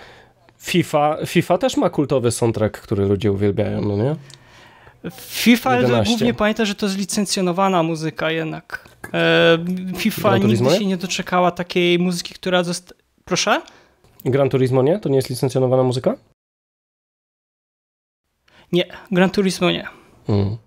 FIFA, FIFA też ma kultowy soundtrack, który ludzie uwielbiają, no nie? FIFA 11. głównie pamięta, że to jest licencjonowana muzyka jednak. E, FIFA nigdy się nie doczekała takiej muzyki, która zosta... Proszę? Gran Turismo nie? To nie jest licencjonowana muzyka? Nie, Gran Turismo nie. Mm.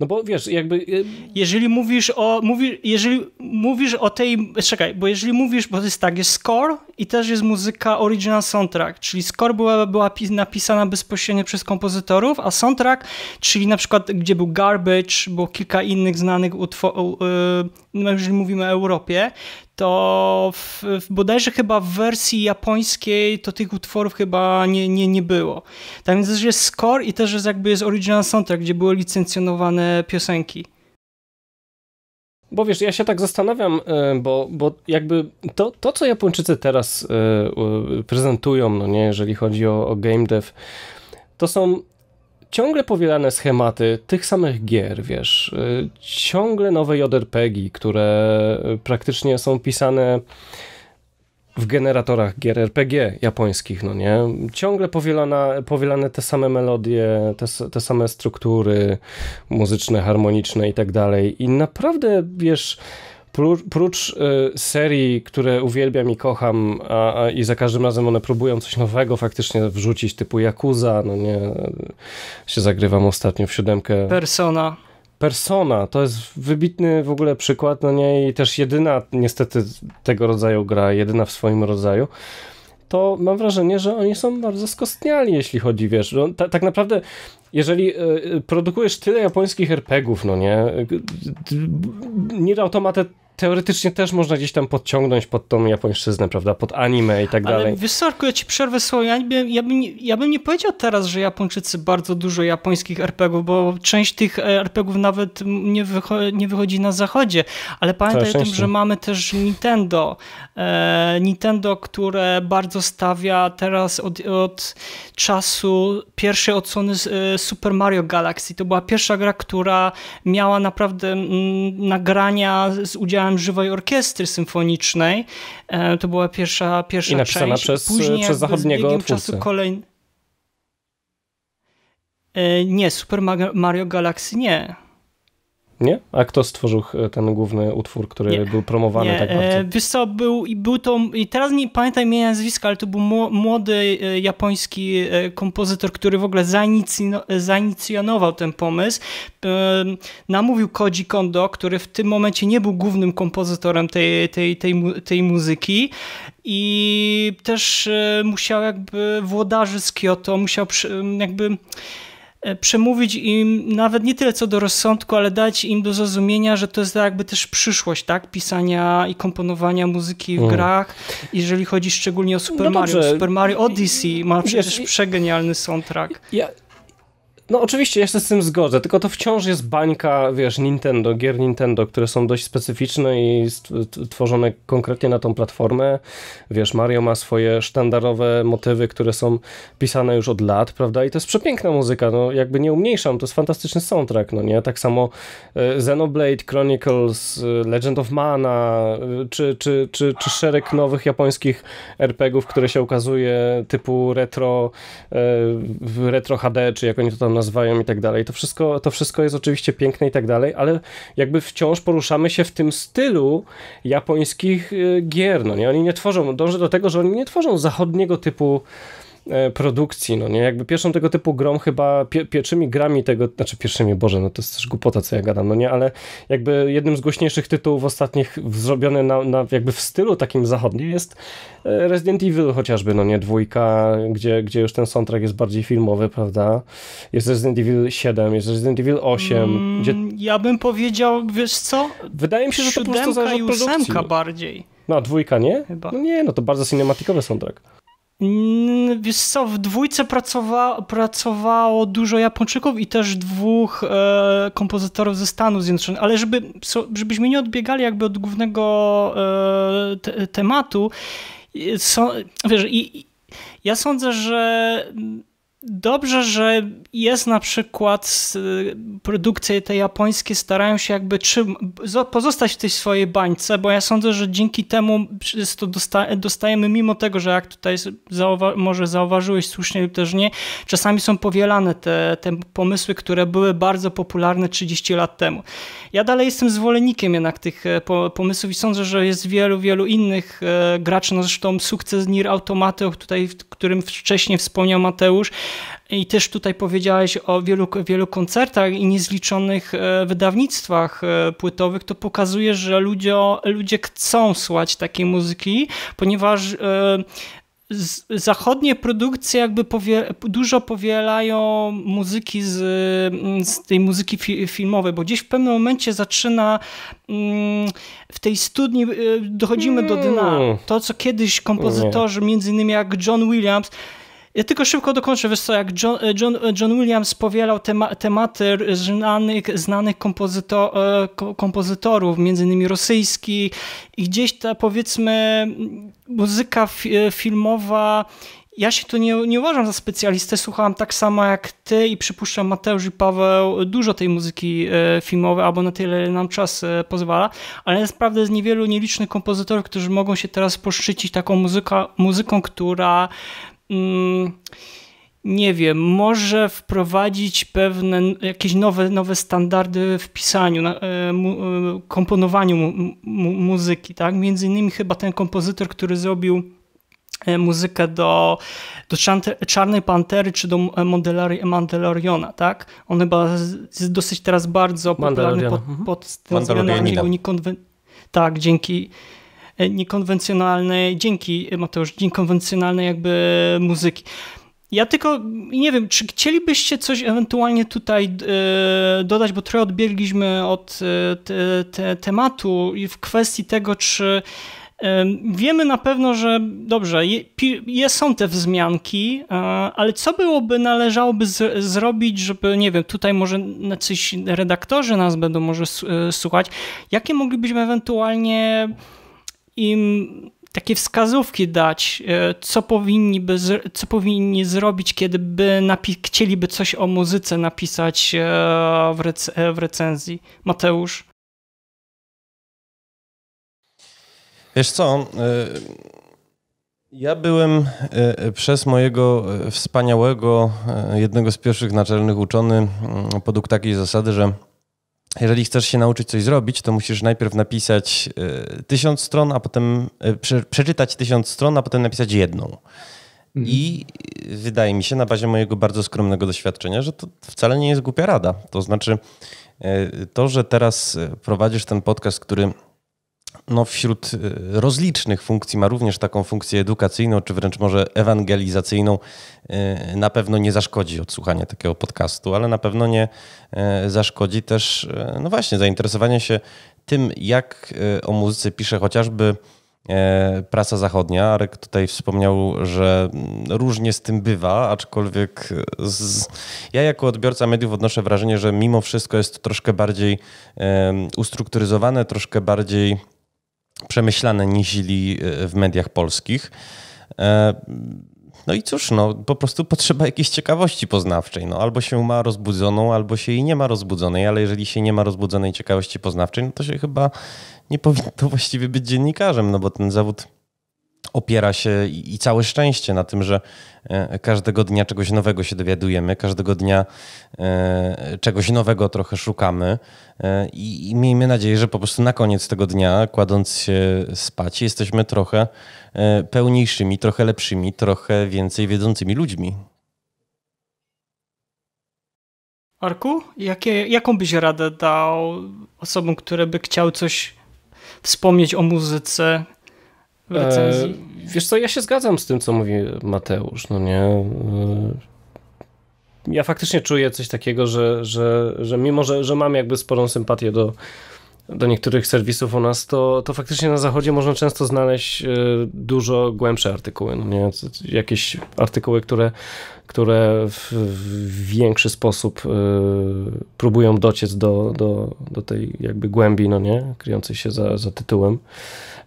No bo wiesz, jakby... Y, jeżeli mówisz o, mówi, jeżeli mówisz o tej... Czekaj, bo jeżeli mówisz, bo to jest tak, jest score i też jest muzyka original soundtrack, czyli score była, była napisana bezpośrednio przez kompozytorów, a soundtrack, czyli na przykład gdzie był Garbage, bo kilka innych znanych utworów, y, no jeżeli mówimy o Europie, to w, w bodajże chyba w wersji japońskiej to tych utworów chyba nie, nie, nie było. Tam więc też jest score i też jest jakby jest original soundtrack, gdzie były licencjonowane piosenki. Bo wiesz, ja się tak zastanawiam, e, bo, bo jakby to, to, co Japończycy teraz e, prezentują, no nie, jeżeli chodzi o, o game dev, to są ciągle powielane schematy tych samych gier, wiesz, y, ciągle nowe JRPG, które y, praktycznie są pisane w generatorach gier RPG japońskich, no nie? Ciągle powielana, powielane te same melodie, te, te same struktury muzyczne, harmoniczne i tak dalej. I naprawdę, wiesz, prócz y, serii, które uwielbiam i kocham a, a, i za każdym razem one próbują coś nowego faktycznie wrzucić, typu Yakuza, no nie, y, się zagrywam ostatnio w siódemkę. Persona. Persona to jest wybitny w ogóle przykład, no nie, i też jedyna niestety tego rodzaju gra, jedyna w swoim rodzaju. To mam wrażenie, że oni są bardzo skostniali, jeśli chodzi, wiesz. No, ta, tak naprawdę, jeżeli y, y produkujesz tyle japońskich RPGów, no nie, Nier Automata teoretycznie też można gdzieś tam podciągnąć pod tą japońszczyznę, prawda, pod anime i tak dalej. Ale wysoko, ja ci przerwę słowo, ja bym, ja, bym, ja bym nie powiedział teraz, że Japończycy bardzo dużo japońskich RPGów, bo część tych RPGów nawet nie, wycho nie wychodzi na zachodzie. Ale pamiętaj o tym, że mamy też Nintendo. E, Nintendo, które bardzo stawia teraz od, od czasu pierwszej odsłony e, Super Mario Galaxy. To była pierwsza gra, która miała naprawdę m, mm, nagrania z udziałem udziałem żywej orkiestry symfonicznej. E, to była pierwsza, pierwsza I napisana część. przez, e, Później przez zachodniego twórcę. czasu kolej... E, nie, Super Mario Galaxy nie. Nie? A kto stworzył e, ten główny utwór, który nie. był promowany nie. tak e, bardzo? E, wiesz co, był, i był to, i teraz nie pamiętam imienia nazwiska, ale to był młody e, japoński kompozytor, który w ogóle zainicjonował, ten pomysł. namówił Koji Kondo, który w tym momencie nie był głównym kompozytorem tej, tej, tej, tej muzyki i też musiał jakby włodarzy z Kyoto, musiał jakby E, przemówić im nawet nie tyle co do rozsądku, ale dać im do zrozumienia, że to jest tak jakby też przyszłość, tak? Pisania i komponowania muzyki w mm. grach, jeżeli chodzi szczególnie o no Super no Mario. Super Mario Odyssey ma przecież przegenialny soundtrack. Ja, no oczywiście, ja się z tym zgodzę, tylko to wciąż jest bańka, wiesz, Nintendo, gier Nintendo, które są dość specyficzne i tworzone konkretnie na tą platformę. Wiesz, Mario ma swoje sztandarowe motywy, które są pisane już od lat, prawda? I to jest przepiękna muzyka, no jakby nie umniejszam, to jest fantastyczny soundtrack, no nie? Tak samo e, Xenoblade Chronicles, e, Legend of Mana, e, czy, czy, czy, czy szereg nowych japońskich RPGów, które się ukazuje, typu retro, retro HD, czy jak oni to tam nazywają i tak dalej. To wszystko, to wszystko jest oczywiście piękne i tak dalej, ale jakby wciąż poruszamy się w tym stylu japońskich y, gier, no nie? Oni nie tworzą, dążę do tego, że oni nie tworzą zachodniego typu E, produkcji, no nie? Jakby pierwszą tego typu grą chyba, pie, pierwszymi grami tego, znaczy pierwszymi, Boże, no to jest też głupota, co ja gadam, no nie? Ale jakby jednym z głośniejszych tytułów ostatnich zrobiony na, na jakby w stylu takim zachodnim jest e, Resident Evil chociażby, no nie? Dwójka, gdzie, gdzie już ten soundtrack jest bardziej filmowy, prawda? Jest Resident Evil 7, jest Resident Evil 8, mm, gdzie... Ja bym powiedział, wiesz co? Wydaje mi się, że to po prostu zależy od produkcji. bardziej. No, dwójka, nie? Chyba. No nie, no to bardzo cinematikowy soundtrack. Mm, wiesz co, w dwójce pracowa pracowało dużo Japończyków i też dwóch e, kompozytorów ze Stanów Zjednoczonych, ale żeby, żebyśmy nie odbiegali jakby od głównego e, te, tematu, so, wiesz, i, ja sądzę, że dobrze, że jest na przykład y, produkcje te japońskie starają się jakby pozostać w tej swojej bańce, bo ja sądzę, że dzięki temu to dostajemy, mimo tego, że jak tutaj zauwa może zauważyłeś słusznie lub też nie, czasami są powielane te, te pomysły, które były bardzo popularne 30 lat temu. Ja dalej jestem zwolennikiem jednak tych e, pomysłów i sądzę, że jest wielu, wielu innych e, graczy, no zresztą sukces Nir Automaty, o tutaj, którym wcześniej wspomniał Mateusz, i też tutaj powiedziałeś o wielu, wielu koncertach i niezliczonych e, wydawnictwach e, płytowych. To pokazuje, że ludzie, ludzie chcą słuchać takiej muzyki, ponieważ e, zachodnie produkcje jakby powie, dużo powielają muzyki z, z tej muzyki fi, filmowej, bo gdzieś w pewnym momencie zaczyna mm, w tej studni dochodzimy do mm. dna. To, co kiedyś kompozytorzy, między innymi jak John Williams, ja tylko szybko dokończę, wiesz co, jak John, e, John, e, John Williams powielał tema, tematy znanych, znanych kompozyto, e, kompozytorów, między innymi rosyjski i gdzieś ta powiedzmy muzyka filmowa ja się tu nie, nie uważam za specjalistę, Słuchałam tak samo jak ty i przypuszczam Mateusz i Paweł dużo tej muzyki filmowej, albo na tyle nam czas pozwala, ale naprawdę z niewielu nielicznych kompozytorów, którzy mogą się teraz poszczycić taką muzyka, muzyką, która mm, nie wiem, może wprowadzić pewne jakieś nowe, nowe standardy w pisaniu, na, e, mu, e, komponowaniu mu, muzyki, tak? Między innymi chyba ten kompozytor, który zrobił e, muzykę do, do Czarnej Pantery czy do Mandalori Mandaloriona, tak? On chyba jest dosyć teraz bardzo popularny pod, pod tym mhm. względem Tak, dzięki niekonwencjonalnej, dzięki Mateusz, niekonwencjonalnej jakby muzyki. Ja tylko nie wiem, czy chcielibyście coś ewentualnie tutaj y, dodać, bo trochę odbiegliśmy od e, te, te, tematu i w kwestii tego, czy e, wiemy na pewno, że dobrze, je, je są te wzmianki, ale co byłoby, należałoby z, zrobić, żeby, nie wiem, tutaj może coś redaktorzy nas będą może słuchać, jakie moglibyśmy ewentualnie im takie wskazówki dać, e, co powinni, by, co powinni zrobić, kiedy by chcieliby coś o muzyce napisać e, w, rec e, w recenzji. Mateusz? Wiesz co, ja byłem przez mojego wspaniałego, jednego z pierwszych naczelnych uczony mm, podług takiej zasady, że jeżeli chcesz się nauczyć coś zrobić, to musisz najpierw napisać e, tysiąc stron, a potem e, przeczytać tysiąc stron, a potem napisać jedną. Mhm. I e, wydaje mi się, na bazie mojego bardzo skromnego doświadczenia, że to wcale nie jest głupia rada. To znaczy, to, że teraz prowadzisz ten podcast, który no, wśród y, rozlicznych funkcji ma również taką funkcję edukacyjną, czy wręcz może ewangelizacyjną. Y, na pewno nie zaszkodzi odsłuchanie takiego podcastu, ale na pewno nie y, zaszkodzi też, no właśnie, zainteresowanie się tym, jak o muzyce pisze chociażby prasa zachodnia. Arek tutaj wspomniał, że mm, różnie z tym bywa, aczkolwiek z... ja jako odbiorca mediów odnoszę wrażenie, że mimo wszystko jest to troszkę bardziej ustrukturyzowane, troszkę bardziej przemyślane niezili e, w mediach polskich. E, no i cóż, no, po prostu potrzeba jakiejś ciekawości poznawczej. No, albo się ma rozbudzoną, albo się jej nie ma rozbudzonej, ale jeżeli się nie ma rozbudzonej ciekawości poznawczej, no to się chyba nie powinno właściwie być dziennikarzem, no bo ten zawód opiera się i całe szczęście na tym, że e, każdego dnia czegoś nowego się dowiadujemy, każdego dnia e, czegoś nowego trochę szukamy e, i, miejmy nadzieję, że po prostu na koniec tego dnia, kładąc się spać, jesteśmy trochę pełniejszymi, trochę lepszymi, trochę więcej wiedzącymi ludźmi. Arku, jakie, jaką byś radę dał osobom, które by chciały coś wspomnieć o muzyce recenzji? E, wiesz co, ja się zgadzam z tym, co mówi Mateusz, no nie... E, ja faktycznie czuję coś takiego, że, że, że mimo, że, że mam jakby sporą sympatię do, do niektórych serwisów u nas, to, to faktycznie na zachodzie można często znaleźć e, dużo głębsze artykuły. No nie? Jakieś artykuły, które, które w, większy sposób e, próbują dociec do, do, do tej jakby głębi, no nie? kryjącej się za, za tytułem.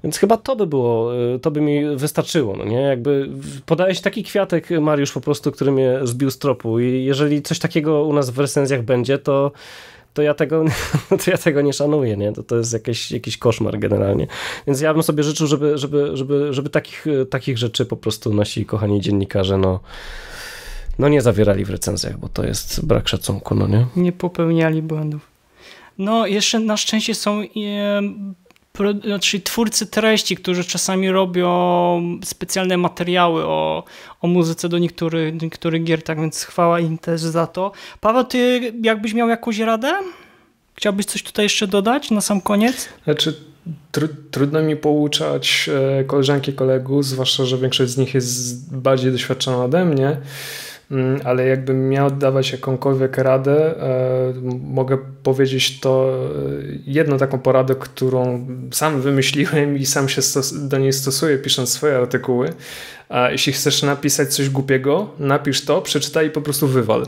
Więc chyba to by było, y, to by mi wystarczyło, no nie? Jakby podałeś taki kwiatek, y, Mariusz, po prostu, który mnie zbił z tropu i jeżeli coś takiego u nas w recenzjach będzie, to to ja tego, to ja tego nie szanuję, nie? To, to jest jakiś, jakiś koszmar generalnie. Więc ja bym sobie życzył, żeby, żeby, żeby, żeby takich, y, takich rzeczy po prostu nasi kochani dziennikarze, no, no nie zawierali w recenzjach, bo to jest brak szacunku, no nie? Nie popełniali błędów. No, jeszcze na szczęście są znaczy twórcy treści, którzy czasami robią specjalne materiały o, o muzyce do niektórych, niektórych gier, tak więc chwała im też za to. Paweł, ty jakbyś miał jakąś radę? Chciałbyś coś tutaj jeszcze dodać na sam koniec? Znaczy, tru, trudno mi pouczać e, koleżanki kolegów, zwłaszcza, że większość z nich jest bardziej doświadczona ode mnie. Mm, ale jakbym miał dawać jakąkolwiek radę, e, mogę powiedzieć to e, jedną taką poradę, którą sam wymyśliłem i sam się do niej stosuję, pisząc swoje artykuły. Jeśli chcesz napisać coś głupiego, napisz to, przeczytaj i po prostu wywal.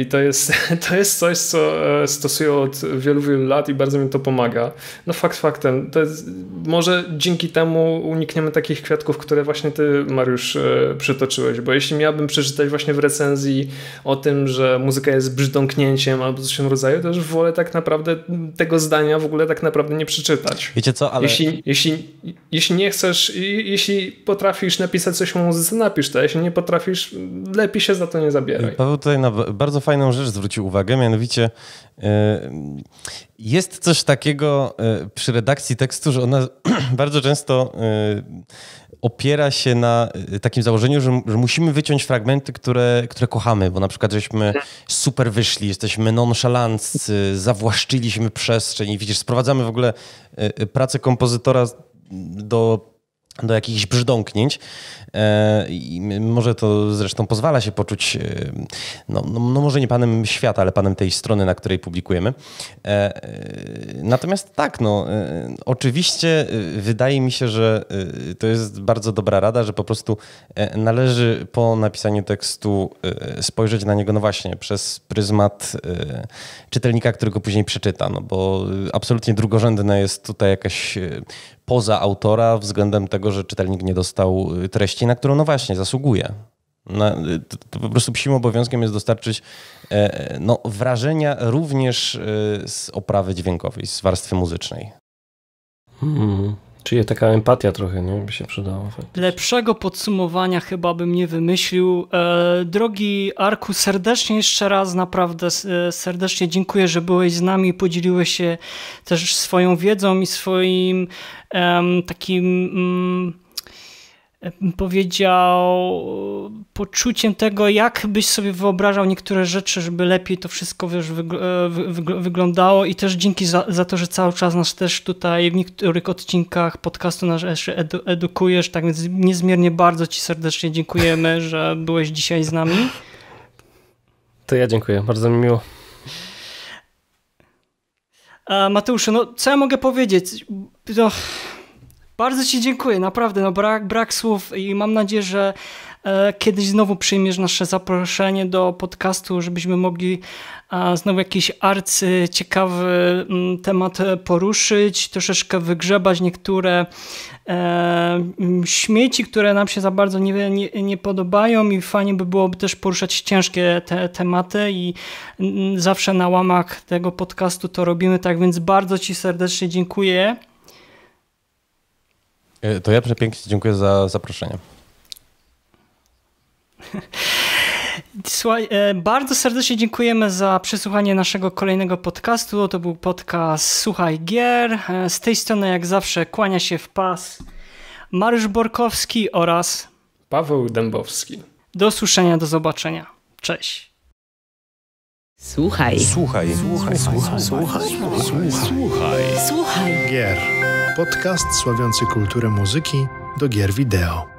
I to jest, to jest coś, co e, stosuję od wielu, wielu lat i bardzo mi to pomaga. No fakt faktem, to jest, może dzięki temu unikniemy takich kwiatków, które właśnie ty, Mariusz, e, przytoczyłeś, bo jeśli miałbym przeczytać właśnie w recenzji o tym, że muzyka jest brzdąknięciem albo coś w tym rodzaju, to już wolę tak naprawdę tego zdania w ogóle tak naprawdę nie przeczytać. Wiecie co, ale... Jeśli, jeśli, jeśli nie chcesz, jeśli potrafisz napisać coś o muzyce, napisz to, jeśli nie potrafisz, lepiej się za to nie zabieraj. Paweł tutaj tutaj na bardzo fajną rzecz zwrócił uwagę, mianowicie e, jest coś takiego e, przy redakcji tekstu, że ona bardzo często e, opiera się na takim założeniu, że, że, musimy wyciąć fragmenty, które, które kochamy, bo na przykład żeśmy super wyszli, jesteśmy nonchalanccy, zawłaszczyliśmy przestrzeń i widzisz, sprowadzamy w ogóle pracę kompozytora do do jakichś brzdąknięć. E, I może to zresztą pozwala się poczuć, e, no, no, no, może nie panem świata, ale panem tej strony, na której publikujemy. E, natomiast tak, no, oczywiście wydaje mi się, że to jest bardzo dobra rada, że po prostu należy po napisaniu tekstu spojrzeć na niego, no właśnie, przez pryzmat czytelnika, którego później przeczyta, no bo absolutnie drugorzędne jest tutaj jakaś poza autora względem tego, że czytelnik nie dostał treści na którą no właśnie zasługuje. Na, to, to po prostu psim obowiązkiem jest dostarczyć e, no, wrażenia również e, z oprawy dźwiękowej, z warstwy muzycznej. Hmm. Czyli taka empatia trochę nie? by się przydała. Faktycznie. Lepszego podsumowania chyba bym nie wymyślił. E, drogi Arku, serdecznie jeszcze raz naprawdę e, serdecznie dziękuję, że byłeś z nami, i podzieliłeś się też swoją wiedzą i swoim takim... Mm, powiedział, poczuciem tego, jak byś sobie wyobrażał niektóre rzeczy, żeby lepiej to wszystko wiesz, wygl e, wygl wyglądało i też dzięki za, za, to, że cały czas nas też tutaj w niektórych odcinkach podcastu nas edu edukujesz, tak więc niezmiernie bardzo ci serdecznie dziękujemy, że byłeś dzisiaj z nami. To ja dziękuję, bardzo mi miło. E, Mateuszu, no co ja mogę powiedzieć? No, bardzo Ci dziękuję, naprawdę, no brak, brak słów i mam nadzieję, że e, kiedyś znowu przyjmiesz nasze zaproszenie do podcastu, żebyśmy mogli e, znowu jakiś arcy ciekawy m, mm, temat poruszyć, troszeczkę wygrzebać niektóre e, mm, śmieci, które nam się za bardzo nie, nie, nie podobają i fajnie by było też poruszać ciężkie te tematy i m, mm, zawsze na łamach tego podcastu to robimy, tak więc bardzo Ci serdecznie dziękuję. E, to ja przepięknie dziękuję za zaproszenie. Słuchaj, e, bardzo serdecznie dziękujemy za przesłuchanie naszego kolejnego podcastu. To był podcast Słuchaj Gier. E, z tej strony, jak zawsze, kłania się w pas Mariusz Borkowski oraz Paweł Dębowski. Do usłyszenia, do zobaczenia. Cześć. Słuchaj. Słuchaj. Słuchaj. Słuchaj. Słuchaj. Słuchaj. Słuchaj. Słuchaj. Gier. Podcast sławiący kulturę muzyki do gier wideo.